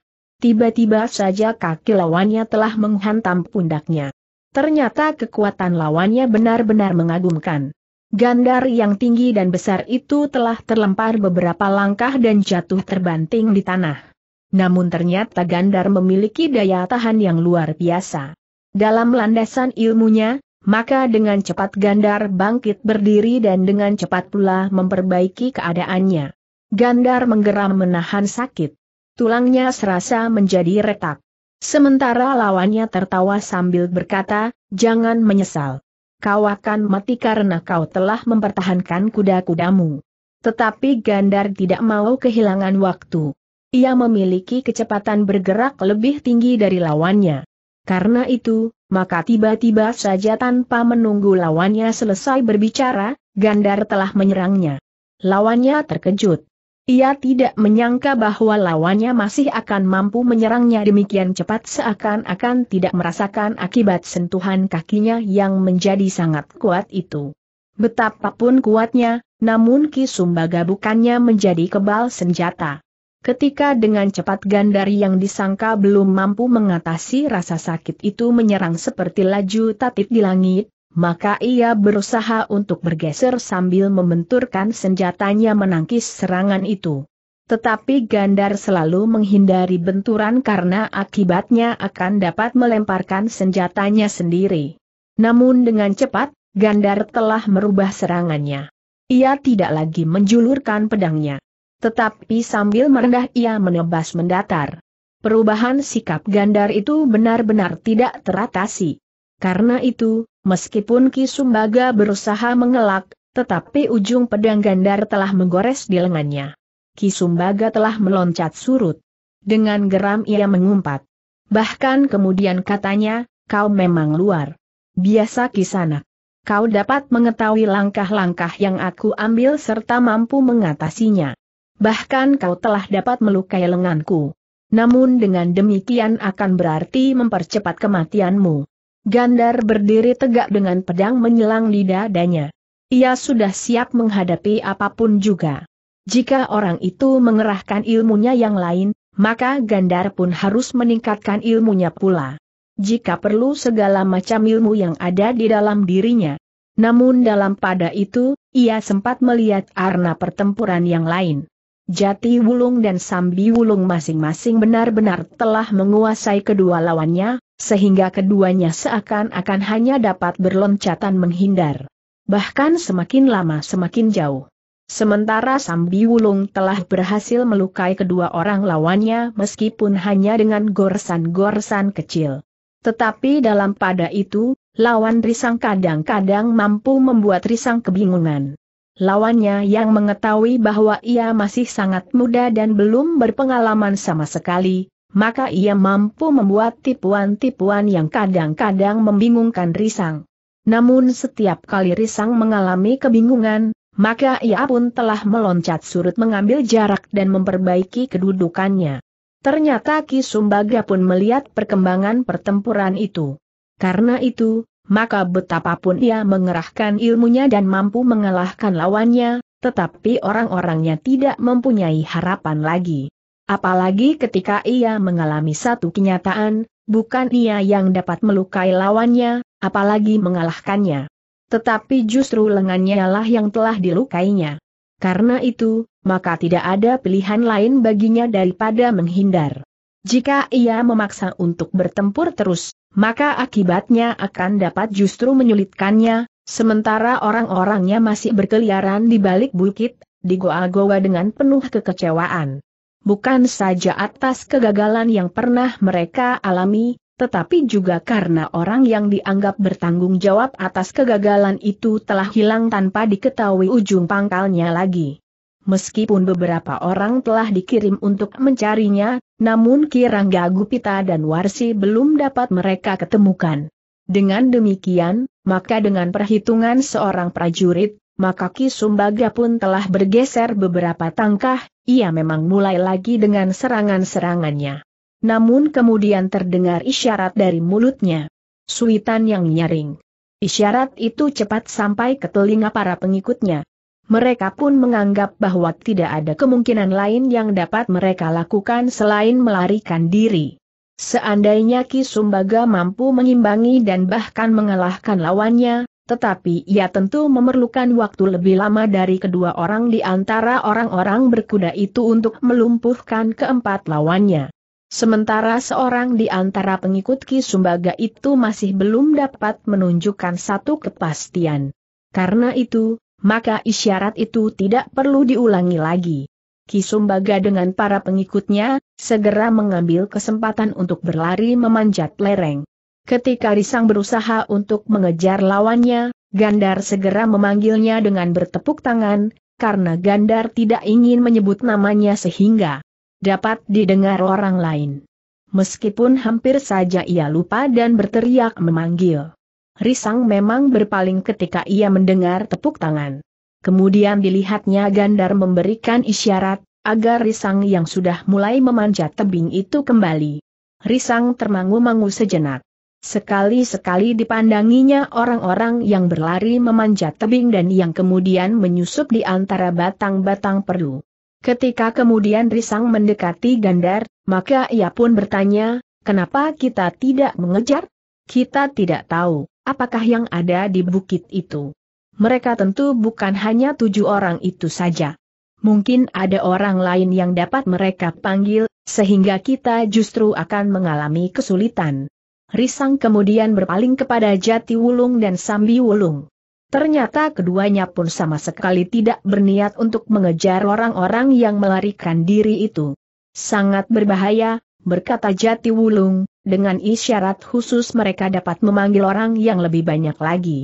Tiba-tiba saja kaki lawannya telah menghantam pundaknya. Ternyata kekuatan lawannya benar-benar mengagumkan. Gandar yang tinggi dan besar itu telah terlempar beberapa langkah dan jatuh terbanting di tanah. Namun ternyata Gandar memiliki daya tahan yang luar biasa. Dalam landasan ilmunya, maka dengan cepat Gandar bangkit berdiri dan dengan cepat pula memperbaiki keadaannya. Gandar menggeram menahan sakit. Tulangnya serasa menjadi retak. Sementara lawannya tertawa sambil berkata, jangan menyesal. Kau akan mati karena kau telah mempertahankan kuda-kudamu. Tetapi Gandar tidak mau kehilangan waktu. Ia memiliki kecepatan bergerak lebih tinggi dari lawannya. Karena itu, maka tiba-tiba saja tanpa menunggu lawannya selesai berbicara, Gandar telah menyerangnya. Lawannya terkejut. Ia tidak menyangka bahwa lawannya masih akan mampu menyerangnya demikian cepat seakan-akan tidak merasakan akibat sentuhan kakinya yang menjadi sangat kuat itu. Betapapun kuatnya, namun Ki Sumbaga bukannya menjadi kebal senjata. Ketika dengan cepat Gandari yang disangka belum mampu mengatasi rasa sakit itu menyerang seperti laju tatip di langit, maka ia berusaha untuk bergeser sambil membenturkan senjatanya menangkis serangan itu. Tetapi Gandar selalu menghindari benturan karena akibatnya akan dapat melemparkan senjatanya sendiri. Namun dengan cepat, Gandar telah merubah serangannya. Ia tidak lagi menjulurkan pedangnya. Tetapi sambil merendah ia menebas mendatar. Perubahan sikap Gandar itu benar-benar tidak teratasi. Karena itu, meskipun Ki Sumbaga berusaha mengelak, tetapi ujung pedang gandar telah menggores di lengannya. Ki Sumbaga telah meloncat surut. Dengan geram ia mengumpat. Bahkan kemudian katanya, kau memang luar. Biasa kisana. Kau dapat mengetahui langkah-langkah yang aku ambil serta mampu mengatasinya. Bahkan kau telah dapat melukai lenganku. Namun dengan demikian akan berarti mempercepat kematianmu. Gandar berdiri tegak dengan pedang menyelang di dadanya. Ia sudah siap menghadapi apapun juga. Jika orang itu mengerahkan ilmunya yang lain, maka Gandar pun harus meningkatkan ilmunya pula. Jika perlu segala macam ilmu yang ada di dalam dirinya. Namun dalam pada itu, ia sempat melihat arna pertempuran yang lain. Jati Wulung dan Sambi Wulung masing-masing benar-benar telah menguasai kedua lawannya, sehingga keduanya seakan-akan hanya dapat berloncatan menghindar. Bahkan semakin lama semakin jauh. Sementara Sambi Wulung telah berhasil melukai kedua orang lawannya meskipun hanya dengan goresan-goresan kecil. Tetapi dalam pada itu, lawan Risang kadang-kadang mampu membuat Risang kebingungan. Lawannya yang mengetahui bahwa ia masih sangat muda dan belum berpengalaman sama sekali, maka ia mampu membuat tipuan-tipuan yang kadang-kadang membingungkan Risang. Namun setiap kali Risang mengalami kebingungan, maka ia pun telah meloncat surut mengambil jarak dan memperbaiki kedudukannya. Ternyata Ki Sumbaga pun melihat perkembangan pertempuran itu. Karena itu, maka betapapun ia mengerahkan ilmunya dan mampu mengalahkan lawannya, tetapi orang-orangnya tidak mempunyai harapan lagi. Apalagi ketika ia mengalami satu kenyataan, bukan ia yang dapat melukai lawannya, apalagi mengalahkannya. Tetapi justru lengannya lah yang telah dilukainya. Karena itu, maka tidak ada pilihan lain baginya daripada menghindar. Jika ia memaksa untuk bertempur terus, maka akibatnya akan dapat justru menyulitkannya, sementara orang-orangnya masih berkeliaran di balik bukit, di goa-goa dengan penuh kekecewaan. Bukan saja atas kegagalan yang pernah mereka alami, tetapi juga karena orang yang dianggap bertanggung jawab atas kegagalan itu telah hilang tanpa diketahui ujung pangkalnya lagi. Meskipun beberapa orang telah dikirim untuk mencarinya, namun Kirangga Gupita dan Warsi belum dapat mereka ketemukan. Dengan demikian, maka dengan perhitungan seorang prajurit, maka Ki Sumbaga pun telah bergeser beberapa tangkah, ia memang mulai lagi dengan serangan-serangannya. Namun kemudian terdengar isyarat dari mulutnya. Suitan yang nyaring. Isyarat itu cepat sampai ke telinga para pengikutnya, mereka pun menganggap bahwa tidak ada kemungkinan lain yang dapat mereka lakukan selain melarikan diri. Seandainya Ki Sumbaga mampu mengimbangi dan bahkan mengalahkan lawannya, tetapi ia tentu memerlukan waktu lebih lama dari kedua orang di antara orang-orang berkuda itu untuk melumpuhkan keempat lawannya. Sementara seorang di antara pengikut Ki Sumbaga itu masih belum dapat menunjukkan satu kepastian. Karena itu, maka isyarat itu tidak perlu diulangi lagi. Kisumbaga dengan para pengikutnya, segera mengambil kesempatan untuk berlari memanjat lereng. Ketika Risang berusaha untuk mengejar lawannya, Gandar segera memanggilnya dengan bertepuk tangan, karena Gandar tidak ingin menyebut namanya sehingga dapat didengar orang lain. Meskipun hampir saja ia lupa dan berteriak memanggil. Risang memang berpaling ketika ia mendengar tepuk tangan. Kemudian dilihatnya Gandar memberikan isyarat, agar Risang yang sudah mulai memanjat tebing itu kembali. Risang termangu-mangu sejenak. Sekali-sekali dipandanginya orang-orang yang berlari memanjat tebing dan yang kemudian menyusup di antara batang-batang perdu. Ketika kemudian Risang mendekati Gandar, maka ia pun bertanya, kenapa kita tidak mengejar? Kita tidak tahu apakah yang ada di bukit itu? Mereka tentu bukan hanya tujuh orang itu saja. Mungkin ada orang lain yang dapat mereka panggil, sehingga kita justru akan mengalami kesulitan. Risang kemudian berpaling kepada Jati Wulung dan Sambi Wulung. Ternyata keduanya pun sama sekali tidak berniat untuk mengejar orang-orang yang melarikan diri itu. Sangat berbahaya, berkata Jati Wulung, dengan isyarat khusus mereka dapat memanggil orang yang lebih banyak lagi.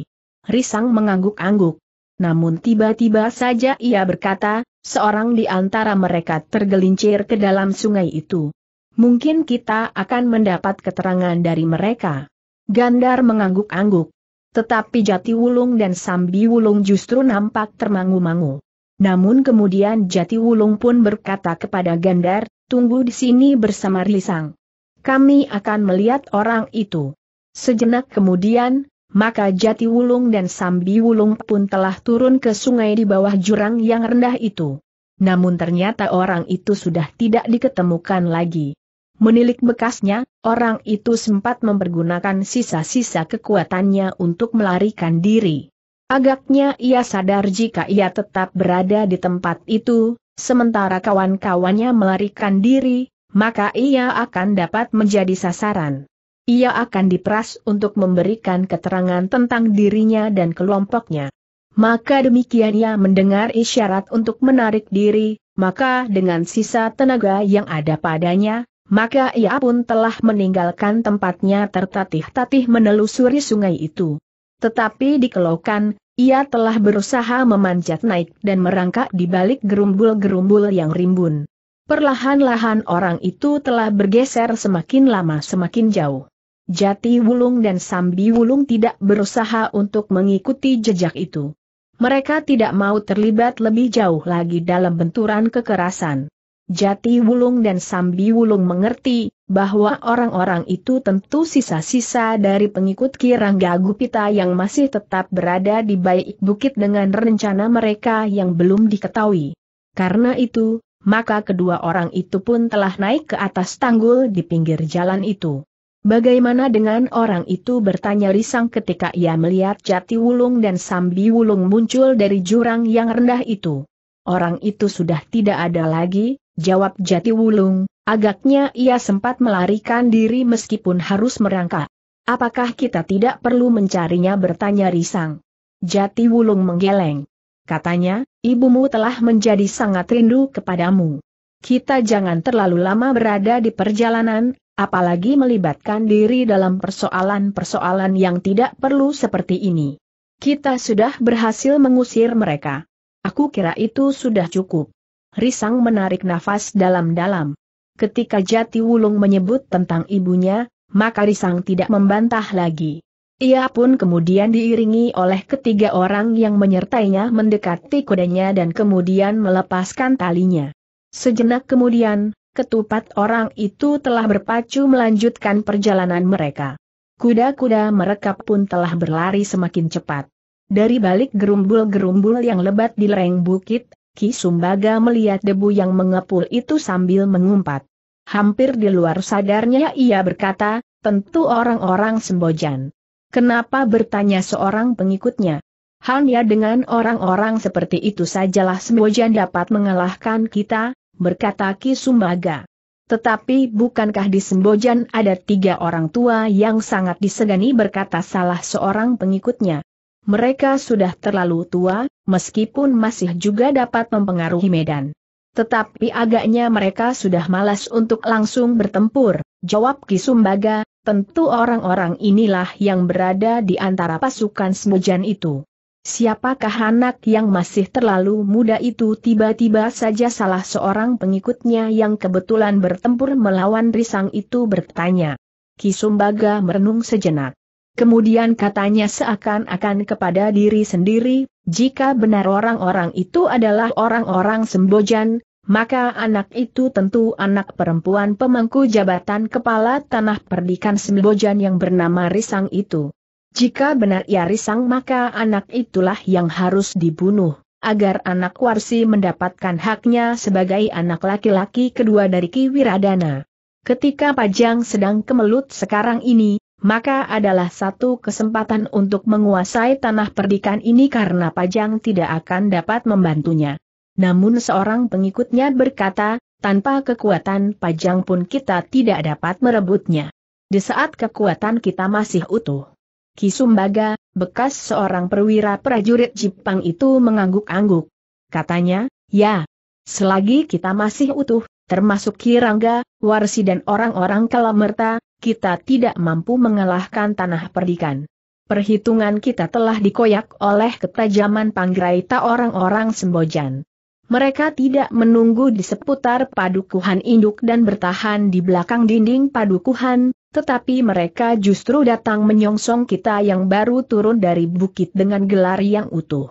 Risang mengangguk-angguk. Namun tiba-tiba saja ia berkata, seorang di antara mereka tergelincir ke dalam sungai itu. Mungkin kita akan mendapat keterangan dari mereka. Gandar mengangguk-angguk. Tetapi Jati Wulung dan Sambi Wulung justru nampak termangu-mangu. Namun kemudian Jati Wulung pun berkata kepada Gandar, tunggu di sini bersama Risang kami akan melihat orang itu. Sejenak kemudian, maka Jati Wulung dan Sambi Wulung pun telah turun ke sungai di bawah jurang yang rendah itu. Namun ternyata orang itu sudah tidak diketemukan lagi. Menilik bekasnya, orang itu sempat mempergunakan sisa-sisa kekuatannya untuk melarikan diri. Agaknya ia sadar jika ia tetap berada di tempat itu, sementara kawan-kawannya melarikan diri, maka ia akan dapat menjadi sasaran. Ia akan diperas untuk memberikan keterangan tentang dirinya dan kelompoknya. Maka demikian ia mendengar isyarat untuk menarik diri, maka dengan sisa tenaga yang ada padanya, maka ia pun telah meninggalkan tempatnya tertatih-tatih menelusuri sungai itu. Tetapi kelokan, ia telah berusaha memanjat naik dan merangkak di balik gerumbul-gerumbul yang rimbun. Perlahan-lahan orang itu telah bergeser semakin lama semakin jauh. Jati Wulung dan Sambi Wulung tidak berusaha untuk mengikuti jejak itu. Mereka tidak mau terlibat lebih jauh lagi dalam benturan kekerasan. Jati Wulung dan Sambi Wulung mengerti bahwa orang-orang itu tentu sisa-sisa dari pengikut Kirangga Gupita yang masih tetap berada di baik bukit dengan rencana mereka yang belum diketahui. Karena itu, maka kedua orang itu pun telah naik ke atas tanggul di pinggir jalan itu. Bagaimana dengan orang itu bertanya risang ketika ia melihat jati wulung dan sambi wulung muncul dari jurang yang rendah itu. Orang itu sudah tidak ada lagi, jawab jati wulung, agaknya ia sempat melarikan diri meskipun harus merangkak. Apakah kita tidak perlu mencarinya bertanya risang? Jati wulung menggeleng. Katanya, Ibumu telah menjadi sangat rindu kepadamu. Kita jangan terlalu lama berada di perjalanan, apalagi melibatkan diri dalam persoalan-persoalan yang tidak perlu seperti ini. Kita sudah berhasil mengusir mereka. Aku kira itu sudah cukup. Risang menarik nafas dalam-dalam. Ketika Jati Wulung menyebut tentang ibunya, maka Risang tidak membantah lagi. Ia pun kemudian diiringi oleh ketiga orang yang menyertainya mendekati kudanya dan kemudian melepaskan talinya. Sejenak kemudian, ketupat orang itu telah berpacu melanjutkan perjalanan mereka. Kuda-kuda mereka pun telah berlari semakin cepat. Dari balik gerumbul-gerumbul yang lebat di lereng bukit, Ki Sumbaga melihat debu yang mengepul itu sambil mengumpat. Hampir di luar sadarnya ia berkata, tentu orang-orang sembojan. Kenapa bertanya seorang pengikutnya? Hanya dengan orang-orang seperti itu sajalah Semojan dapat mengalahkan kita, berkata Ki Sumaga. Tetapi bukankah di Sembojan ada tiga orang tua yang sangat disegani berkata salah seorang pengikutnya? Mereka sudah terlalu tua, meskipun masih juga dapat mempengaruhi medan. Tetapi agaknya mereka sudah malas untuk langsung bertempur. Jawab Kisumbaga, tentu orang-orang inilah yang berada di antara pasukan Semujan itu. Siapakah anak yang masih terlalu muda itu tiba-tiba saja salah seorang pengikutnya yang kebetulan bertempur melawan Risang itu bertanya. Kisumbaga merenung sejenak. Kemudian katanya seakan-akan kepada diri sendiri, jika benar orang-orang itu adalah orang-orang Sembojan, maka anak itu tentu anak perempuan pemangku jabatan kepala tanah perdikan Sembojan yang bernama Risang itu. Jika benar ia ya Risang maka anak itulah yang harus dibunuh, agar anak Warsi mendapatkan haknya sebagai anak laki-laki kedua dari Ki Wiradana. Ketika Pajang sedang kemelut sekarang ini, maka adalah satu kesempatan untuk menguasai tanah perdikan ini karena Pajang tidak akan dapat membantunya. Namun seorang pengikutnya berkata, tanpa kekuatan pajang pun kita tidak dapat merebutnya. Di saat kekuatan kita masih utuh. Kisumbaga, bekas seorang perwira prajurit Jepang itu mengangguk-angguk. Katanya, ya, selagi kita masih utuh, termasuk Kirangga, Warsi dan orang-orang Kalamerta, kita tidak mampu mengalahkan tanah perdikan. Perhitungan kita telah dikoyak oleh ketajaman panggraita orang-orang Sembojan. Mereka tidak menunggu di seputar padukuhan induk dan bertahan di belakang dinding padukuhan, tetapi mereka justru datang menyongsong kita yang baru turun dari bukit dengan gelar yang utuh.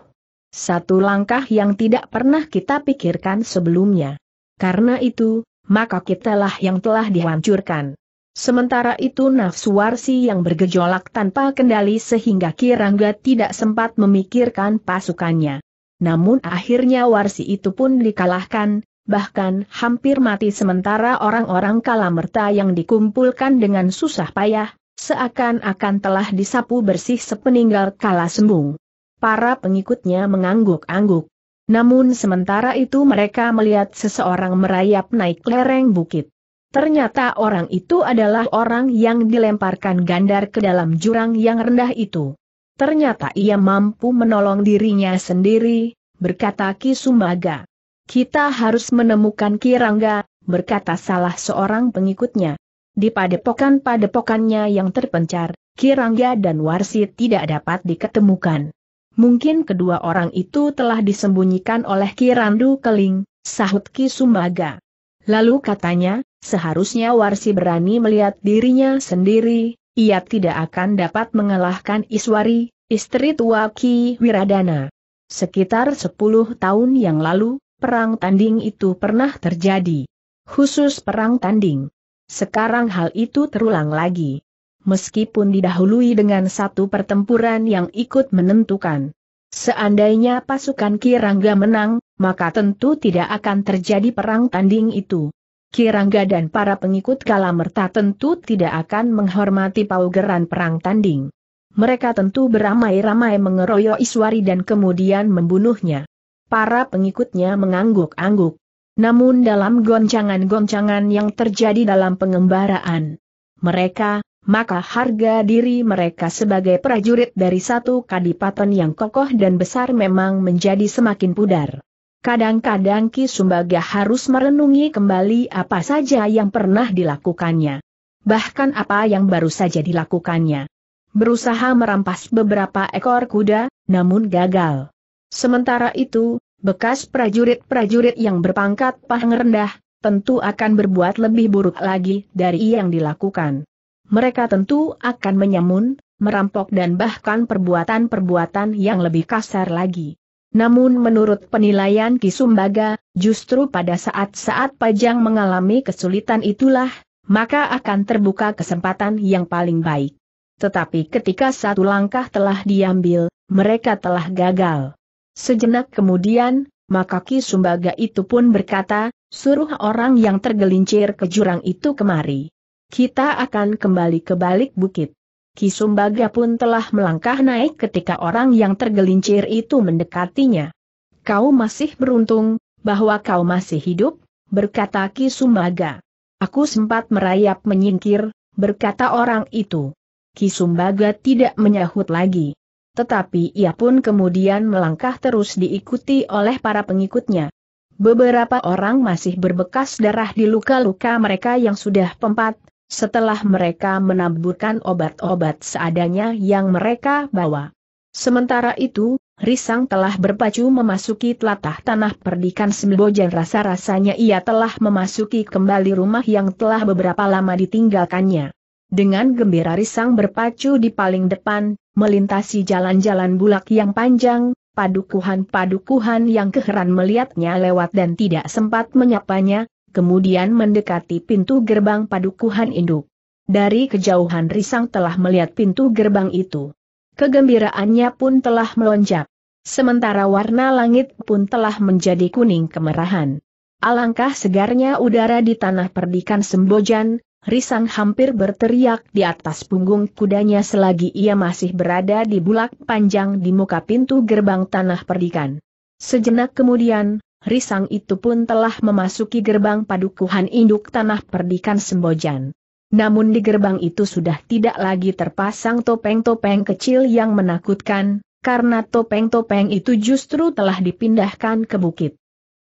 Satu langkah yang tidak pernah kita pikirkan sebelumnya. Karena itu, maka kitalah yang telah dihancurkan. Sementara itu nafsu warsi yang bergejolak tanpa kendali sehingga Kirangga tidak sempat memikirkan pasukannya. Namun akhirnya Warsi itu pun dikalahkan, bahkan hampir mati sementara orang-orang kalamerta yang dikumpulkan dengan susah payah, seakan-akan telah disapu bersih sepeninggal kala sembung. Para pengikutnya mengangguk-angguk. Namun sementara itu mereka melihat seseorang merayap naik lereng bukit. Ternyata orang itu adalah orang yang dilemparkan gandar ke dalam jurang yang rendah itu. Ternyata ia mampu menolong dirinya sendiri, berkata Ki Sumbaga. Kita harus menemukan Kirangga, berkata salah seorang pengikutnya. Di padepokan-padepokannya yang terpencar, Kirangga dan Warsi tidak dapat diketemukan. Mungkin kedua orang itu telah disembunyikan oleh Kirandu Keling, sahut Ki Sumbaga. Lalu katanya, seharusnya Warsi berani melihat dirinya sendiri, ia tidak akan dapat mengalahkan Iswari, istri tua Ki Wiradana. Sekitar 10 tahun yang lalu, perang tanding itu pernah terjadi. Khusus perang tanding. Sekarang hal itu terulang lagi. Meskipun didahului dengan satu pertempuran yang ikut menentukan. Seandainya pasukan Kirangga menang, maka tentu tidak akan terjadi perang tanding itu. Kirangga dan para pengikut Kalamerta tentu tidak akan menghormati paugeran perang tanding. Mereka tentu beramai-ramai mengeroyok Iswari dan kemudian membunuhnya. Para pengikutnya mengangguk-angguk. Namun dalam goncangan-goncangan yang terjadi dalam pengembaraan, mereka, maka harga diri mereka sebagai prajurit dari satu kadipaten yang kokoh dan besar memang menjadi semakin pudar. Kadang-kadang Ki Sumbaga harus merenungi kembali apa saja yang pernah dilakukannya. Bahkan apa yang baru saja dilakukannya. Berusaha merampas beberapa ekor kuda, namun gagal. Sementara itu, bekas prajurit-prajurit yang berpangkat pahang rendah, tentu akan berbuat lebih buruk lagi dari yang dilakukan. Mereka tentu akan menyamun, merampok dan bahkan perbuatan-perbuatan yang lebih kasar lagi. Namun menurut penilaian Kisumbaga, justru pada saat-saat Pajang mengalami kesulitan itulah, maka akan terbuka kesempatan yang paling baik. Tetapi ketika satu langkah telah diambil, mereka telah gagal. Sejenak kemudian, maka Kisumbaga itu pun berkata, suruh orang yang tergelincir ke jurang itu kemari. Kita akan kembali ke balik bukit. Kisumbaga pun telah melangkah naik ketika orang yang tergelincir itu mendekatinya. Kau masih beruntung, bahwa kau masih hidup, berkata Kisumbaga. Aku sempat merayap menyingkir, berkata orang itu. Kisumbaga tidak menyahut lagi. Tetapi ia pun kemudian melangkah terus diikuti oleh para pengikutnya. Beberapa orang masih berbekas darah di luka-luka mereka yang sudah pempat, setelah mereka menaburkan obat-obat seadanya yang mereka bawa. Sementara itu, Risang telah berpacu memasuki telatah tanah perdikan Sembojan rasa-rasanya ia telah memasuki kembali rumah yang telah beberapa lama ditinggalkannya. Dengan gembira Risang berpacu di paling depan, melintasi jalan-jalan bulak yang panjang, padukuhan-padukuhan yang keheran melihatnya lewat dan tidak sempat menyapanya, kemudian mendekati pintu gerbang padukuhan induk. Dari kejauhan Risang telah melihat pintu gerbang itu. Kegembiraannya pun telah melonjak. Sementara warna langit pun telah menjadi kuning kemerahan. Alangkah segarnya udara di tanah perdikan Sembojan, Risang hampir berteriak di atas punggung kudanya selagi ia masih berada di bulak panjang di muka pintu gerbang tanah perdikan. Sejenak kemudian, Risang itu pun telah memasuki gerbang padukuhan induk tanah perdikan Sembojan. Namun di gerbang itu sudah tidak lagi terpasang topeng-topeng kecil yang menakutkan, karena topeng-topeng itu justru telah dipindahkan ke bukit.